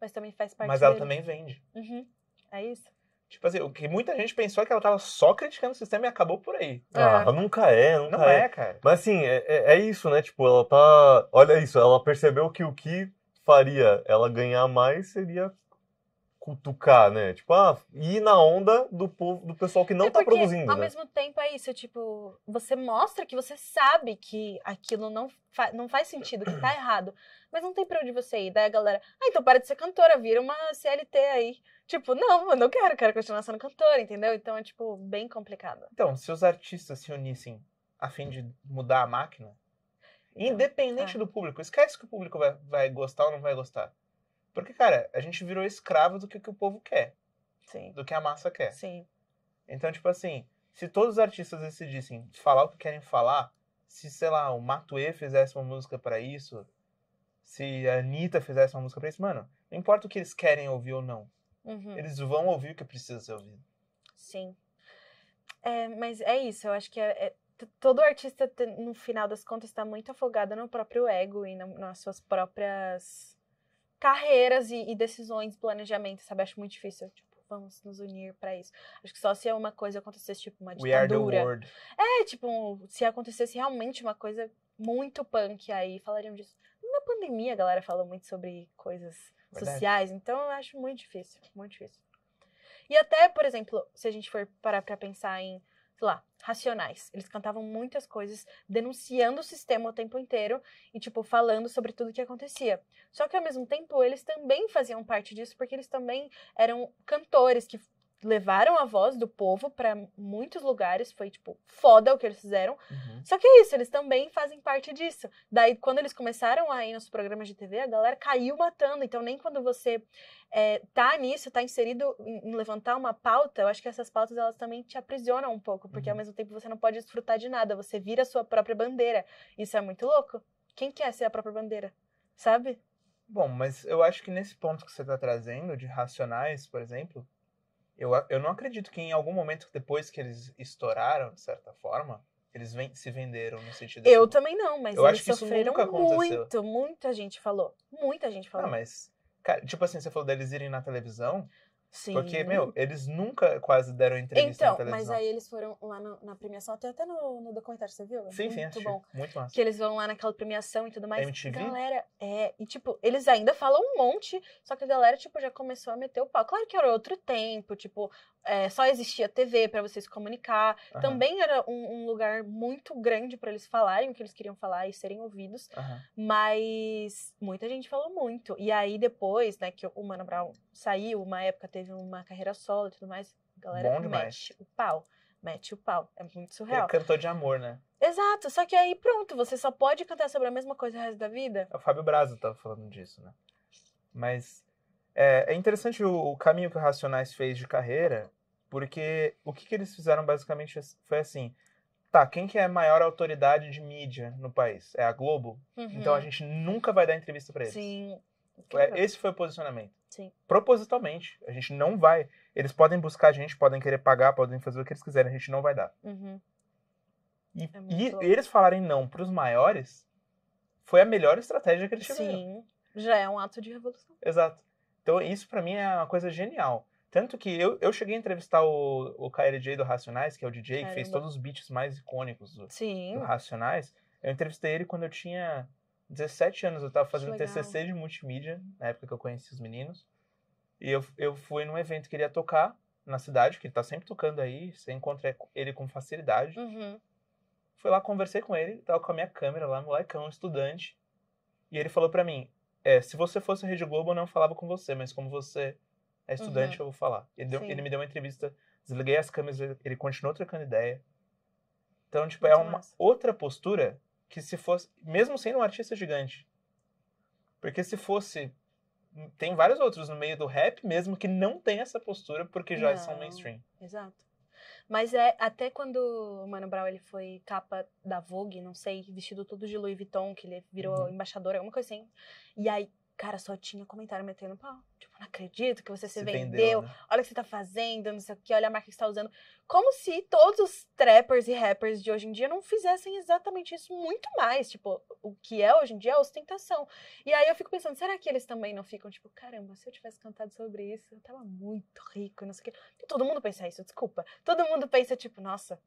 Mas também faz parte Mas ela dele. também vende. Uhum. É isso. Tipo assim, o que muita gente pensou é que ela tava só criticando o sistema e acabou por aí. É. Ah, ela nunca é, nunca Não é. é. cara. Mas assim, é, é, é isso, né? Tipo, ela tá. Olha isso, ela percebeu que o que faria ela ganhar mais seria cutucar, né? Tipo, ah, ir na onda do povo, do pessoal que não é tá produzindo. Ao né? mesmo tempo é isso, tipo, você mostra que você sabe que aquilo não, fa não faz sentido, que tá errado. Mas não tem pra onde você ir. Daí a galera, ah, então para de ser cantora, vira uma CLT aí. Tipo, não, eu não quero, quero continuar sendo cantora, entendeu? Então é, tipo, bem complicado. Então, se os artistas se unissem a fim de mudar a máquina, então, independente tá. do público, esquece que o público vai, vai gostar ou não vai gostar. Porque, cara, a gente virou escravo do que, que o povo quer. Sim. Do que a massa quer. Sim. Então, tipo assim, se todos os artistas decidissem falar o que querem falar, se, sei lá, o Matuê fizesse uma música para isso, se a Anitta fizesse uma música pra isso, mano, não importa o que eles querem ouvir ou não. Uhum. Eles vão ouvir o que precisa ser ouvido. Sim. É, mas é isso, eu acho que é, é todo artista, no final das contas, está muito afogado no próprio ego e no, nas suas próprias carreiras e, e decisões, planejamento, sabe? Acho muito difícil. Tipo, vamos nos unir para isso. Acho que só se uma coisa acontecesse, tipo, uma ditadura. É, tipo, se acontecesse realmente uma coisa muito punk aí, falariam disso. Na pandemia, a galera falou muito sobre coisas Verdade. sociais, então eu acho muito difícil, muito difícil. E até, por exemplo, se a gente for parar pra pensar em sei lá, racionais. Eles cantavam muitas coisas denunciando o sistema o tempo inteiro e, tipo, falando sobre tudo que acontecia. Só que, ao mesmo tempo, eles também faziam parte disso porque eles também eram cantores que levaram a voz do povo para muitos lugares. Foi, tipo, foda o que eles fizeram. Uhum. Só que é isso, eles também fazem parte disso. Daí, quando eles começaram a ir nos programas de TV, a galera caiu matando. Então, nem quando você é, tá nisso, tá inserido em, levantar uma pauta, eu acho que essas pautas elas também te aprisionam um pouco, porque uhum. ao mesmo tempo você não pode desfrutar de nada, você vira a sua própria bandeira. Isso é muito louco. Quem quer ser a própria bandeira? Sabe? Bom, mas eu acho que nesse ponto que você está trazendo, de racionais, por exemplo, eu, eu não acredito que em algum momento depois que eles estouraram, de certa forma, eles ven se venderam no sentido. Eu também não, mas eu eles acho que sofreram isso nunca aconteceu. muito, muita gente falou. Muita gente falou. Ah, mas, cara, tipo assim, você falou deles irem na televisão. Sim. Porque, meu, eles nunca quase deram entrevista então, na televisão. mas aí eles foram lá no, na premiação, até, até no, no documentário, você viu? Sim, sim, Muito bom. Muito massa. Que eles vão lá naquela premiação e tudo mais. MTV? Galera, é... E, tipo, eles ainda falam um monte, só que a galera, tipo, já começou a meter o pau. Claro que era outro tempo, tipo, é, só existia TV para você se comunicar. Uhum. Também era um, um, lugar muito grande para eles falarem o que eles queriam falar e serem ouvidos. Uhum. Mas muita gente falou muito. E aí depois, né, que o Mano Brown saiu, uma época teve uma carreira solo e tudo mais, a galera mete o pau. Mete o pau. É muito é surreal. Ele cantou de amor, né? Exato. Só que aí pronto, você só pode cantar sobre a mesma coisa o resto da vida. É o Fábio Brazo tava falando disso, né? Mas é, é interessante o caminho que o Racionais fez de carreira porque o que, que eles fizeram basicamente foi assim: tá, quem que é a maior autoridade de mídia no país? É a Globo? Uhum. Então a gente nunca vai dar entrevista para eles. Sim. É, esse foi o posicionamento. Sim. Propositalmente. A gente não vai. Eles podem buscar a gente, podem querer pagar, podem fazer o que eles quiserem, a gente não vai dar. Uhum. E, é e eles falarem não para os maiores foi a melhor estratégia que eles tiveram. Sim. Já é um ato de revolução. Exato. Então isso para mim é uma coisa genial. Tanto que eu, eu cheguei a entrevistar o, o KLJ do Racionais, que é o DJ Caramba. que fez todos os beats mais icônicos do, do, Racionais. Eu entrevistei ele quando eu tinha 17 anos. Eu estava fazendo TCC de multimídia, na época que eu conheci os meninos. E eu, eu fui num evento que ele ia tocar na cidade, que ele tá sempre tocando aí, você encontra ele com facilidade. Uhum. Fui lá, conversei com ele, tava com a minha câmera lá, molecão, estudante. E ele falou para mim: é, se você fosse Rede Globo, eu não falava com você, mas como você é estudante, uhum. eu vou falar. Ele, deu, ele, me deu uma entrevista, desliguei as câmeras, ele continuou trocando ideia. Então, tipo, é Muito é uma massa. outra postura que se fosse, mesmo sendo um artista gigante, porque se fosse, tem vários outros no meio do rap mesmo que não tem essa postura porque já não. são mainstream. Exato. Mas é até quando o Mano Brown ele foi capa da Vogue, não sei, vestido todo de Louis Vuitton, que ele virou uhum. embaixador, alguma coisa assim. E aí Cara, só tinha comentário metendo pau. Tipo, não acredito que você se, se vendeu. vendeu né? Olha o que você tá fazendo, não sei o que, olha a marca que você tá usando. Como se todos os trappers e rappers de hoje em dia não fizessem exatamente isso, muito mais. Tipo, o que é hoje em dia é ostentação. E aí eu fico pensando, será que eles também não ficam, tipo, caramba, se eu tivesse cantado sobre isso, eu tava muito rico, não sei o que. Todo mundo pensa isso, desculpa. Todo mundo pensa, tipo, nossa,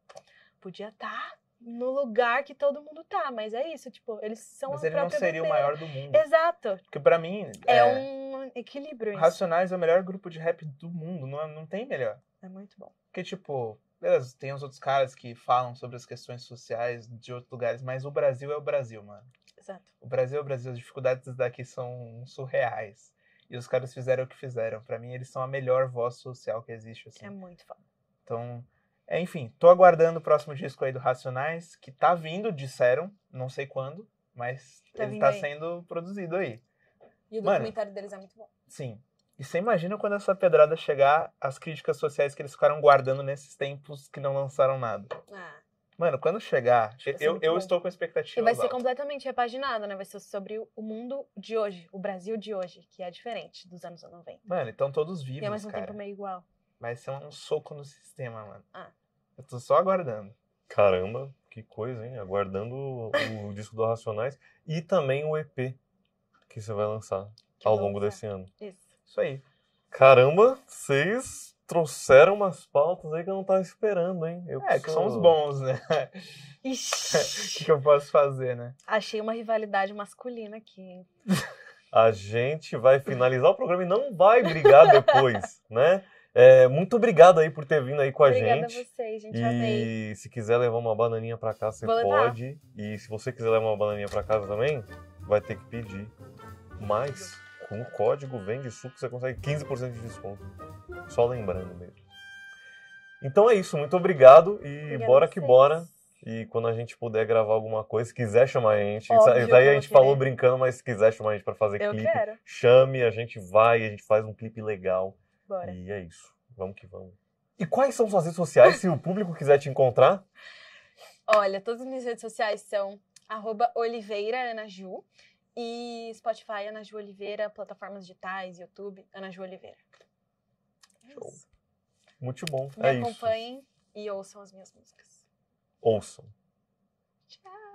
podia estar. Tá no lugar que todo mundo tá, mas é isso, tipo, eles são Mas ele não seria o maior do mundo. Exato. Porque para mim é, é, um equilíbrio. Racionais isso. é o melhor grupo de rap do mundo, não, é, não tem melhor. É muito bom. Porque tipo, beleza, tem os outros caras que falam sobre as questões sociais de outros lugares, mas o Brasil é o Brasil, mano. Exato. O Brasil é o Brasil, as dificuldades daqui são surreais. E os caras fizeram o que fizeram. Para mim, eles são a melhor voz social que existe, assim. É muito foda. Então, é, enfim, tô aguardando o próximo disco aí do Racionais, que tá vindo, disseram, não sei quando, mas tá ele tá aí. sendo produzido aí. E o Mano, documentário deles é muito bom. Sim. E você imagina quando essa pedrada chegar, as críticas sociais que eles ficaram guardando nesses tempos que não lançaram nada. Ah. Mano, quando chegar, eu, eu estou com expectativa. E vai ser completamente repaginado, né? Vai ser sobre o mundo de hoje, o Brasil de hoje, que é diferente dos anos 90. Mano, então todos vivos. E ao mesmo cara. tempo meio igual. Vai ser um soco no sistema, mano. Ah. Eu tô só aguardando. Caramba, que coisa, hein? Aguardando o, o disco do Racionais e também o EP que você vai lançar que ao longo lançar. desse ano. Isso. Isso aí. Caramba, vocês trouxeram umas pautas aí que eu não tava esperando, hein? Eu é, sou... são somos bons, né? O que, que eu posso fazer, né? Achei uma rivalidade masculina aqui, hein? A gente vai finalizar o programa e não vai brigar depois, né? É, muito obrigado aí por ter vindo aí com a gente. Obrigada a vocês, gente. E amei. se quiser levar uma bananinha para casa, você pode. E se você quiser levar uma bananinha para casa também, vai ter que pedir. Mas com o código Vende Suco você consegue 15% de desconto. Só lembrando mesmo. Então é isso, muito obrigado e Obrigada bora que bora. E quando a gente puder gravar alguma coisa, se quiser chamar a gente, Óbvio, aí a gente falou né? brincando, mas se quiser chamar a gente para fazer eu clipe, quero. chame, a gente vai, a gente faz um clipe legal. Bora. E é isso. Vamos que vamos. E quais são suas redes sociais se o público quiser te encontrar? Olha, todas as minhas redes sociais são @oliveira_anaju e Spotify Ana Ju Oliveira, plataformas digitais, YouTube, Ana Ju Oliveira. É Show. Isso. Muito bom. Me é acompanhem isso. e ouçam as minhas músicas. Ouçam. Tchau.